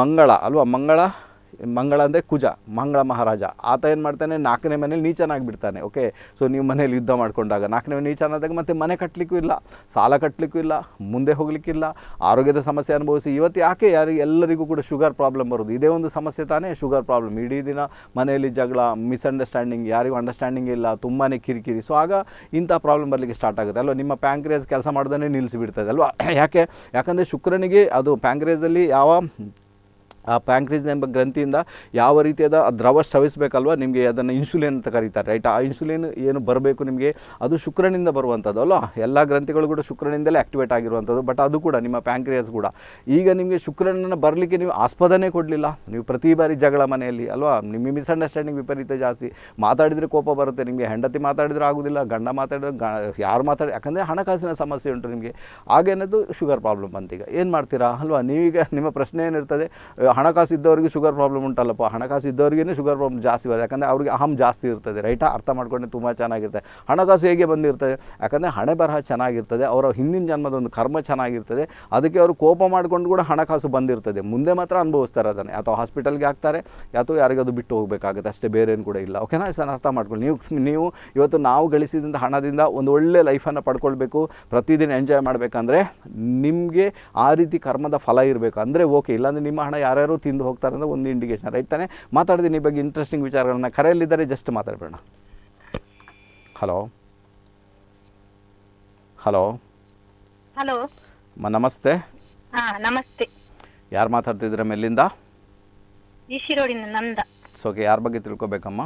ಮಂಗಳ ಅಲ್ವಾ ಮಂಗಳ ಮಂಗಳ ಅಂದರೆ ಕುಜ ಮಂಗಳ ಮಹಾರಾಜ ಆತ ಏನು ಮಾಡ್ತಾನೆ ನಾಲ್ಕನೇ ಮನೇಲಿ ನೀಚನಾಗಿಬಿಡ್ತಾನೆ ಓಕೆ ಸೊ ನೀವು ಮನೇಲಿ ಯುದ್ಧ ಮಾಡಿಕೊಂಡಾಗ ನಾಲ್ಕನೇ ಮನೆ ನೀಚನಾದಾಗ ಮತ್ತೆ ಮನೆ ಕಟ್ಟಲಿಕ್ಕೂ ಇಲ್ಲ ಸಾಲ ಕಟ್ಟಲಿಕ್ಕೂ ಇಲ್ಲ ಮುಂದೆ ಹೋಗಲಿಕ್ಕಿಲ್ಲ ಆರೋಗ್ಯದ ಸಮಸ್ಯೆ ಅನುಭವಿಸಿ ಇವತ್ತು ಯಾಕೆ ಯಾರಿಗೆ ಎಲ್ಲರಿಗೂ ಕೂಡ ಶುಗರ್ ಪ್ರಾಬ್ಲಮ್ ಬರೋದು ಇದೇ ಒಂದು ಸಮಸ್ಯೆ ತಾನೇ ಶುಗರ್ ಪ್ರಾಬ್ಲಮ್ ಇಡೀ ದಿನ ಮನೆಯಲ್ಲಿ ಜಗಳ ಮಿಸ್ಅಂಡರ್ಸ್ಟ್ಯಾಂಡಿಂಗ್ ಯಾರಿಗೂ ಅಂಡರ್ಸ್ಟ್ಯಾಂಡಿಂಗ್ ಇಲ್ಲ ತುಂಬಾ ಕಿರಿಕಿರಿ ಸೊ ಆಗ ಇಂಥ ಪ್ರಾಬ್ಲಮ್ ಬರಲಿಕ್ಕೆ ಸ್ಟಾರ್ಟ್ ಆಗುತ್ತೆ ಅಲ್ವಾ ನಿಮ್ಮ ಪ್ಯಾಂಕ್ರೇಜ್ ಕೆಲಸ ಮಾಡ್ದೇ ನಿಲ್ಲಿಸಿಬಿಡ್ತದೆ ಅಲ್ವಾ (coughs) ಯಾಕೆ ಯಾಕಂದರೆ ಶುಕ್ರನಿಗೆ ಅದು ಪ್ಯಾಂಕ್ರೇಜಲ್ಲಿ ಯಾವ ಆ ಪ್ಯಾಂಕ್ರೀಸ್ ಎಂಬ ಗ್ರಂಥಿಯಿಂದ ಯಾವ ರೀತಿಯಾದ ದ್ರವ ಸ್ರವಿಸಬೇಕಲ್ವ ನಿಮಗೆ ಅದನ್ನು ಇನ್ಸುಲಿನ್ ಅಂತ ಕರೀತಾರೆ ರೈಟ್ ಆ ಇನ್ಸುಲಿನ್ ಏನು ಬರಬೇಕು ನಿಮಗೆ ಅದು ಶುಕ್ರನಿಂದ ಬರುವಂಥದ್ದು ಅಲ್ವಾ ಎಲ್ಲ ಗ್ರಂಥಿಗಳು ಕೂಡ ಶುಕ್ರನಿಂದಲೇ ಆಕ್ಟಿವೇಟ್ ಆಗಿರುವಂಥದ್ದು ಬಟ್ ಅದು ಕೂಡ ನಿಮ್ಮ ಪ್ಯಾಂಕ್ರಿಯಸ್ ಕೂಡ ಈಗ ನಿಮಗೆ ಶುಕ್ರನನ್ನು ಬರಲಿಕ್ಕೆ ನೀವು ಆಸ್ಪದನೇ ಕೊಡಲಿಲ್ಲ ನೀವು ಪ್ರತಿ ಬಾರಿ ಜಗಳ ಮನೆಯಲ್ಲಿ ಅಲ್ವಾ ನಿಮಗೆ ಮಿಸ್ಅಂಡರ್ಸ್ಟ್ಯಾಂಡಿಂಗ್ ವಿಪರೀತ ಜಾಸ್ತಿ ಮಾತಾಡಿದರೆ ಕೋಪ ಬರುತ್ತೆ ನಿಮಗೆ ಹೆಂಡತಿ ಮಾತಾಡಿದ್ರೆ ಆಗೋದಿಲ್ಲ ಗಂಡ ಮಾತಾಡಿದ್ರೆ ಗ ಯಾರು ಮಾತಾಡಿ ಯಾಕಂದರೆ ಹಣಕಾಸಿನ ಸಮಸ್ಯೆ ಉಂಟು ನಿಮಗೆ ಹಾಗೇನದು ಶುಗರ್ ಪ್ರಾಬ್ಲಮ್ ಬಂತೀಗ ಏನು ಮಾಡ್ತೀರಾ ಅಲ್ವಾ ನೀವೀಗ ನಿಮ್ಮ ಪ್ರಶ್ನೆ ಏನಿರ್ತದೆ ಹಣಕಾಸು ಇದ್ದವ್ರಿಗೆ ಶುಗರ್ ಪ್ರಾಬ್ಲಮ್ ಉಂಟಲ್ಲಪ್ಪ ಹಣಕಾಸು ಇದ್ದವ್ರಿಗೇ ಶುಗರ್ ಪ್ರಾಬ್ಲಮ್ ಜಾಸ್ತಿ ಬರುತ್ತೆ ಯಾಕಂದರೆ ಅವ್ರಿಗೆ ಅಹಂ ಜಾಸ್ತಿ ಇರ್ತದೆ ರೈಟಾ ಅರ್ಥ ಮಾಡ್ಕೊಂಡ್ರೆ ತುಂಬ ಚೆನ್ನಾಗಿರ್ತದೆ ಹಣಕಾಸು ಹೇಗೆ ಬಂದಿರ್ತದೆ ಯಾಕಂದರೆ ಹಣೆ ಬರಹ ಚೆನ್ನಾಗಿರ್ತದೆ ಅವರ ಹಿಂದಿನ ಜನ್ಮದ ಒಂದು ಕರ್ಮ ಚೆನ್ನಾಗಿರ್ತದೆ ಅದಕ್ಕೆ ಅವರು ಕೋಪ ಮಾಡಿಕೊಂಡು ಕೂಡ ಹಣಕಾಸು ಬಂದಿರ್ತದೆ ಮುಂದೆ ಮಾತ್ರ ಅನುಭವಿಸ್ತಾರೆ ಅದನ್ನು ಅಥವಾ ಹಾಸ್ಪಿಟಲ್ಗೆ ಹಾಕ್ತಾರೆ ಅಥವಾ ಯಾರಿಗದು ಬಿಟ್ಟು ಹೋಗಬೇಕಾಗುತ್ತೆ ಅಷ್ಟೇ ಬೇರೆ ಏನು ಕೂಡ ಇಲ್ಲ ಓಕೆನಾ ಸರ್ ಅರ್ಥ ಮಾಡ್ಕೊಳ್ಳಿ ನೀವು ನೀವು ಇವತ್ತು ನಾವು ಗಳಿಸಿದಂಥ ಹಣದಿಂದ ಒಂದು ಒಳ್ಳೆ ಲೈಫನ್ನು ಪಡ್ಕೊಳ್ಬೇಕು ಪ್ರತಿದಿನ ಎಂಜಾಯ್ ಮಾಡಬೇಕಂದ್ರೆ ನಿಮಗೆ ಆ ರೀತಿ ಕರ್ಮದ ಫಲ ಇರಬೇಕು ಅಂದರೆ ಓಕೆ ಇಲ್ಲಾಂದರೆ ನಿಮ್ಮ ಹಣ ಯಾರು ಯಾರ್ಯಾರು ತಿಂದು ಹೋಗ್ತಾರೆ ಅಂತ ಒಂದು ಇಂಡಿಕೇಶನ್ ರೈಟ್ ತಾನೆ ಮಾತಾಡ್ತೀನಿ ಈ ಬಗ್ಗೆ ಇಂಟ್ರೆಸ್ಟಿಂಗ್ ವಿಚಾರಗಳನ್ನ ಕರೆಯಲ್ಲಿದ್ದಾರೆ ಜಸ್ಟ್ ಮಾತಾಡಬೇಡ ಹಲೋ ಹಲೋ ಹಲೋ ನಮಸ್ತೆ ನಮಸ್ತೆ ಯಾರು ಮಾತಾಡ್ತಿದ್ರ ಮೇಲಿಂದ ನಂದ ಸೋಕೆ ಯಾರ ಬಗ್ಗೆ ತಿಳ್ಕೊಬೇಕಮ್ಮ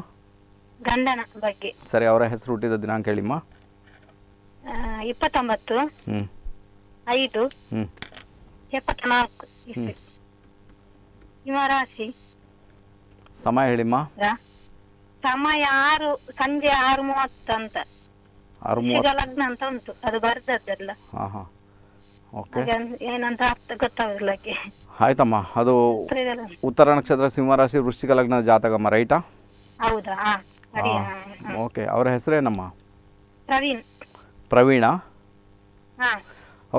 ಗಂಡನ ಬಗ್ಗೆ ಸರಿ ಅವರ ಹೆಸರು ಹುಟ್ಟಿದ ದಿನಾಂಕ ಹೇಳಿಮ್ಮ ಇಪ್ಪತ್ತೊಂಬತ್ತು ಐದು ಎಪ್ಪತ್ನಾಲ್ಕು ನಿಮ್ಮ ರಾಶಿ ಸಮಯ ಹೇಳಿಮ್ಮ ಸಮಯ ಆರು ಸಂಜೆ ಆರು ಮೂವತ್ತು ಅಂತ ಆರು ಲಗ್ನ ಅಂತ ಉಂಟು ಅದು ಬರ್ದದ್ದಲ್ಲ ಏನಂತ ಅರ್ಥ ಗೊತ್ತಾಗಲ್ಲ ಆಯ್ತಮ್ಮ ಅದು ಉತ್ತರ ನಕ್ಷತ್ರ ಸಿಂಹರಾಶಿ ವೃಶ್ಚಿಕ ಲಗ್ನದ ಜಾತಕಮ್ಮ ರೈಟಾ ಹೌದಾ ಓಕೆ ಅವರ ಹೆಸರೇನಮ್ಮ ಪ್ರವೀಣ್ ಪ್ರವೀಣಾ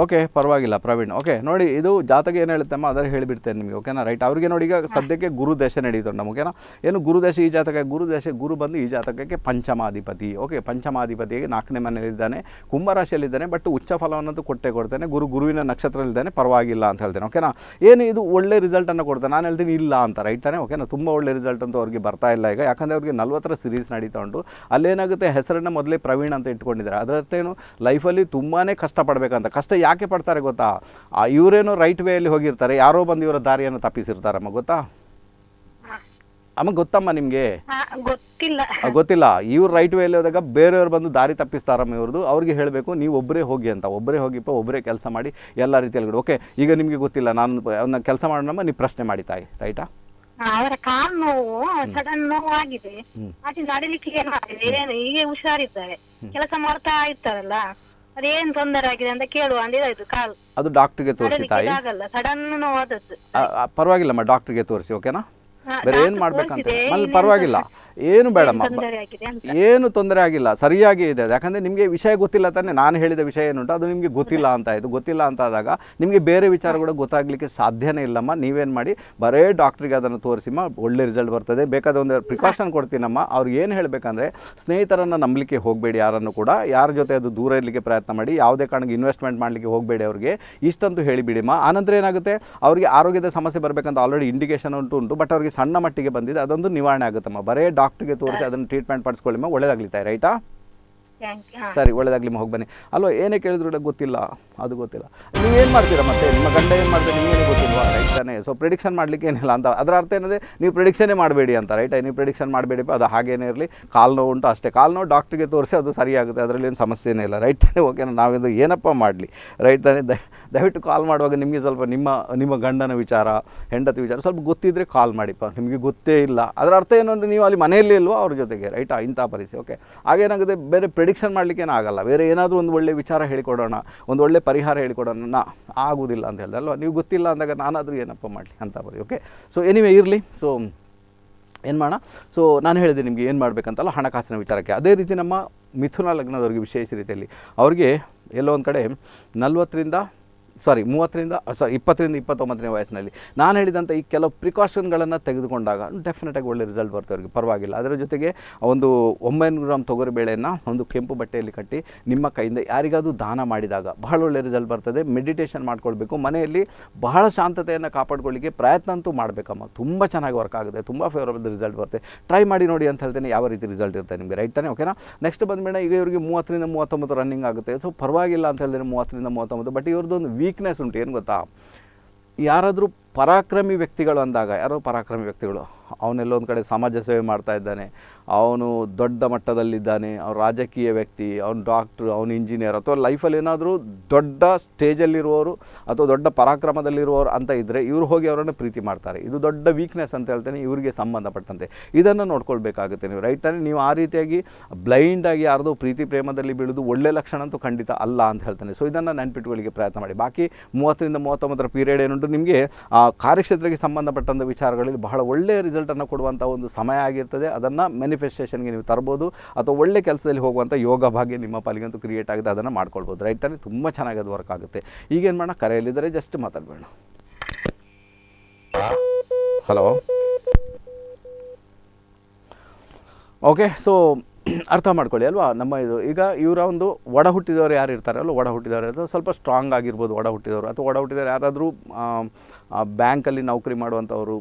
ಓಕೆ ಪರವಾಗಿಲ್ಲ ಪ್ರವೀಣ್ ಓಕೆ ನೋಡಿ ಇದು ಜಾತಕ ಏನು ಹೇಳುತ್ತಮ್ಮ ಅದರ ಹೇಳಿಬಿಡ್ತೇನೆ ನಿಮಗೆ ಓಕೆನಾ ರೈಟ್ ಅವರಿಗೆ ನೋಡಿ ಈಗ ಸದ್ಯಕ್ಕೆ ಗುರು ದೇಶ ನಡೀತು ನಮ್ಮ ಓಕೆನಾ ಏನು ಗುರು ಈ ಜಾತಕ ಗುರು ಗುರು ಬಂದು ಈ ಜಾತಕಕ್ಕೆ ಪಂಚಮಾಧಿಪತಿ ಓಕೆ ಪಂಚಮಾಧಿಪತಿಯಾಗಿ ನಾಲ್ಕನೇ ಮನೆಯಲ್ಲಿದ್ದಾನೆ ಕುಂಭರಾಶಿಯಲ್ಲಿದ್ದಾನೆ ಬಟ್ ಉಚ್ಚ ಫಲವನ್ನಂತೂ ಕೊಟ್ಟೆ ಕೊಡ್ತಾನೆ ಗುರು ಗುರುವಿನ ನಕ್ಷತ್ರದಲ್ಲಿದ್ದಾನೆ ಪರವಾಗಿಲ್ಲ ಅಂತ ಹೇಳ್ತೇನೆ ಓಕೆನಾ ಏನು ಇದು ಒಳ್ಳೆ ರಿಸಲ್ಟನ್ನು ಕೊಡ್ತಾನೆ ನಾನು ಹೇಳ್ತೀನಿ ಇಲ್ಲ ಅಂತ ರೈಟ್ ತಾನೆ ಓಕೆನಾ ತುಂಬ ಒಳ್ಳೆ ರಿಸಲ್ಟ್ ಅಂತೂ ಅವ್ರಿಗೆ ಬರ್ತಾ ಇಲ್ಲ ಈಗ ಯಾಕಂದರೆ ಅವ್ರಿಗೆ ನಲ್ವತ್ತರ ಸಿರೀಸ್ ನಡೀತಾ ಉಂಟು ಅಲ್ಲೇನಾಗುತ್ತೆ ಹೆಸರನ್ನು ಮೊದಲೇ ಪ್ರವೀಣ್ ಅಂತ ಇಟ್ಕೊಂಡಿದ್ದಾರೆ ಅದರತ್ತೇನು ಲೈಫಲ್ಲಿ ತುಂಬಾ ಕಷ್ಟಪಡಬೇಕಂತ ಕಷ್ಟ ಯಾಕೆ ಪಡ್ತಾರೆ ಗೊತ್ತಾ ಇವರೇನು ರೈಟ್ ವೇ ವೇಯಲ್ಲಿ ಹೋಗಿರ್ತಾರೆ ಯಾರೋ ಬಂದು ಇವರ ದಾರಿಯನ್ನು ತಪ್ಪಿಸಿರ್ತಾರಮ್ಮ ಗೊತ್ತಾ ಅಮ್ಮ ಗೊತ್ತಮ್ಮ ನಿಮಗೆ ಗೊತ್ತಿಲ್ಲ ಗೊತ್ತಿಲ್ಲ ಇವ್ರು ರೈಟ್ ವೇಲಿ ಹೋದಾಗ ಬೇರೆಯವ್ರು ಬಂದು ದಾರಿ ತಪ್ಪಿಸ್ತಾರಮ್ಮ ಇವ್ರದ್ದು ಅವ್ರಿಗೆ ಹೇಳಬೇಕು ನೀವು ಒಬ್ಬರೇ ಹೋಗಿ ಅಂತ ಒಬ್ಬರೇ ಹೋಗಿಪ್ಪ ಒಬ್ಬರೇ ಕೆಲಸ ಮಾಡಿ ಎಲ್ಲ ರೀತಿಯಲ್ಲಿ ಓಕೆ ಈಗ ನಿಮಗೆ ಗೊತ್ತಿಲ್ಲ ನಾನು ಕೆಲಸ ಮಾಡೋಣಮ್ಮ ನೀವು ಪ್ರಶ್ನೆ ಮಾಡಿ ತಾಯಿ ರೈಟಾ ಅವರ ಕಾಲ್ ನೋವು ಸಡನ್ ನೋವು ಆಗಿದೆ ನಡಿಲಿಕ್ಕೆ ಹುಷಾರಿದ್ದಾರೆ ಕೆಲಸ ಮಾಡ್ತಾ ಇರ್ತಾರಲ್ಲ ಅದೇನ್ ತೊಂದರೆ ಆಗಿದೆ ಅಂತ ಕೇಳುವ ಅಂತ ಇದಾಯ್ತು ಕಾಲ್ ಅದು ಡಾಕ್ಟರ್ಗೆ ತೋರಿಸಿ ತಾಯಿ ಆಗಲ್ಲ ಸಡನ್ ನೋವು ಆದದ್ದು ಪರವಾಗಿಲ್ಲಮ್ಮ ಡಾಕ್ಟರ್ಗೆ ತೋರಿಸಿ ಓಕೆನಾ ಬೇರೆ ಏನು ಮಾಡ್ಬೇಕಂತ ಪರವಾಗಿಲ್ಲ ಏನು ಬೇಡಮ್ಮ ಏನು ತೊಂದರೆ ಆಗಿಲ್ಲ ಸರಿಯಾಗಿ ಇದೆ ಯಾಕಂದ್ರೆ ನಿಮಗೆ ವಿಷಯ ಗೊತ್ತಿಲ್ಲ ತಾನೆ ನಾನು ಹೇಳಿದ ವಿಷಯ ಏನುಂಟು ಅದು ನಿಮಗೆ ಗೊತ್ತಿಲ್ಲ ಅಂತ ಇದು ಗೊತ್ತಿಲ್ಲ ಅಂತ ಆದಾಗ ನಿಮಗೆ ಬೇರೆ ವಿಚಾರ ಕೂಡ ಗೊತ್ತಾಗಲಿಕ್ಕೆ ಸಾಧ್ಯನೇ ಇಲ್ಲಮ್ಮ ನೀವೇನು ಮಾಡಿ ಬರೇ ಡಾಕ್ಟ್ರಿಗೆ ಅದನ್ನು ತೋರಿಸಿಮ್ಮ ಒಳ್ಳೆ ರಿಸಲ್ಟ್ ಬರ್ತದೆ ಬೇಕಾದ ಒಂದು ಪ್ರಿಕಾಷನ್ ಕೊಡ್ತೀನಮ್ಮ ಅವ್ರಿಗೆ ಏನು ಹೇಳಬೇಕಂದ್ರೆ ಸ್ನೇಹಿತರನ್ನು ನಂಬಲಿಕ್ಕೆ ಹೋಗಬೇಡಿ ಯಾರನ್ನು ಕೂಡ ಯಾರ ಜೊತೆ ಅದು ದೂರ ಇರಲಿಕ್ಕೆ ಪ್ರಯತ್ನ ಮಾಡಿ ಯಾವುದೇ ಕಾರಣಕ್ಕೆ ಇನ್ವೆಸ್ಟ್ಮೆಂಟ್ ಮಾಡಲಿಕ್ಕೆ ಹೋಗಬೇಡಿ ಅವ್ರಿಗೆ ಇಷ್ಟಂತೂ ಹೇಳಿಬಿಡಿಮ್ಮ ಆನಂತರ ಏನಾಗುತ್ತೆ ಅವರಿಗೆ ಆರೋಗ್ಯದ ಸಮಸ್ಯೆ ಬರಬೇಕಂತ ಆಲ್ರೆಡಿ ಇಂಡಿಕೇಶನ್ ಉಂಟು ಉಂಟು ಬಟ್ ಅವ್ರಿಗೆ ಸಣ್ಣ ಮಟ್ಟಿಗೆ ಬಂದಿದೆ ಅದೊಂದು ನಿವಾರಣೆ ಆಗುತ್ತಮ್ಮ ಬರೇ ಡಾಕ್ಟರ್ಗೆ ತೋರಿಸಿ ಅದನ್ನು ಟ್ರೀಟ್ಮೆಂಟ್ ಮಾಡಿಸ್ಕೊಳ್ಳಿಮ್ಮ ಒಳ್ಳೇದಾಗ್ಲಿತ್ತೆ ರೈಟಾ ಸರಿ ಒಳ್ಳೇದಾಗ್ಲಿ ಹೋಗಿ ಬನ್ನಿ ಅಲ್ವಾ ಏನೇ ಕೇಳಿದ್ರು ಗೊತ್ತಿಲ್ಲ ಅದು ಗೊತ್ತಿಲ್ಲ ನೀವು ಏನು ಮಾಡ್ತೀರಾ ಮತ್ತೆ ನಿಮ್ಮ ಗಂಡ ಏನು ಮಾಡ್ತೀರಾ ನಿಮಗೇನು ಗೊತ್ತಿಲ್ವಾ ರೈಟ್ ತಾನೇ ಸೊ ಪ್ರಿಡಿಕ್ಷನ್ ಮಾಡಲಿಕ್ಕೆ ಏನಿಲ್ಲ ಅಂತ ಅದರ ಅರ್ಥ ಏನಿದೆ ನೀವು ಪ್ರಿಡಿಕ್ಷನೇ ಮಾಡಬೇಡಿ ಅಂತ ರೈಟ್ ನೀವು ಪ್ರಿಡಿಕ್ಷನ್ ಮಾಡಬೇಡಿ ಅದು ಹಾಗೇನೇ ಇರಲಿ ಕಾಲು ನೋವು ಉಂಟು ಅಷ್ಟೇ ಕಾಲು ನೋವು ಡಾಕ್ಟ್ರಿಗೆ ತೋರಿಸಿ ಅದು ಸರಿಯಾಗುತ್ತೆ ಅದರಲ್ಲಿ ಏನು ಸಮಸ್ಯೆನೇ ಇಲ್ಲ ರೈಟ್ ತಾನೇ ಓಕೆನಾ ನಾವಿದು ಏನಪ್ಪ ಮಾಡಲಿ ರೈಟ್ ತಾನೇ ದಯವಿಟ್ಟು ಕಾಲ್ ಮಾಡುವಾಗ ನಿಮಗೆ ಸ್ವಲ್ಪ ನಿಮ್ಮ ನಿಮ್ಮ ಗಂಡನ ವಿಚಾರ ಹೆಂಡತಿ ವಿಚಾರ ಸ್ವಲ್ಪ ಗೊತ್ತಿದ್ದರೆ ಕಾಲ್ ಮಾಡಿಪ್ಪ ನಿಮಗೆ ಗೊತ್ತೇ ಇಲ್ಲ ಅದರ ಅರ್ಥ ಏನು ಅಂದರೆ ನೀವು ಅಲ್ಲಿ ಮನೆಯಲ್ಲಿ ಇಲ್ವೋ ಅವ್ರ ಜೊತೆಗೆ ರೈಟಾ ಇಂಥ ಪರಿಸ್ಥಿತಿ ಓಕೆ ಹಾಗೇನಾಗುತ್ತೆ ಬೇರೆ ಪ್ರಿಡಿಕ್ಷನ್ ಮಾಡಲಿಕ್ಕೇನು ಆಗಲ್ಲ ಬೇರೆ ಏನಾದರೂ ಒಂದು ಒಳ್ಳೆ ವಿಚಾರ ಹೇಳಿಕೊಡೋಣ ಒಂದು ಒಳ್ಳೆ ಪರಿಹಾರ ಹೇಳಿಕೊಡೋಣ ನಾ ಆಗುವುದಿಲ್ಲ ಅಂತ ಹೇಳಿದೆ ಅಲ್ವಾ ನೀವು ಗೊತ್ತಿಲ್ಲ ಅಂದಾಗ ನಾನಾದರೂ ಏನಪ್ಪ ಮಾಡಲಿ ಅಂತ ಬರಿ ಓಕೆ ಸೊ ಎನಿವೇ ಇರಲಿ ಸೊ ಏನು ಮಾಡೋಣ ಸೊ ನಾನು ಹೇಳಿದೆ ನಿಮಗೆ ಏನು ಮಾಡಬೇಕಂತಲ್ಲ ಹಣಕಾಸಿನ ವಿಚಾರಕ್ಕೆ ಅದೇ ರೀತಿ ನಮ್ಮ ಮಿಥುನ ಲಗ್ನದವ್ರಿಗೆ ವಿಶೇಷ ರೀತಿಯಲ್ಲಿ ಅವ್ರಿಗೆ ಎಲ್ಲೋ ಒಂದು ಕಡೆ ನಲ್ವತ್ತರಿಂದ ಸಾರಿ ಮೂವತ್ತರಿಂದ ಸಾರಿ uh, ಇಪ್ಪತ್ತರಿಂದ ಇಪ್ಪತ್ತೊಂಬತ್ತನೇ ವಯಸ್ಸಿನಲ್ಲಿ ನಾನು ಹೇಳಿದಂಥ ಈ ಕೆಲವು ಪ್ರಿಕಾಷನ್ಗಳನ್ನು ತೆಗೆದುಕೊಂಡಾಗ ಡೆಫಿನೆಟಾಗಿ ಒಳ್ಳೆ ರಿಸಲ್ಟ್ ಬರ್ತದೆ ಅವರಿಗೆ ಪರವಾಗಿಲ್ಲ ಅದರ ಜೊತೆಗೆ ಒಂದು ಒಂಬೈನೂರು ಗ್ರಾಮ್ ಬೇಳೆಯನ್ನು ಒಂದು ಕೆಂಪು ಬಟ್ಟೆಯಲ್ಲಿ ಕಟ್ಟಿ ನಿಮ್ಮ ಕೈಯಿಂದ ಯಾರಿಗಾದರೂ ದಾನ ಮಾಡಿದಾಗ ಬಹಳ ಒಳ್ಳೆ ರಿಸಲ್ಟ್ ಬರ್ತದೆ ಮೆಡಿಟೇಷನ್ ಮಾಡ್ಕೊಳ್ಬೇಕು ಮನೆಯಲ್ಲಿ ಬಹಳ ಶಾಂತತೆಯನ್ನು ಕಾಪಾಡ್ಕೊಳ್ಳಿಕ್ಕೆ ಪ್ರಯತ್ನ ಅಂತೂ ಮಾಡಬೇಕಮ್ಮ ತುಂಬ ಚೆನ್ನಾಗಿ ವರ್ಕ್ ಆಗುತ್ತೆ ತುಂಬ ಫೇವರಬಲ್ ರಿಸಲ್ಟ್ ಬರುತ್ತೆ ಟ್ರೈ ಮಾಡಿ ನೋಡಿ ಅಂತ ಹೇಳ್ತೇನೆ ಯಾವ ರೀತಿ ರಿಸಲ್ಟ್ ಇರುತ್ತೆ ನಿಮಗೆ ರೈಟ್ ತಾನೆ ಓಕೆನಾ ನೆಕ್ಸ್ಟ್ ಬಂದಮೇಲೆ ಈಗ ಇವರಿಗೆ ಮೂವತ್ತರಿಂದ ಮೂವತ್ತೊಂಬತ್ತು ರನ್ನಿಂಗ್ ಆಗುತ್ತೆ ಸೊ ಪರವಾಗಿಲ್ಲ ಅಂತ ಹೇಳಿದ್ರೆ ಮೂವತ್ತರಿಂದ ಮೂವತ್ತೊಂಬತ್ತು ಬಟ್ ಇವ್ರದ್ದು ಒಂದು ವೀಕ್ನೆಸ್ ಉಂಟು ಏನು ಗೊತ್ತಾ ಯಾರಾದರೂ ಪರಾಕ್ರಮಿ ವ್ಯಕ್ತಿಗಳು ಅಂದಾಗ ಯಾರೋ ಪರಾಕ್ರಮಿ ವ್ಯಕ್ತಿಗಳು ಅವನೆಲ್ಲೊಂದು ಕಡೆ ಸಮಾಜ ಸೇವೆ ಮಾಡ್ತಾ ಇದ್ದಾನೆ ಅವನು ದೊಡ್ಡ ಮಟ್ಟದಲ್ಲಿದ್ದಾನೆ ಅವ್ನು ರಾಜಕೀಯ ವ್ಯಕ್ತಿ ಅವ್ನು ಡಾಕ್ಟ್ರು ಅವನು ಇಂಜಿನಿಯರ್ ಅಥವಾ ಲೈಫಲ್ಲಿ ಏನಾದರೂ ದೊಡ್ಡ ಸ್ಟೇಜಲ್ಲಿರುವವರು ಅಥವಾ ದೊಡ್ಡ ಪರಾಕ್ರಮದಲ್ಲಿರುವವರು ಅಂತ ಇದ್ದರೆ ಇವರು ಹೋಗಿ ಅವರನ್ನು ಪ್ರೀತಿ ಮಾಡ್ತಾರೆ ಇದು ದೊಡ್ಡ ವೀಕ್ನೆಸ್ ಅಂತ ಹೇಳ್ತೇನೆ ಇವರಿಗೆ ಸಂಬಂಧಪಟ್ಟಂತೆ ಇದನ್ನು ನೋಡ್ಕೊಳ್ಬೇಕಾಗುತ್ತೆ ನೀವು ರೈಟ್ ಅಲ್ಲಿ ನೀವು ಆ ರೀತಿಯಾಗಿ ಬ್ಲೈಂಡಾಗಿ ಯಾರ್ದೋ ಪ್ರೀತಿ ಪ್ರೇಮದಲ್ಲಿ ಬೀಳೋದು ಒಳ್ಳೆ ಲಕ್ಷಣ ಅಂತೂ ಖಂಡಿತ ಅಲ್ಲ ಅಂತ ಹೇಳ್ತೇನೆ ಸೊ ಇದನ್ನು ನೆನ್ಪಿಟ್ಕೊಳ್ಳಿಕ್ಕೆ ಪ್ರಯತ್ನ ಮಾಡಿ ಬಾಕಿ ಮೂವತ್ತರಿಂದ ಮೂವತ್ತೊಂಬತ್ತರ ಪೀರಿಯಡ್ ಏನುಂಟು ನಿಮಗೆ ಆ ಕಾರ್ಯಕ್ಷೇತ್ರಕ್ಕೆ ಸಂಬಂಧಪಟ್ಟಂಥ ವಿಚಾರಗಳಲ್ಲಿ ಬಹಳ ಒಳ್ಳೆಯ ರಿಸಲ್ಟನ್ನು ಕೊಡುವಂಥ ಒಂದು ಸಮಯ ಆಗಿರ್ತದೆ ಅದನ್ನು ಮೆನಿ ಮ್ಯಾನಿಫೆಸ್ಟೇಷನ್ಗೆ ನೀವು ತರ್ಬೋದು ಅಥವಾ ಒಳ್ಳೆ ಕೆಲಸದಲ್ಲಿ ಹೋಗುವಂಥ ಯೋಗ ಭಾಗ್ಯ ನಿಮ್ಮ ಪಾಲಿಗಂತೂ ಕ್ರಿಯೇಟ್ ಆಗಿದೆ ಅದನ್ನು ಮಾಡ್ಕೊಳ್ಬೋದು ರೈಟ್ ತಾನೆ ತುಂಬ ಚೆನ್ನಾಗಿ ಅದು ವರ್ಕ್ ಆಗುತ್ತೆ ಈಗೇನು ಮಾಡೋಣ ಕರೆಯಲ್ಲಿದ್ದರೆ ಜಸ್ಟ್ ಮಾತಾಡಬೇಡ ಹಲೋ ಓಕೆ ಸೊ ಅರ್ಥ ಮಾಡ್ಕೊಳ್ಳಿ ಅಲ್ವಾ ನಮ್ಮ ಇದು ಈಗ ಇವರ ಒಂದು ಒಡ ಹುಟ್ಟಿದವರು ಯಾರು ಇರ್ತಾರಲ್ಲ ಒಡ ಹುಟ್ಟಿದವರು ಸ್ವಲ್ಪ ಸ್ಟ್ರಾಂಗ್ ಆಗಿರ್ಬೋದು ಒಡ ಹುಟ್ಟಿದವರು ಅಥವಾ ಒಡ ಹುಟ್ಟಿದವರು ಯಾರಾದರೂ ಬ್ಯಾಂಕಲ್ಲಿ ನೌಕರಿ ಮಾಡುವಂಥವ್ರು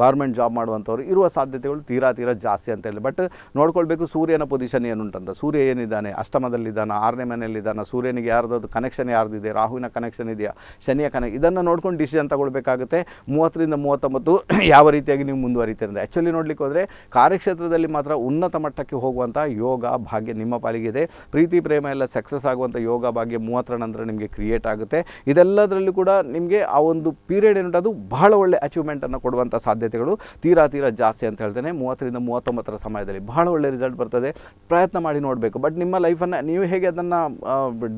ಗೌರ್ಮೆಂಟ್ ಜಾಬ್ ಮಾಡುವಂಥವ್ರು ಇರುವ ಸಾಧ್ಯತೆಗಳು ತೀರಾ ತೀರಾ ಜಾಸ್ತಿ ಅಂತ ಹೇಳಿ ಬಟ್ ನೋಡ್ಕೊಳ್ಬೇಕು ಸೂರ್ಯನ ಪೊಸಿಷನ್ ಏನುಂಟಂತ ಸೂರ್ಯ ಏನಿದ್ದಾನೆ ಅಷ್ಟಮದಲ್ಲಿದ್ದಾನೆ ಆರನೇ ಮನೆಯಲ್ಲಿದ್ದಾನೆ ಸೂರ್ಯನಿಗೆ ಯಾರ್ದೊಂದು ಕನೆಕ್ಷನ್ ಯಾರ್ದಿದೆ ರಾಹುವಿನ ಕನೆಕ್ಷನ್ ಇದೆಯಾ ಶನಿಯ ಕನೆ ಇದನ್ನು ನೋಡ್ಕೊಂಡು ಡಿಸಿಷನ್ ತಗೊಳ್ಬೇಕಾಗುತ್ತೆ ಮೂವತ್ತರಿಂದ ಮೂವತ್ತೊಂಬತ್ತು (clears throat) ಯಾವ ರೀತಿಯಾಗಿ ನೀವು ಮುಂದುವರಿತೀರಂದ್ರೆ ಆ್ಯಕ್ಚುಲಿ ನೋಡ್ಲಿಕ್ಕೆ ಹೋದರೆ ಕಾರ್ಯಕ್ಷೇತ್ರದಲ್ಲಿ ಮಾತ್ರ ಉನ್ನತ ಮಟ್ಟಕ್ಕೆ ಹೋಗುವಂಥ ಯೋಗ ಭಾಗ್ಯ ನಿಮ್ಮ ಪಾಲಿಗಿದೆ ಪ್ರೀತಿ ಪ್ರೇಮ ಎಲ್ಲ ಸಕ್ಸಸ್ ಆಗುವಂಥ ಯೋಗ ಭಾಗ್ಯ ಮೂವತ್ತರ ನಂತರ ನಿಮಗೆ ಕ್ರಿಯೇಟ್ ಆಗುತ್ತೆ ಇದೆಲ್ಲದರಲ್ಲೂ ಕೂಡ ನಿಮಗೆ ಆ ಒಂದು ಪೀರಿಯಡ್ ಏನುಂಟು ಅದು ಬಹಳ ಒಳ್ಳೆ ಅಚೀವ್ಮೆಂಟನ್ನು ಕೊಡುವಂಥ ಸಾಧ್ಯ ಸಾಧ್ಯತೆಗಳು ತೀರಾ ತೀರಾ ಜಾಸ್ತಿ ಅಂತ ಹೇಳ್ತೇನೆ ಮೂವತ್ತರಿಂದ ಮೂವತ್ತೊಂಬತ್ತರ ಸಮಯದಲ್ಲಿ ಬಹಳ ಒಳ್ಳೆ ರಿಸಲ್ಟ್ ಬರ್ತದೆ ಪ್ರಯತ್ನ ಮಾಡಿ ನೋಡಬೇಕು ಬಟ್ ನಿಮ್ಮ ಲೈಫನ್ನು ನೀವು ಹೇಗೆ ಅದನ್ನು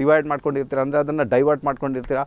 ಡಿವೈಡ್ ಮಾಡ್ಕೊಂಡಿರ್ತೀರ ಅಂದರೆ ಅದನ್ನು ಡೈವರ್ಟ್ ಮಾಡ್ಕೊಂಡಿರ್ತೀರಾ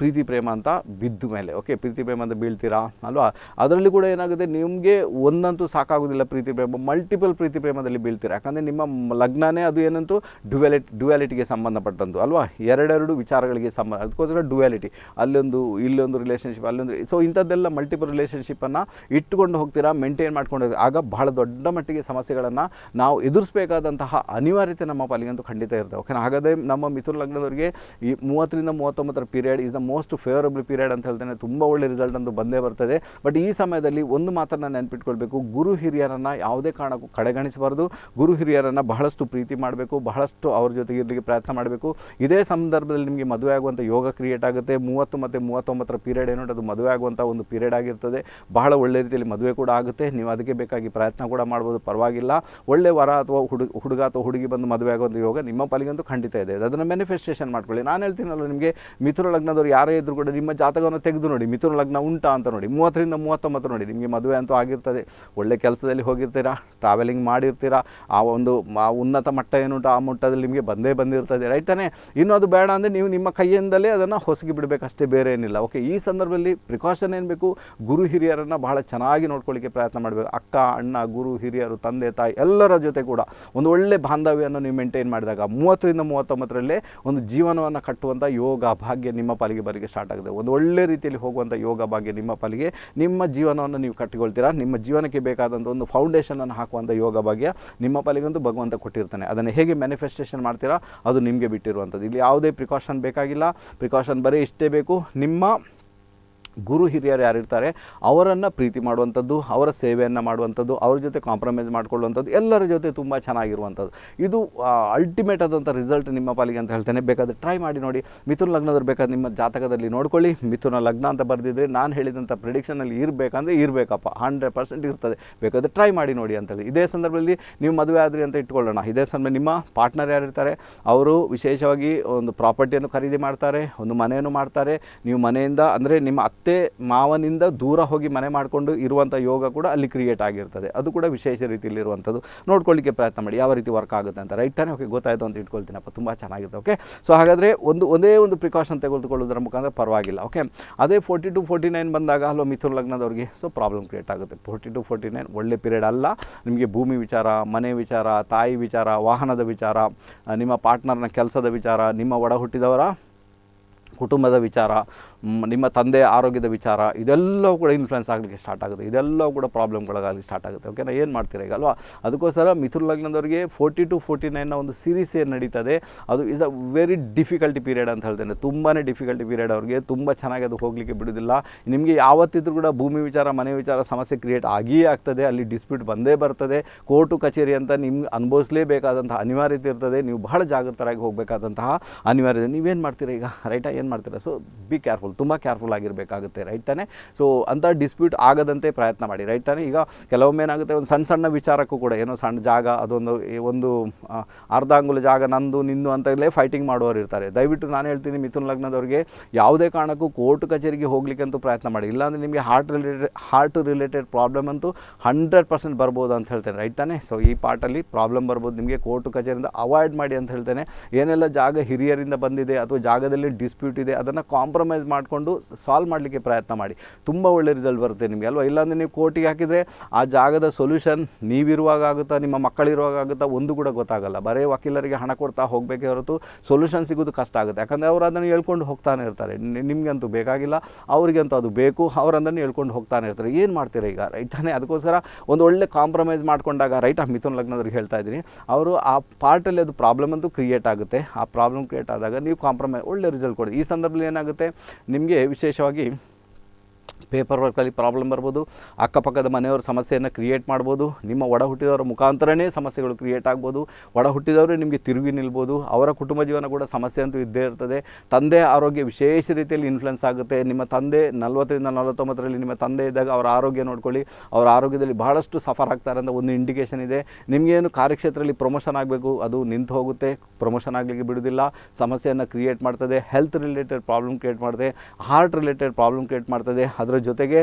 ಪ್ರೀತಿ ಪ್ರೇಮ ಅಂತ ಬಿದ್ದ ಮೇಲೆ ಓಕೆ ಪ್ರೀತಿ ಪ್ರೇಮ ಅಂತ ಬೀಳ್ತೀರಾ ಅಲ್ವಾ ಅದರಲ್ಲಿ ಕೂಡ ಏನಾಗುತ್ತೆ ನಿಮಗೆ ಒಂದಂತೂ ಸಾಕಾಗೋದಿಲ್ಲ ಪ್ರೀತಿ ಪ್ರೇಮ ಮಲ್ಟಿಪಲ್ ಪ್ರೀತಿ ಪ್ರೇಮದಲ್ಲಿ ಬೀಳ್ತೀರಾ ಯಾಕಂದರೆ ನಿಮ್ಮ ಲಗ್ನನೇ ಅದು ಏನಂತೂ ಡ್ಯುವೆಲಿಟಿ ಡ್ಯುವಾಲಿಟಿಗೆ ಸಂಬಂಧಪಟ್ಟಂತು ಅಲ್ವಾ ಎರಡೆರಡು ವಿಚಾರಗಳಿಗೆ ಸಂಬಂಧ ಅದಕ್ಕೋಸ್ಕರ ಡ್ಯುಯಾಲಿಟಿ ಅಲ್ಲೊಂದು ಇಲ್ಲೊಂದು ರಿಲೇಷನ್ಶಿಪ್ ಅಲ್ಲೊಂದು ಸೊ ಇಂಥದ್ದೆಲ್ಲ ಮಲ್ಟಿಪಲ್ ರಿಲೇಷನ್ಶಿಪ್ಪನ್ನು ಇಟ್ಟುಕೊಂಡು ಹೋಗ್ತೀರಾ ಮೇಂಟೈನ್ ಮಾಡ್ಕೊಂಡು ಆಗ ಬಹಳ ದೊಡ್ಡ ಮಟ್ಟಿಗೆ ಸಮಸ್ಯೆಗಳನ್ನು ನಾವು ಎದುರಿಸಬೇಕಾದಂತಹ ಅನಿವಾರ್ಯತೆ ನಮ್ಮ ಪಾಲಿಗಂತೂ ಖಂಡಿತ ಇರ್ತದೆ ಓಕೆ ಹಾಗಾದರೆ ನಮ್ಮ ಮಿಥುನ ಲಗ್ನದವರಿಗೆ ಈ ಮೂವತ್ತರಿಂದ ಮೂವತ್ತೊಂಬತ್ತರ period is the most favourable period ಅಂತ ಹೇಳ್ತೇನೆ ತುಂಬ ಒಳ್ಳೆ ರಿಸಲ್ಟ್ ಅಂತೂ ಬಂದೇ ಬರ್ತದೆ ಬಟ್ ಈ ಸಮಯದಲ್ಲಿ ಒಂದು ಮಾತನ್ನು ನೆನಪಿಟ್ಕೊಳ್ಬೇಕು ಗುರು ಹಿರಿಯರನ್ನು ಯಾವುದೇ ಕಾರಣಕ್ಕೂ ಕಡೆಗಣಿಸಬಾರ್ದು ಗುರು ಹಿರಿಯರನ್ನು ಬಹಳಷ್ಟು ಪ್ರೀತಿ ಮಾಡಬೇಕು ಬಹಳಷ್ಟು ಅವ್ರ ಜೊತೆಗೆ ಇರಲಿಕ್ಕೆ ಪ್ರಯತ್ನ ಮಾಡಬೇಕು ಇದೇ ಸಂದರ್ಭದಲ್ಲಿ ನಿಮಗೆ ಮದುವೆ ಆಗುವಂಥ ಯೋಗ ಕ್ರಿಯೇಟ್ ಆಗುತ್ತೆ ಮೂವತ್ತು ಮತ್ತು ಮೂವತ್ತೊಂಬತ್ತರ ಪೀರಿಯಡ್ ಏನು ಅದು ಮದುವೆ ಆಗುವಂಥ ಒಂದು ಪೀರಿಯಡ್ ಆಗಿರ್ತದೆ ಬಹಳ ಬಹಳ ಒಳ್ಳೆ ರೀತಿಯಲ್ಲಿ ಮದುವೆ ಕೂಡ ಆಗುತ್ತೆ ನೀವು ಅದಕ್ಕೆ ಬೇಕಾಗಿ ಪ್ರಯತ್ನ ಕೂಡ ಮಾಡ್ಬೋದು ಪರವಾಗಿಲ್ಲ ಒಳ್ಳೆ ವರ ಅಥವಾ ಹುಡುಗ ಹುಡುಗ ಅಥವಾ ಹುಡುಗಿ ಬಂದು ಮದುವೆ ಆಗೋದು ಯೋಗ ನಿಮ್ಮ ಪಾಲಿಗಂತೂ ಖಂಡಿತ ಇದೆ ಅದನ್ನು ಮ್ಯಾನಿಫೆಸ್ಟೇಷನ್ ಮಾಡ್ಕೊಳ್ಳಿ ನಾನು ಹೇಳ್ತೀನಲ್ಲ ನಿಮಗೆ ಮಿಥುನ ಲಗ್ನದವರು ಯಾರೇ ಇದ್ರು ಕೂಡ ನಿಮ್ಮ ಜಾತಕವನ್ನು ತೆಗೆದು ನೋಡಿ ಮಿಥುನ ಲಗ್ನ ಉಂಟಾ ಅಂತ ನೋಡಿ ಮೂವತ್ತರಿಂದ ಮೂವತ್ತೊಂಬತ್ತು ನೋಡಿ ನಿಮಗೆ ಮದುವೆ ಅಂತೂ ಆಗಿರ್ತದೆ ಒಳ್ಳೆ ಕೆಲಸದಲ್ಲಿ ಹೋಗಿರ್ತೀರಾ ಟ್ರಾವೆಲಿಂಗ್ ಮಾಡಿರ್ತೀರಾ ಆ ಒಂದು ಆ ಉನ್ನತ ಮಟ್ಟ ಏನುಂಟು ಆ ಮಟ್ಟದಲ್ಲಿ ನಿಮಗೆ ಬಂದೇ ಬಂದಿರ್ತದೆ ರೈಟ್ ತಾನೇ ಇನ್ನೂ ಅದು ಬೇಡ ಅಂದರೆ ನೀವು ನಿಮ್ಮ ಕೈಯಿಂದಲೇ ಅದನ್ನು ಹೊಸಗಿ ಬಿಡಬೇಕಷ್ಟೇ ಬೇರೆ ಏನಿಲ್ಲ ಓಕೆ ಈ ಸಂದರ್ಭದಲ್ಲಿ ಪ್ರಿಕಾಷನ್ ಏನು ಬೇಕು ಗುರು ಹಿರಿಯರನ್ನು ಬಹಳ ಚೆನ್ನಾಗಿ ನೋಡ್ಕೊಳ್ಳಿಕ್ಕೆ ಪ್ರಯತ್ನ ಮಾಡಬೇಕು ಅಕ್ಕ ಅಣ್ಣ ಗುರು ಹಿರಿಯರು ತಂದೆ ತಾಯಿ ಎಲ್ಲರ ಜೊತೆ ಕೂಡ ಒಂದು ಒಳ್ಳೆ ಬಾಂಧವ್ಯವನ್ನು ನೀವು ಮೇಂಟೈನ್ ಮಾಡಿದಾಗ ಮೂವತ್ತರಿಂದ ಮೂವತ್ತೊಂಬತ್ತರಲ್ಲೇ ಒಂದು ಜೀವನವನ್ನು ಕಟ್ಟುವಂಥ ಯೋಗ ಭಾಗ್ಯ ನಿಮ್ಮ ಪಾಲಿಗೆ ಬರಲಿಕ್ಕೆ ಸ್ಟಾರ್ಟ್ ಆಗಿದೆ ಒಂದು ಒಳ್ಳೆ ರೀತಿಯಲ್ಲಿ ಹೋಗುವಂಥ ಯೋಗ ಭಾಗ್ಯ ನಿಮ್ಮ ಪಾಲಿಗೆ ನಿಮ್ಮ ಜೀವನವನ್ನು ನೀವು ಕಟ್ಟಿಕೊಳ್ತೀರಾ ನಿಮ್ಮ ಜೀವನಕ್ಕೆ ಬೇಕಾದಂಥ ಒಂದು ಫೌಂಡೇಶನನ್ನು ಹಾಕುವಂಥ ಯೋಗ ಭಾಗ್ಯ ನಿಮ್ಮ ಪಾಲಿಗೊಂದು ಭಗವಂತ ಕೊಟ್ಟಿರ್ತಾನೆ ಅದನ್ನು ಹೇಗೆ ಮ್ಯಾನಿಫೆಸ್ಟೇಷನ್ ಮಾಡ್ತೀರಾ ಅದು ನಿಮಗೆ ಬಿಟ್ಟಿರುವಂಥದ್ದು ಇಲ್ಲಿ ಯಾವುದೇ ಪ್ರಿಕಾಷನ್ ಬೇಕಾಗಿಲ್ಲ ಪ್ರಿಕಾಷನ್ ಬರೀ ಇಷ್ಟೇ ಬೇಕು ನಿಮ್ಮ ಗುರು ಹಿರಿಯರು ಯಾರಿರ್ತಾರೆ ಅವರನ್ನು ಪ್ರೀತಿ ಮಾಡುವಂಥದ್ದು ಅವರ ಸೇವೆಯನ್ನು ಮಾಡುವಂಥದ್ದು ಅವ್ರ ಜೊತೆ ಕಾಂಪ್ರಮೈಸ್ ಮಾಡಿಕೊಳ್ಳುವಂಥದ್ದು ಎಲ್ಲರ ಜೊತೆ ತುಂಬ ಚೆನ್ನಾಗಿರುವಂಥದ್ದು ಇದು ಅಲ್ಟಿಮೇಟ್ ಆದಂಥ ರಿಸಲ್ಟ್ ನಿಮ್ಮ ಪಾಲಿಗೆ ಅಂತ ಹೇಳ್ತೇನೆ ಬೇಕಾದರೆ ಟ್ರೈ ಮಾಡಿ ನೋಡಿ ಮಿಥುನ ಲಗ್ನದವ್ರು ಬೇಕಾದ್ರೆ ನಿಮ್ಮ ಜಾತಕದಲ್ಲಿ ನೋಡ್ಕೊಳ್ಳಿ ಮಿಥುನ ಲಗ್ನ ಅಂತ ಬರೆದಿದ್ರೆ ನಾನು ಹೇಳಿದಂಥ ಪ್ರಿಡಿಕ್ಷನಲ್ಲಿ ಇರಬೇಕಂದ್ರೆ ಇರಬೇಕಪ್ಪ ಹಂಡ್ರೆಡ್ ಪರ್ಸೆಂಟ್ ಇರ್ತದೆ ಬೇಕಾದರೆ ಟ್ರೈ ಮಾಡಿ ನೋಡಿ ಅಂತೇಳಿ ಇದೇ ಸಂದರ್ಭದಲ್ಲಿ ನೀವು ಮದುವೆ ಆದ್ರಿ ಅಂತ ಇಟ್ಕೊಳ್ಳೋಣ ಇದೇ ಸಂದರ್ಭ ನಿಮ್ಮ ಪಾರ್ಟ್ನರ್ ಯಾರಿರ್ತಾರೆ ಅವರು ವಿಶೇಷವಾಗಿ ಒಂದು ಪ್ರಾಪರ್ಟಿಯನ್ನು ಖರೀದಿ ಮಾಡ್ತಾರೆ ಒಂದು ಮನೆಯನ್ನು ಮಾಡ್ತಾರೆ ನೀವು ಮನೆಯಿಂದ ಅಂದರೆ ನಿಮ್ಮ ಅಕ್ಕ ಅತ್ತೆ ಮಾವನಿಂದ ದೂರ ಹೋಗಿ ಮನೆ ಮಾಡಿಕೊಂಡು ಇರುವಂಥ ಯೋಗ ಕೂಡ ಅಲ್ಲಿ ಕ್ರಿಯೇಟ್ ಆಗಿರ್ತದೆ ಅದು ಕೂಡ ವಿಶೇಷ ರೀತಿಯಲ್ಲಿ ಇರುವಂಥದ್ದು ನೋಡ್ಕೊಳ್ಳಿಕ್ಕೆ ಪ್ರಯತ್ನ ಮಾಡಿ ಯಾವ ರೀತಿ ವರ್ಕ್ ಆಗುತ್ತೆ ಅಂತ ರೈಟ್ ತಾನೇ ಓಕೆ ಗೊತ್ತಾಯಿತು ಅಂತ ಇಟ್ಕೊಳ್ತೀನಪ್ಪ ತುಂಬ ಚೆನ್ನಾಗಿರುತ್ತೆ ಓಕೆ ಸೊ ಹಾಗಾದರೆ ಒಂದು ಒಂದೇ ಒಂದು ಪ್ರಿಕಾಷನ್ ತೆಗೆದುಕೊಳ್ಳೋದ್ರ ಮುಖಾಂತರ ಪರವಾಗಿಲ್ಲ ಓಕೆ ಅದೇ ಫೋರ್ಟಿ ಟು ಫೋರ್ಟಿ ನೈನ್ ಬಂದಾಗ ಹಲೋ ಮಿಥುನ್ ಲಗ್ನದವ್ರಿಗೆ ಸೊ ಪ್ರಾಬ್ಲಮ್ ಕ್ರಿಯೇಟ್ ಆಗುತ್ತೆ ಫೋರ್ಟಿ ಟು ಫೋರ್ಟಿ ನೈನ್ ಒಳ್ಳೆ ಪೀರಿಯಡ್ ಅಲ್ಲ ನಿಮಗೆ ಭೂಮಿ ವಿಚಾರ ಮನೆ ವಿಚಾರ ತಾಯಿ ವಿಚಾರ ವಾಹನದ ವಿಚಾರ ನಿಮ್ಮ ಪಾರ್ಟ್ನರ್ನ ಕೆಲಸದ ವಿಚಾರ ನಿಮ್ಮ ಒಡ ಹುಟ್ಟಿದವರ ಕುಟುಂಬದ ವಿಚಾರ ನಿಮ್ಮ ತಂದೆ ಆರೋಗ್ಯದ ವಿಚಾರ ಇದೆಲ್ಲವೂ ಕೂಡ ಇನ್ಫ್ಲುಯೆನ್ಸ್ ಆಗಲಿಕ್ಕೆ ಸ್ಟಾರ್ಟ್ ಆಗುತ್ತೆ ಇದೆಲ್ಲವೂ ಕೂಡ ಪ್ರಾಬ್ಲಮ್ಗಳಾಗಲಿಕ್ಕೆ ಸ್ಟಾರ್ಟ್ ಆಗುತ್ತೆ ಓಕೆನಾ ಏನು ಮಾಡ್ತೀರಾ ಈಗ ಅಲ್ವಾ ಅದಕ್ಕೋಸ್ಕರ ಮಿಥುನ್ ಲಗ್ನದವರಿಗೆ ಫೋರ್ಟಿ ಟು ಫೋರ್ಟಿ ನೈನ್ನ ಒಂದು ಸೀರೀಸ್ ಏನು ನಡೀತದೆ ಅದು is a very difficulty period ಅಂತ ಹೇಳ್ತೇನೆ ತುಂಬಾ ಡಿಫಿಕಲ್ಟಿ ಪೀರಿಯಡ್ ಅವ್ರಿಗೆ ತುಂಬ ಚೆನ್ನಾಗಿ ಅದು ಹೋಗಲಿಕ್ಕೆ ಬಿಡೋದಿಲ್ಲ ನಿಮಗೆ ಯಾವತ್ತಿದ್ರೂ ಕೂಡ ಭೂಮಿ ವಿಚಾರ ಮನೆ ವಿಚಾರ ಸಮಸ್ಯೆ ಕ್ರಿಯೇಟ್ ಆಗಿಯೇ ಆಗ್ತದೆ ಅಲ್ಲಿ ಡಿಸ್ಪ್ಯೂಟ್ ಬಂದೇ ಬರ್ತದೆ ಕೋರ್ಟು ಕಚೇರಿ ಅಂತ ನಿಮ್ಗೆ ಅನುಭವಿಸಲೇಬೇಕಾದಂತಹ ಅನಿವಾರ್ಯತೆ ಇರ್ತದೆ ನೀವು ಬಹಳ ಜಾಗೃತರಾಗಿ ಹೋಗಬೇಕಾದಂತಹ ಅನಿವಾರ್ಯತೆ ನೀವೇನು ಮಾಡ್ತೀರಾ ಈಗ ರೈಟಾ ಏನು ಮಾಡ್ತೀರಾ ಸೊ ಬಿ ಕೇರ್ಫುಲ್ ತುಂಬ ಕೇರ್ಫುಲ್ ಆಗಿರಬೇಕಾಗುತ್ತೆ ರೈಟ್ ತಾನೆ ಸೊ ಅಂಥ ಡಿಸ್ಪ್ಯೂಟ್ ಆಗದಂತೆ ಪ್ರಯತ್ನ ಮಾಡಿ ರೈಟ್ ತಾನೆ ಈಗ ಕೆಲವೊಮ್ಮೆ ಏನಾಗುತ್ತೆ ಒಂದು ಸಣ್ಣ ಸಣ್ಣ ವಿಚಾರಕ್ಕೂ ಕೂಡ ಏನೋ ಸಣ್ಣ ಜಾಗ ಅದೊಂದು ಒಂದು ಅರ್ಧ ಅಂಗುಲ ಜಾಗ ನಂದು ನಿಂದು ಅಂತಲೇ ಫೈಟಿಂಗ್ ಮಾಡುವವರು ಇರ್ತಾರೆ ದಯವಿಟ್ಟು ನಾನು ಹೇಳ್ತೀನಿ ಮಿಥುನ್ ಲಗ್ನದವರಿಗೆ ಯಾವುದೇ ಕಾರಣಕ್ಕೂ ಕೋರ್ಟ್ ಕಚೇರಿಗೆ ಹೋಗ್ಲಿಕ್ಕಂತೂ ಪ್ರಯತ್ನ ಮಾಡಿ ಇಲ್ಲಾಂದರೆ ನಿಮಗೆ heart related heart related problem ಅಂತೂ ಹಂಡ್ರೆಡ್ ಪರ್ಸೆಂಟ್ ಬರ್ಬೋದು ಅಂತ ಹೇಳ್ತೇನೆ ರೈಟ್ ತಾನೆ ಸೊ ಈ ಪಾರ್ಟಲ್ಲಿ ಪ್ರಾಬ್ಲಮ್ ಬರ್ಬೋದು ನಿಮಗೆ ಕೋರ್ಟ್ ಕಚೇರಿಯಿಂದ ಅವಾಯ್ಡ್ ಮಾಡಿ ಅಂತ ಹೇಳ್ತೇನೆ ಏನೆಲ್ಲ ಜಾಗ ಹಿರಿಯರಿಂದ ಬಂದಿದೆ ಅಥವಾ ಜಾಗದಲ್ಲಿ ಡಿಸ್ಪ್ಯೂಟ್ ಇದೆ ಅದನ್ನು ಕಾಂಪ್ರಮೈಸ್ ಮಾಡಿ ಮಾಡಿಕೊಂಡು ಸಾಲ್ವ್ ಮಾಡಲಿಕ್ಕೆ ಪ್ರಯತ್ನ ಮಾಡಿ ತುಂಬ ಒಳ್ಳೆ ರಿಸಲ್ಟ್ ಬರುತ್ತೆ ನಿಮಗೆ ಅಲ್ವಾ ಇಲ್ಲಾಂದರೆ ನೀವು ಕೋರ್ಟಿಗೆ ಹಾಕಿದರೆ ಆ ಜಾಗದ ಸೊಲ್ಯೂಷನ್ ನೀವಿರುವಾಗ ಆಗುತ್ತಾ ನಿಮ್ಮ ಮಕ್ಕಳಿರುವಾಗ ಆಗುತ್ತಾ ಒಂದು ಕೂಡ ಗೊತ್ತಾಗಲ್ಲ ಬರೇ ವಕೀಲರಿಗೆ ಹಣ ಕೊಡ್ತಾ ಹೋಗಬೇಕೆ ಹೊರತು ಸೊಲ್ಯೂಷನ್ ಸಿಗೋದು ಕಷ್ಟ ಆಗುತ್ತೆ ಯಾಕಂದರೆ ಅವರು ಅದನ್ನು ಹೇಳ್ಕೊಂಡು ಹೋಗ್ತಾನೆ ಇರ್ತಾರೆ ನಿಮಗಂತೂ ಬೇಕಾಗಿಲ್ಲ ಅವರಿಗಂತೂ ಅದು ಬೇಕು ಅವರಂದನ್ನು ಹೇಳ್ಕೊಂಡು ಹೋಗ್ತಾನೆ ಇರ್ತಾರೆ ಏನು ಮಾಡ್ತೀರಾ ಈಗ ರೈಟಾನೆ ಅದಕ್ಕೋಸ್ಕರ ಒಂದು ಒಳ್ಳೆ ಕಾಂಪ್ರಮೈಸ್ ಮಾಡಿಕೊಂಡಾಗ ರೈಟ್ ಆ ಮಿಥುನ್ ಲಗ್ನದವ್ರಿಗೆ ಹೇಳ್ತಾ ಇದ್ದೀನಿ ಅವರು ಆ ಪಾರ್ಟಲ್ಲಿ ಅದು ಪ್ರಾಬ್ಲಮ್ ಅಂತೂ ಕ್ರಿಯೇಟ್ ಆಗುತ್ತೆ ಆ ಪ್ರಾಬ್ಲಮ್ ಕ್ರಿಯೇಟ್ ಆದಾಗ ನೀವು ಕಾಂಪ್ರಮೈಸ್ ಒಳ್ಳೆ ರಿಸಲ್ಟ್ ಕೊಡಿ ಈ ಸಂದರ್ಭದಲ್ಲಿ ಏನಾಗುತ್ತೆ ನಿಮಗೆ ವಿಶೇಷವಾಗಿ ಪೇಪರ್ ವರ್ಕಲ್ಲಿ ಪ್ರಾಬ್ಲಮ್ ಬರ್ಬೋದು ಅಕ್ಕಪಕ್ಕದ ಮನೆಯವರು ಸಮಸ್ಯೆಯನ್ನು ಕ್ರಿಯೇಟ್ ಮಾಡ್ಬೋದು ನಿಮ್ಮ ಒಡ ಹುಟ್ಟಿದವರ ಮುಖಾಂತರನೇ ಸಮಸ್ಯೆಗಳು ಕ್ರಿಯೇಟ್ ಆಗ್ಬೋದು ಒಡ ಹುಟ್ಟಿದವರು ನಿಮಗೆ ತಿರುಗಿ ನಿಲ್ಬೋದು ಅವರ ಕುಟುಂಬ ಜೀವನ ಕೂಡ ಸಮಸ್ಯೆ ಅಂತೂ ಇದ್ದೇ ಇರ್ತದೆ ತಂದೆ ಆರೋಗ್ಯ ವಿಶೇಷ ರೀತಿಯಲ್ಲಿ ಇನ್ಫ್ಲುಯೆನ್ಸ್ ಆಗುತ್ತೆ ನಿಮ್ಮ ತಂದೆ ನಲವತ್ತರಿಂದ ನಲವತ್ತೊಂಬತ್ತರಲ್ಲಿ ನಿಮ್ಮ ತಂದೆ ಇದ್ದಾಗ ಅವರ ಆರೋಗ್ಯ ನೋಡ್ಕೊಳ್ಳಿ ಅವರ ಆರೋಗ್ಯದಲ್ಲಿ ಬಹಳಷ್ಟು ಸಫರ್ ಆಗ್ತಾರೆ ಅಂತ ಒಂದು ಇಂಡಿಕೇಷನ್ ಇದೆ ನಿಮಗೇನು ಕಾರ್ಯಕ್ಷೇತ್ರದಲ್ಲಿ ಪ್ರಮೋಷನ್ ಆಗಬೇಕು ಅದು ನಿಂತು ಹೋಗುತ್ತೆ ಪ್ರಮೋಷನ್ ಆಗಲಿಕ್ಕೆ ಬಿಡುವುದಿಲ್ಲ ಸಮಸ್ಯೆಯನ್ನು ಕ್ರಿಯೇಟ್ ಮಾಡ್ತದೆ ಹೆಲ್ತ್ ರಿಲೇಟೆಡ್ ಪ್ರಾಬ್ಲಮ್ ಕ್ರಿಯೇಟ್ ಮಾಡ್ತದೆ ಹಾರ್ಟ್ ರಿಲೇಟೆಡ್ ಪ್ರಾಬ್ಲಮ್ ಕ್ರಿಯೇಟ್ ಮಾಡ್ತದೆ ಅದರ ಅದರ ಜೊತೆಗೆ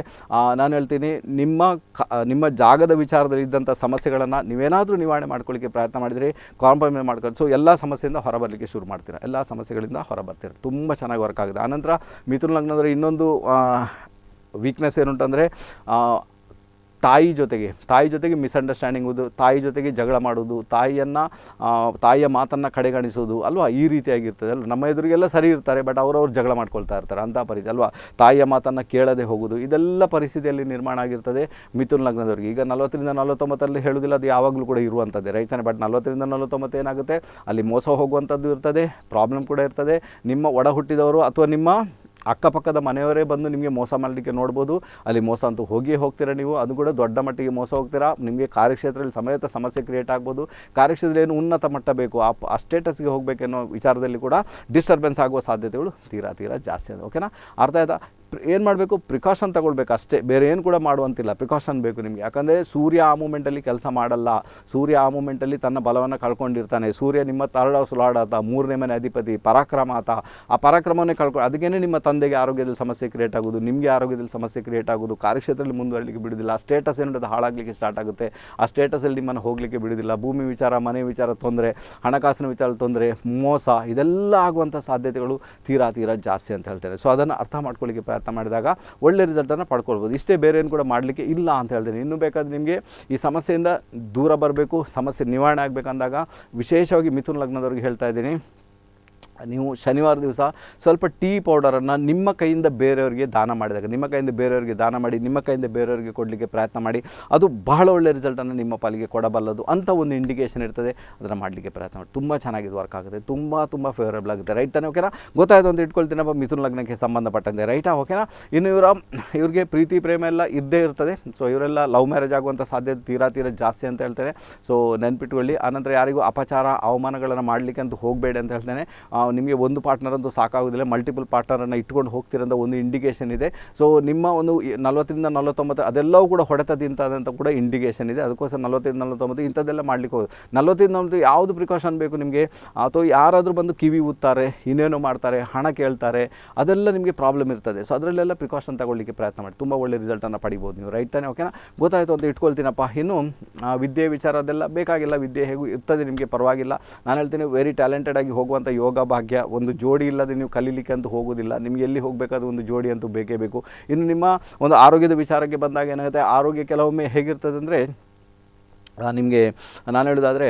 ನಾನು ಹೇಳ್ತೀನಿ ನಿಮ್ಮ ಕ ನಿಮ್ಮ ಜಾಗದ ವಿಚಾರದಲ್ಲಿ ಇದ್ದಂಥ ಸಮಸ್ಯೆಗಳನ್ನು ನೀವೇನಾದರೂ ನಿವಾರಣೆ ಮಾಡ್ಕೊಳ್ಳಿಕ್ಕೆ ಪ್ರಯತ್ನ ಮಾಡಿದರೆ ಕಾಂಪ್ರಮೈಸ್ ಮಾಡ್ಕೊಂಡು ಸೊ ಎಲ್ಲ ಸಮಸ್ಯೆಯಿಂದ ಹೊರಬರಲಿಕ್ಕೆ ಶುರು ಮಾಡ್ತೀರಾ ಎಲ್ಲ ಸಮಸ್ಯೆಗಳಿಂದ ಹೊರ ಹೊರಬರ್ತೀರ ತುಂಬ ಚೆನ್ನಾಗಿ ವರ್ಕ್ ಆಗಿದೆ ಆನಂತರ ಮಿಥುನ ಲಗ್ನದಲ್ಲಿ ಇನ್ನೊಂದು ವೀಕ್ನೆಸ್ ಏನುಂಟಂದರೆ ತಾಯಿ ಜೊತೆಗೆ ತಾಯಿ ಜೊತೆಗೆ ಮಿಸ್ಅಂಡರ್ಸ್ಟ್ಯಾಂಡಿಂಗ್ ತಾಯಿ ಜೊತೆಗೆ ಜಗಳ ಮಾಡೋದು ತಾಯಿಯನ್ನು ತಾಯಿಯ ಮಾತನ್ನು ಕಡೆಗಣಿಸೋದು ಅಲ್ವಾ ಈ ರೀತಿಯಾಗಿರ್ತದೆ ಅಲ್ವ ನಮ್ಮ ಎದುರಿಗೆಲ್ಲ ಸರಿ ಇರ್ತಾರೆ ಬಟ್ ಅವರವ್ರು ಜಗಳ ಮಾಡ್ಕೊಳ್ತಾ ಇರ್ತಾರೆ ಅಂಥ ಪರಿಸ್ಥಿತಿ ಅಲ್ವಾ ತಾಯಿಯ ಮಾತನ್ನು ಕೇಳದೆ ಹೋಗೋದು ಇದೆಲ್ಲ ಪರಿಸ್ಥಿತಿಯಲ್ಲಿ ನಿರ್ಮಾಣ ಆಗಿರ್ತದೆ ಮಿಥುನ್ ಲಗ್ನದವ್ರಿಗೆ ಈಗ ನಲವತ್ತರಿಂದ ನಲವತ್ತೊಂಬತ್ತರಲ್ಲಿ ಹೇಳೋದಿಲ್ಲ ಅದು ಯಾವಾಗಲೂ ಕೂಡ ಇರುವಂಥದ್ದೇ ರೈತನೇ ಬಟ್ ನಲವತ್ತರಿಂದ ನಲವತ್ತೊಂಬತ್ತು ಏನಾಗುತ್ತೆ ಅಲ್ಲಿ ಮೋಸ ಹೋಗುವಂಥದ್ದು ಇರ್ತದೆ ಪ್ರಾಬ್ಲಮ್ ಕೂಡ ಇರ್ತದೆ ನಿಮ್ಮ ಒಡ ಹುಟ್ಟಿದವರು ಅಥವಾ ನಿಮ್ಮ ಅಕ್ಕಪಕ್ಕದ ಮನೆಯವರೇ ಬಂದು ನಿಮಗೆ ಮೋಸ ಮಾಡಲಿಕ್ಕೆ ನೋಡ್ಬೋದು ಅಲ್ಲಿ ಮೋಸ ಅಂತೂ ಹೋಗಿ ಹೋಗ್ತೀರಾ ನೀವು ಅದು ಕೂಡ ದೊಡ್ಡ ಮಟ್ಟಿಗೆ ಮೋಸ ಹೋಗ್ತೀರಾ ನಿಮಗೆ ಕಾರ್ಯಕ್ಷೇತ್ರದಲ್ಲಿ ಸಮೇತ ಸಮಸ್ಯೆ ಕ್ರಿಯೇಟ್ ಆಗ್ಬೋದು ಕಾರ್ಯಕ್ಷೇತ್ರದಲ್ಲಿ ಏನು ಉನ್ನತ ಮಟ್ಟ ಬೇಕು ಆ ಆ ಸ್ಟೇಟಸ್ಗೆ ಹೋಗಬೇಕೆನ್ನೋ ವಿಚಾರದಲ್ಲಿ ಕೂಡ ಡಿಸ್ಟರ್ಬೆನ್ಸ್ ಆಗುವ ಸಾಧ್ಯತೆಗಳು ತೀರಾ ತೀರಾ ಜಾಸ್ತಿ ಅದು ಓಕೆನಾ ಅರ್ಥ ಆಯ್ತಾ ಏನು ಮಾಡಬೇಕು ಪ್ರಿಕಾಷನ್ ತಗೊಳ್ಬೇಕು ಅಷ್ಟೇ ಬೇರೆ ಏನು ಕೂಡ ಮಾಡುವಂತಿಲ್ಲ ಪ್ರಿಕಾಷನ್ ಬೇಕು ನಿಮಗೆ ಯಾಕಂದರೆ ಸೂರ್ಯ ಆ ಮೂಮೆಂಟಲ್ಲಿ ಕೆಲಸ ಮಾಡಲ್ಲ ಸೂರ್ಯ ಆ ಮೂಮೆಂಟಲ್ಲಿ ತನ್ನ ಬಲವನ್ನು ಕಳ್ಕೊಂಡಿರ್ತಾನೆ ಸೂರ್ಯ ನಿಮ್ಮ ತರಡ ಸುಲಾಡಾತ ಮೂರನೇ ಮನೆ ಅಧಿಪತಿ ಪರಾಕ್ರಮ ಆತ ಆ ಪರಾಕ್ರಮವನ್ನೇ ಕಳ್ಕೊಂಡು ಅದಕ್ಕೇ ನಿಮ್ಮ ತಂದೆಗೆ ಆರೋಗ್ಯದಲ್ಲಿ ಸಮಸ್ಯೆ ಕ್ರಿಯೇಟ್ ಆಗೋದು ನಿಮಗೆ ಆರೋಗ್ಯದಲ್ಲಿ ಸಮಸ್ಯೆ ಕ್ರಿಯೇಟ್ ಆಗೋದು ಕಾರ್ಯಕ್ಷೇತ್ರದಲ್ಲಿ ಮುಂದುವರಲಿಕ್ಕೆ ಬಿಡೋದಿಲ್ಲ ಆ ಸ್ಟೇಟಸ್ ಏನಿರೋದು ಹಾಳಾಗಲಿಕ್ಕೆ ಸ್ಟಾರ್ಟ್ ಆಗುತ್ತೆ ಆ ಸ್ಟೇಟಸಲ್ಲಿ ನಿಮ್ಮನ್ನು ಹೋಗಲಿಕ್ಕೆ ಬಿಡೋದಿಲ್ಲ ಭೂಮಿ ವಿಚಾರ ಮನೆ ವಿಚಾರ ತೊಂದರೆ ಹಣಕಾಸಿನ ವಿಚಾರ ತೊಂದರೆ ಮೋಸ ಇದೆಲ್ಲ ಆಗುವಂಥ ಸಾಧ್ಯತೆಗಳು ತೀರಾ ತೀರಾ ಜಾಸ್ತಿ ಅಂತ ಹೇಳ್ತಾರೆ ಸೊ ಅದನ್ನು ಅರ್ಥ ಮಾಡ್ಕೊಳ್ಳಿಕ್ಕೆ ಪ್ರಯತ್ನ ಪ್ರಯತ್ನ ಮಾಡಿದಾಗ ಒಳ್ಳೆ ರಿಸಲ್ಟನ್ನು ಪಡ್ಕೊಳ್ಬೋದು ಇಷ್ಟೇ ಬೇರೆ ಏನು ಕೂಡ ಮಾಡಲಿಕ್ಕೆ ಇಲ್ಲ ಅಂತ ಹೇಳ್ತೀನಿ ಇನ್ನೂ ಬೇಕಾದ್ರೆ ನಿಮಗೆ ಈ ಸಮಸ್ಯೆಯಿಂದ ದೂರ ಬರಬೇಕು ಸಮಸ್ಯೆ ನಿವಾರಣೆ ಆಗಬೇಕಂದಾಗ ವಿಶೇಷವಾಗಿ ಮಿಥುನ್ ಲಗ್ನದವ್ರಿಗೆ ಹೇಳ್ತಾ ಇದ್ದೀನಿ ನೀವು ಶನಿವಾರ ದಿವಸ ಸ್ವಲ್ಪ ಟೀ ಪೌಡರನ್ನು ನಿಮ್ಮ ಕೈಯಿಂದ ಬೇರೆಯವರಿಗೆ ದಾನ ಮಾಡಿದಾಗ ನಿಮ್ಮ ಕೈಯಿಂದ ಬೇರೆಯವರಿಗೆ ದಾನ ಮಾಡಿ ನಿಮ್ಮ ಕೈಯಿಂದ ಬೇರೆಯವರಿಗೆ ಕೊಡಲಿಕ್ಕೆ ಪ್ರಯತ್ನ ಮಾಡಿ ಅದು ಬಹಳ ಒಳ್ಳೆಯ ರಿಸಲ್ಟನ್ನು ನಿಮ್ಮ ಪಾಲಿಗೆ ಕೊಡಬಲ್ಲದು ಅಂತ ಒಂದು ಇಂಡಿಕೇಷನ್ ಇರ್ತದೆ ಅದನ್ನು ಮಾಡಲಿಕ್ಕೆ ಪ್ರಯತ್ನ ಮಾಡಿ ತುಂಬ ಚೆನ್ನಾಗಿದೆ ವರ್ಕ್ ಆಗುತ್ತೆ ತುಂಬ ತುಂಬ ಫೇವರೇಬಲ್ ಆಗುತ್ತೆ ರೈಟ್ ತಾನೇ ಓಕೆನಾ ಗೊತ್ತಾಯಿತು ಅಂತ ಇಟ್ಕೊಳ್ತೀನಿ ಅಪ್ಪ ಮಿಥುನ ಲಗ್ನಕ್ಕೆ ಸಂಬಂಧಪಟ್ಟಂತೆ ರೈಟಾ ಓಕೆನಾ ಇನ್ನು ಇವರ ಇವರಿಗೆ ಪ್ರೀತಿ ಪ್ರೇಮ ಎಲ್ಲ ಇದ್ದೇ ಇರ್ತದೆ ಸೊ ಇವರೆಲ್ಲ ಲವ್ ಮ್ಯಾರೇಜ್ ಆಗುವಂಥ ಸಾಧ್ಯತೆ ತೀರಾ ತೀರ ಜಾಸ್ತಿ ಅಂತ ಹೇಳ್ತೇನೆ ಸೊ ನೆನ್ಪಿಟ್ಕೊಳ್ಳಿ ಆನಂತರ ಯಾರಿಗೂ ಅಪಚಾರ ಅವಮಾನಗಳನ್ನು ಮಾಡಲಿಕ್ಕೆ ಅಂತ ಹೋಗಬೇಡಿ ಅಂತ ಹೇಳ್ತೇನೆ ನಿಮಗೆ ಒಂದು ಪಾರ್ಟ್ನರ್ ಅಂತೂ ಸಾಕಾಗೋದಿಲ್ಲ ಮಲ್ಟಿಪಲ್ ಪಾರ್ಟ್ನರನ್ನು ಇಟ್ಕೊಂಡು ಹೋಗ್ತಿರೋಂಥ ಒಂದು ಇಂಡಿಕೇಷನ್ ಇದೆ ಸೊ ನಿಮ್ಮ ಒಂದು ನಲವತ್ತರಿಂದ ನಲವತ್ತೊಂಬತ್ತು ಅದೆಲ್ಲವೂ ಕೂಡ ಹೊಡೆತದಿಂತಾದಂಥ ಕೂಡ ಇಂಡಿಕೇಷನ್ ಇದೆ ಅದಕ್ಕೋಸ್ಕರ ನಲವತ್ತೈದು ನಲವತ್ತೊಂಬತ್ತು ಇಂಥದ್ದೆಲ್ಲ ಮಾಡಲಿಕ್ಕೆ ಹೋಗೋದು ನಲ್ವತ್ತರಿಂದ ನಲ್ವತ್ತು ಯಾವುದು ಪ್ರಿಕಾಷನ್ ಬೇಕು ನಿಮಗೆ ಅಥವಾ ಯಾರಾದರೂ ಬಂದು ಕಿವಿ ಊದ್ತಾರೆ ಇನ್ನೇನು ಮಾಡ್ತಾರೆ ಹಣ ಕೇಳ್ತಾರೆ ಅದೆಲ್ಲ ನಿಮಗೆ ಪ್ರಾಬ್ಲಮ್ ಇರ್ತದೆ ಸೊ ಅದರಲ್ಲೆಲ್ಲ ಪ್ರಿಕಾಷನ್ ತಗೊಳ್ಳಿಕ್ಕೆ ಪ್ರಯತ್ನ ಮಾಡಿ ತುಂಬ ಒಳ್ಳೆ ರಿಸಲ್ಟನ್ನು ಪಡಿಬೋದು ನೀವು ರೈಟ್ ತಾನೆ ಓಕೆನಾ ಗೊತ್ತಾಯಿತು ಅಂತ ಇಟ್ಕೊಳ್ತೀನಪ್ಪ ಇನ್ನು ವಿದ್ಯೆ ವಿಚಾರದೆಲ್ಲ ಬೇಕಾಗಿಲ್ಲ ವಿದ್ಯೆ ಹೇಗೂ ಇರ್ತದೆ ನಿಮಗೆ ಪರವಾಗಿಲ್ಲ ನಾನು ಹೇಳ್ತೀನಿ ವೆರಿ ಟ್ಯಾಲೆಂಟೆಡ್ ಆಗಿ ಹೋಗುವಂಥ ಯೋಗ ಭಾಗ್ಯ ಒಂದು ಜೋಡಿ ಇಲ್ಲದೆ ನೀವು ಕಲೀಲಿಕ್ಕೆ ಅಂತೂ ಹೋಗೋದಿಲ್ಲ ನಿಮಗೆ ಎಲ್ಲಿ ಹೋಗಬೇಕಾದ ಒಂದು ಜೋಡಿ ಅಂತೂ ಬೇಕೇ ಬೇಕು ಇನ್ನು ನಿಮ್ಮ ಒಂದು ಆರೋಗ್ಯದ ವಿಚಾರಕ್ಕೆ ಬಂದಾಗ ಏನಾಗುತ್ತೆ ಆರೋಗ್ಯ ಕೆಲವೊಮ್ಮೆ ಹೇಗಿರ್ತದೆ ಅಂದರೆ ನಿಮಗೆ ನಾನು ಹೇಳೋದಾದರೆ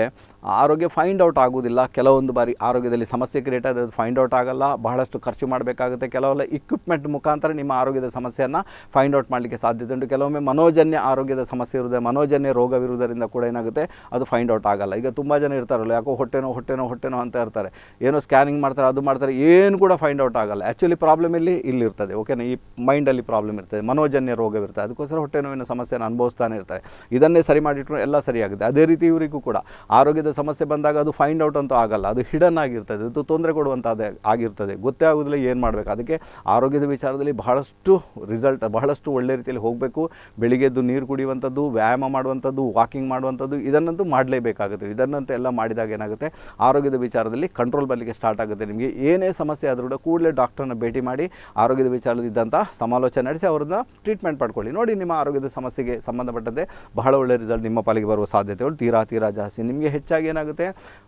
ಆರೋಗ್ಯ ಫೈಂಡ್ ಔಟ್ ಆಗೋದಿಲ್ಲ ಕೆಲವೊಂದು ಬಾರಿ ಆರೋಗ್ಯದಲ್ಲಿ ಸಮಸ್ಯೆ ಕ್ರಿಯೇಟ್ ಅದು ಫೈಂಡ್ ಔಟ್ ಆಗಲ್ಲ ಬಹಳಷ್ಟು ಖರ್ಚು ಮಾಡಬೇಕಾಗುತ್ತೆ ಕೆಲವೆಲ್ಲ ಇಕ್ವಿಪ್ಮೆಂಟ್ ಮುಖಾಂತರ ನಿಮ್ಮ ಆರೋಗ್ಯದ ಸಮಸ್ಯೆಯನ್ನು ಫೈಂಡ್ ಔಟ್ ಮಾಡಲಿಕ್ಕೆ ಸಾಧ್ಯತೆ ಉಂಟು ಕೆಲವೊಮ್ಮೆ ಮನೋಜನ್ಯ ಆರೋಗ್ಯದ ಸಮಸ್ಯೆ ಇರುತ್ತೆ ಮನೋಜನ್ಯ ರೋಗವಿರುವುದರಿಂದ ಕೂಡ ಏನಾಗುತ್ತೆ ಅದು ಫೈಂಡ್ ಔಟ್ ಆಗಲ್ಲ ಈಗ ತುಂಬ ಜನ ಇರ್ತಾರಲ್ಲ ಯಾಕೋ ಹೊಟ್ಟೆನೋ ಹೊಟ್ಟೆನೋ ಹೊಟ್ಟೆನೋ ಅಂತ ಇರ್ತಾರೆ ಏನೋ ಸ್ಕ್ಯಾನಿಂಗ್ ಮಾಡ್ತಾರೆ ಅದು ಮಾಡ್ತಾರೆ ಏನು ಕೂಡ ಫೈಂಡ್ ಔಟ್ ಆಗಲ್ಲ ಆ್ಯಕ್ಚುಲಿ ಪ್ರಾಬ್ಲಮ್ ಇಲ್ಲಿ ಇಲ್ಲಿರ್ತದೆ ಓಕೆನಾ ಈ ಮೈಂಡಲ್ಲಿ ಪ್ರಾಬ್ಲಮ್ ಇರ್ತದೆ ಮನೋಜನ್ಯ ರೋಗವಿರ್ತದೆ ಅದಕ್ಕೋಸ್ಕರ ಹೊಟ್ಟೆ ನೋವಿನ ಸಮಸ್ಯೆಯನ್ನು ಅನುಭವಿಸ್ತಾನೆ ಇರ್ತಾರೆ ಇದನ್ನೇ ಸರಿ ಮಾಡಿಟ್ಕೊಂಡು ಎಲ್ಲ ಸರಿಯಾಗುತ್ತೆ ಅದೇ ರೀತಿ ಇವರಿಗೂ ಕೂಡ ಆರೋಗ್ಯದ ಸಮಸ್ಯೆ ಬಂದಾಗ ಅದು ಫೈಂಡ್ ಔಟ್ ಅಂತೂ ಆಗಲ್ಲ ಅದು ಹಿಡನ್ ಆಗಿರ್ತದೆ ಅದು ತೊಂದರೆ ಕೊಡುವಂಥದ್ದೇ ಆಗಿರ್ತದೆ ಗೊತ್ತೇ ಆಗೋದಿಲ್ಲ ಏನು ಮಾಡಬೇಕು ಅದಕ್ಕೆ ಆರೋಗ್ಯದ ವಿಚಾರದಲ್ಲಿ ಬಹಳಷ್ಟು ರಿಸಲ್ಟ್ ಬಹಳಷ್ಟು ಒಳ್ಳೆ ರೀತಿಯಲ್ಲಿ ಹೋಗಬೇಕು ಬೆಳಿಗ್ಗೆದ್ದು ನೀರು ಕುಡಿಯುವಂಥದ್ದು ವ್ಯಾಯಾಮ ಮಾಡುವಂಥದ್ದು ವಾಕಿಂಗ್ ಮಾಡುವಂಥದ್ದು ಇದನ್ನಂತೂ ಮಾಡಲೇಬೇಕಾಗುತ್ತೆ ಇದನ್ನಂತೂ ಎಲ್ಲ ಮಾಡಿದಾಗ ಏನಾಗುತ್ತೆ ಆರೋಗ್ಯದ ವಿಚಾರದಲ್ಲಿ ಕಂಟ್ರೋಲ್ ಬರಲಿಕ್ಕೆ ಸ್ಟಾರ್ಟ್ ಆಗುತ್ತೆ ನಿಮಗೆ ಏನೇ ಸಮಸ್ಯೆ ಆದರೂ ಕೂಡ ಕೂಡಲೇ ಡಾಕ್ಟರ್ನ ಭೇಟಿ ಮಾಡಿ ಆರೋಗ್ಯದ ವಿಚಾರದಿದ್ದಂಥ ಸಮಾಲೋಚನೆ ನಡೆಸಿ ಅವರನ್ನು ಟ್ರೀಟ್ಮೆಂಟ್ ಮಾಡ್ಕೊಳ್ಳಿ ನೋಡಿ ನಿಮ್ಮ ಆರೋಗ್ಯದ ಸಮಸ್ಯೆಗೆ ಸಂಬಂಧಪಟ್ಟಂತೆ ಬಹಳ ಒಳ್ಳೆಯ ರಿಸಲ್ಟ್ ನಿಮ್ಮ ಪಾಲಿಗೆ ಬರುವ ಸಾಧ್ಯತೆಗಳು ತೀರಾ ತೀರಾ ಜಾಸ್ತಿ ನಿಮಗೆ ಹೆಚ್ಚಾಗಿ ಏನಾಗುತ್ತೆ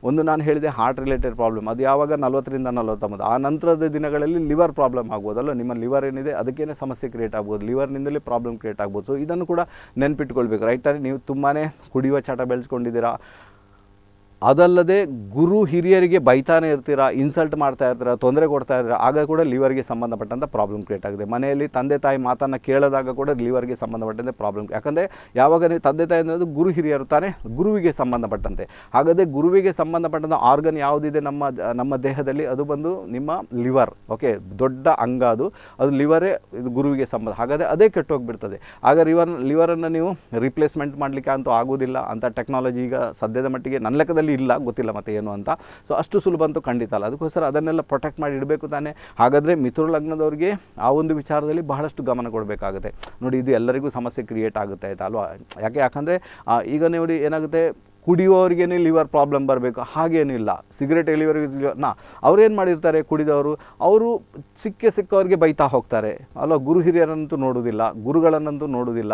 ಒಂದು ನಾನು ಹೇಳಿದೆ ಹಾರ್ಟ್ ರಿಲೇಟೆಡ್ ಪ್ರಾಬ್ಲಮ್ ಅದು ಯಾವಾಗ ನಲವತ್ತರಿಂದ ನಲವತ್ತೊಂಬತ್ತು ಆ ನಂತರದ ದಿನಗಳಲ್ಲಿ ಲಿವರ್ ಪ್ರಾಬ್ಲಮ್ ಆಗ್ಬೋದಲ್ಲ ನಿಮ್ಮ ಲಿವರ್ ಏನಿದೆ ಅದಕ್ಕೇನೆ ಸಮಸ್ಯೆ ಕ್ರಿಯೇಟ್ ಆಗ್ಬೋದು ಲಿವರ್ನಿಂದಲೇ ಪ್ರಾಬ್ಲಮ್ ಕ್ರಿಯೇಟ್ ಆಗ್ಬೋದು ಸೊ ಇದನ್ನು ಕೂಡ ನೆನ್ಪಿಟ್ಕೊಳ್ಬೇಕು ರೈಟ್ ತಾನೇ ನೀವು ತುಂಬಾ ಕುಡಿಯುವ ಚಟ ಬೆಳೆಸ್ಕೊಂಡಿದ್ದೀರಾ ಅದಲ್ಲದೆ ಗುರು ಹಿರಿಯರಿಗೆ ಬೈತಾನೆ ಇರ್ತೀರಾ ಇನ್ಸಲ್ಟ್ ಮಾಡ್ತಾ ಇರ್ತೀರಾ ತೊಂದರೆ ಕೊಡ್ತಾ ಇರ್ತೀರಾ ಆಗ ಕೂಡ ಲಿವರ್ಗೆ ಸಂಬಂಧಪಟ್ಟಂಥ ಪ್ರಾಬ್ಲಮ್ ಕ್ರಿಯೇಟ್ ಆಗಿದೆ ಮನೆಯಲ್ಲಿ ತಂದೆ ತಾಯಿ ಮಾತನ್ನು ಕೇಳಿದಾಗ ಕೂಡ ಲಿವರ್ಗೆ ಸಂಬಂಧಪಟ್ಟಂತೆ ಪ್ರಾಬ್ಲಮ್ ಯಾಕಂದರೆ ಯಾವಾಗ ನೀವು ತಂದೆ ತಾಯಿ ಅನ್ನೋದು ಗುರು ಹಿರಿಯರು ತಾನೆ ಗುರುವಿಗೆ ಸಂಬಂಧಪಟ್ಟಂತೆ ಹಾಗಾದರೆ ಗುರುವಿಗೆ ಸಂಬಂಧಪಟ್ಟಂಥ ಆರ್ಗನ್ ಯಾವುದಿದೆ ನಮ್ಮ ನಮ್ಮ ದೇಹದಲ್ಲಿ ಅದು ಬಂದು ನಿಮ್ಮ ಲಿವರ್ ಓಕೆ ದೊಡ್ಡ ಅಂಗ ಅದು ಅದು ಲಿವರೇ ಇದು ಗುರುವಿಗೆ ಸಂಬಂಧ ಹಾಗಾದರೆ ಅದೇ ಹೋಗಿಬಿಡ್ತದೆ ಆಗ ಲಿವರ್ ಲಿವರನ್ನು ನೀವು ರಿಪ್ಲೇಸ್ಮೆಂಟ್ ಮಾಡಲಿಕ್ಕೆ ಅಂತೂ ಆಗೋದಿಲ್ಲ ಅಂತ ಟೆಕ್ನಾಲಜಿ ಈಗ ಸದ್ಯದ ಮಟ್ಟಿಗೆ ನನ್ನ ಲೆಕ್ಕದಲ್ಲಿ ಇಲ್ಲ ಗೊತ್ತಿಲ್ಲ ಮತ್ತೆ ಏನು ಅಂತ ಸೊ ಅಷ್ಟು ಸುಲಭ ಅಂತೂ ಖಂಡಿತ ಅಲ್ಲ ಅದಕ್ಕೋಸ್ಕರ ಅದನ್ನೆಲ್ಲ ಪ್ರೊಟೆಕ್ಟ್ ಮಾಡಿ ಇಡಬೇಕು ತಾನೇ ಹಾಗಾದರೆ ಮಿಥುರ ಲಗ್ನದವರಿಗೆ ಆ ಒಂದು ವಿಚಾರದಲ್ಲಿ ಬಹಳಷ್ಟು ಗಮನ ಕೊಡಬೇಕಾಗುತ್ತೆ ನೋಡಿ ಇದು ಎಲ್ಲರಿಗೂ ಸಮಸ್ಯೆ ಕ್ರಿಯೇಟ್ ಆಗುತ್ತೆ ಆಯಿತಾ ಅಲ್ವಾ ಯಾಕೆ ಯಾಕಂದರೆ ಈಗ ನೋಡಿ ಏನಾಗುತ್ತೆ ಕುಡಿಯೋರಿಗೇನೆ ಲಿವರ್ ಪ್ರಾಬ್ಲಮ್ ಬರಬೇಕು ಹಾಗೇನಿಲ್ಲ ಸಿಗರೇಟ್ ಎಲಿವರಿಗೆ ನಾ ಅವ್ರೇನು ಮಾಡಿರ್ತಾರೆ ಕುಡಿದವರು ಅವರು ಸಿಕ್ಕೆ ಸಿಕ್ಕವರಿಗೆ ಬೈತಾ ಹೋಗ್ತಾರೆ ಅಲ್ಲ ಗುರು ಹಿರಿಯರಂತೂ ನೋಡೋದಿಲ್ಲ ಗುರುಗಳನ್ನಂತೂ ನೋಡೋದಿಲ್ಲ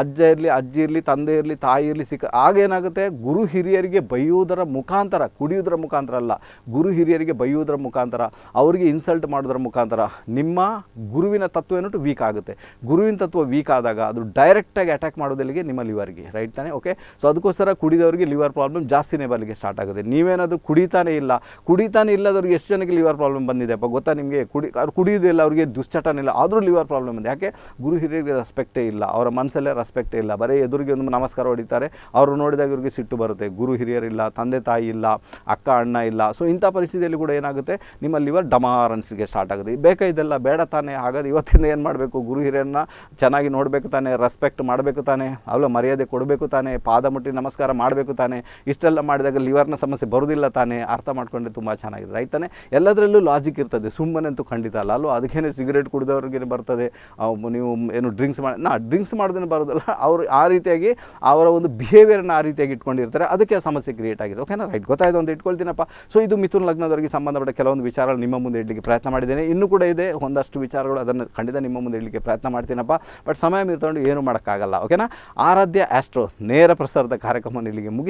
ಅಜ್ಜ ಇರಲಿ ಅಜ್ಜಿ ಇರಲಿ ತಂದೆ ಇರಲಿ ತಾಯಿ ಇರಲಿ ಸಿಕ್ಕ ಆಗೇನಾಗುತ್ತೆ ಗುರು ಹಿರಿಯರಿಗೆ ಬೈಯುವುದರ ಮುಖಾಂತರ ಕುಡಿಯುವುದರ ಮುಖಾಂತರ ಅಲ್ಲ ಗುರು ಹಿರಿಯರಿಗೆ ಬೈಯುವುದರ ಮುಖಾಂತರ ಅವರಿಗೆ ಇನ್ಸಲ್ಟ್ ಮಾಡೋದರ ಮುಖಾಂತರ ನಿಮ್ಮ ಗುರುವಿನ ತತ್ವ ಏನಿಟ್ಟು ವೀಕ್ ಆಗುತ್ತೆ ಗುರುವಿನ ತತ್ವ ವೀಕ್ ಆದಾಗ ಅದು ಡೈರೆಕ್ಟಾಗಿ ಅಟ್ಯಾಕ್ ಮಾಡೋದಲ್ಲಿಗೆ ನಿಮ್ಮ ಲಿವರ್ಗೆ ರೈಟ್ ತಾನೆ ಓಕೆ ಸೊ ಅದಕ್ಕೋಸ್ಕರ ಕುಡಿದವರಿಗೆ ಲಿವರ್ ಪ್ರಾಬ್ಲಮ್ ಜಾಸ್ತಿನೇ ಬರಲಿಕ್ಕೆ ಸ್ಟಾರ್ಟ್ ಆಗುತ್ತೆ ನೀವೇನಾದರೂ ಕುಡಿತಾನೆ ಇಲ್ಲ ಕುಡಿತಾನೆ ಇಲ್ಲದವ್ರಿಗೆ ಎಷ್ಟು ಜನಕ್ಕೆ ಲಿವರ್ ಪ್ರಾಬ್ಲಮ್ ಬಂದಿದೆಪ್ಪ ಗೊತ್ತಾ ನಿಮಗೆ ಕುಡಿ ಅವ್ರು ಕುಡಿಯೋದಿಲ್ಲ ಅವರಿಗೆ ದುಶ್ಚಟನೇ ಇಲ್ಲ ಆದರೂ ಲಿವರ್ ಪ್ರಾಬ್ಲಮ್ ಇದೆ ಯಾಕೆ ಗುರು ಹಿರಿಯರಿಗೆ ರೆಸ್ಪೆಕ್ಟೇ ಇಲ್ಲ ಅವರ ಮನಸ್ಸಲ್ಲೇ ರೆಸ್ಪೆಕ್ಟೇ ಇಲ್ಲ ಬರೀ ಎದುರಿಗೆ ಒಂದು ನಮಸ್ಕಾರ ಹೊಡಿತಾರೆ ಅವರು ನೋಡಿದಾಗ ಇವ್ರಿಗೆ ಸಿಟ್ಟು ಬರುತ್ತೆ ಗುರು ಹಿರಿಯರಿಲ್ಲ ತಂದೆ ತಾಯಿ ಇಲ್ಲ ಅಕ್ಕ ಅಣ್ಣ ಇಲ್ಲ ಸೊ ಇಂಥ ಪರಿಸ್ಥಿತಿಯಲ್ಲಿ ಕೂಡ ಏನಾಗುತ್ತೆ ನಿಮ್ಮ ಲಿವರ್ ಡಮಾರ್ ಅನಿಸಿಕೆ ಸ್ಟಾರ್ಟ್ ಆಗುತ್ತೆ ಬೇಕಾ ಇದೆಲ್ಲ ಬೇಡ ತಾನೇ ಹಾಗಾದ್ರೆ ಇವತ್ತಿಂದ ಏನು ಮಾಡಬೇಕು ಗುರು ಹಿರಿಯರನ್ನ ಚೆನ್ನಾಗಿ ನೋಡಬೇಕು ತಾನೆ ರೆಸ್ಪೆಕ್ಟ್ ಮಾಡಬೇಕು ತಾನೆ ಅವಳ ಮರ್ಯಾದೆ ಕೊಡಬೇಕು ತಾನೇ ಪಾದ ಮುಟ್ಟಿ ನಮಸ್ಕಾರ ಮಾಡಬೇಕು ತಾನೆ ಇಷ್ಟೆಲ್ಲ ಮಾಡಿದಾಗ ಲಿವರ್ನ ಸಮಸ್ಯೆ ಬರೋದಿಲ್ಲ ತಾನೆ ಅರ್ಥ ಮಾಡ್ಕೊಂಡ್ರೆ ತುಂಬ ಚೆನ್ನಾಗಿದೆ ರೈಟ್ ತಾನೆ ಎಲ್ಲದರಲ್ಲೂ ಲಾಜಿಕ್ ಇರ್ತದೆ ಸುಮ್ಮನೆ ಅಂತೂ ಖಂಡಿತ ಅಲ್ಲ ಅಲ್ಲೂ ಅದಕ್ಕೇನೆ ಸಿಗರೇಟ್ ಕುಡಿದವ್ರಿಗೆ ಬರ್ತದೆ ನೀವು ಏನು ಡ್ರಿಂಕ್ಸ್ ಮಾಡಿ ನಾ ಡ್ರಿಂಕ್ಸ್ ಮಾಡೋದನ್ನು ಬರೋದಲ್ಲ ಅವರು ಆ ರೀತಿಯಾಗಿ ಅವರ ಒಂದು ಬಿಹೇವಿಯರ್ನ ಆ ರೀತಿಯಾಗಿ ಇಟ್ಕೊಂಡಿರ್ತಾರೆ ಅದಕ್ಕೆ ಸಮಸ್ಯೆ ಕ್ರಿಯೇಟ್ ಆಗಿದೆ ಓಕೆನಾ ರೈಟ್ ಗೊತ್ತಾಯ್ತು ಒಂದು ಇಟ್ಕೊಳ್ತೀನಪ್ಪ ಸೊ ಇದು ಮಿಥುನ್ ಲಗ್ನದವರಿಗೆ ಸಂಬಂಧಪಟ್ಟ ಕೆಲವೊಂದು ವಿಚಾರಗಳು ನಿಮ್ಮ ಮುಂದೆ ಇಡಲಿಕ್ಕೆ ಪ್ರಯತ್ನ ಮಾಡಿದ್ದೇನೆ ಇನ್ನೂ ಕೂಡ ಇದೆ ಒಂದಷ್ಟು ವಿಚಾರಗಳು ಅದನ್ನು ಖಂಡಿತ ನಿಮ್ಮ ಮುಂದೆ ಇಡಲಿಕ್ಕೆ ಪ್ರಯತ್ನ ಮಾಡ್ತೀನಪ್ಪ ಬಟ್ ಸಮಯ ಮೀರ್ಕೊಂಡು ಏನು ಮಾಡೋಕ್ಕಾಗಲ್ಲ ಓಕೆನಾ ಆರಾಧ್ಯ ಆಸ್ಟ್ರೋ ನೇರ ಪ್ರಸಾರದ ಕಾರ್ಯಕ್ರಮವನ್ನು ಇಲ್ಲಿಗೆ ಮುಗಿಸಿ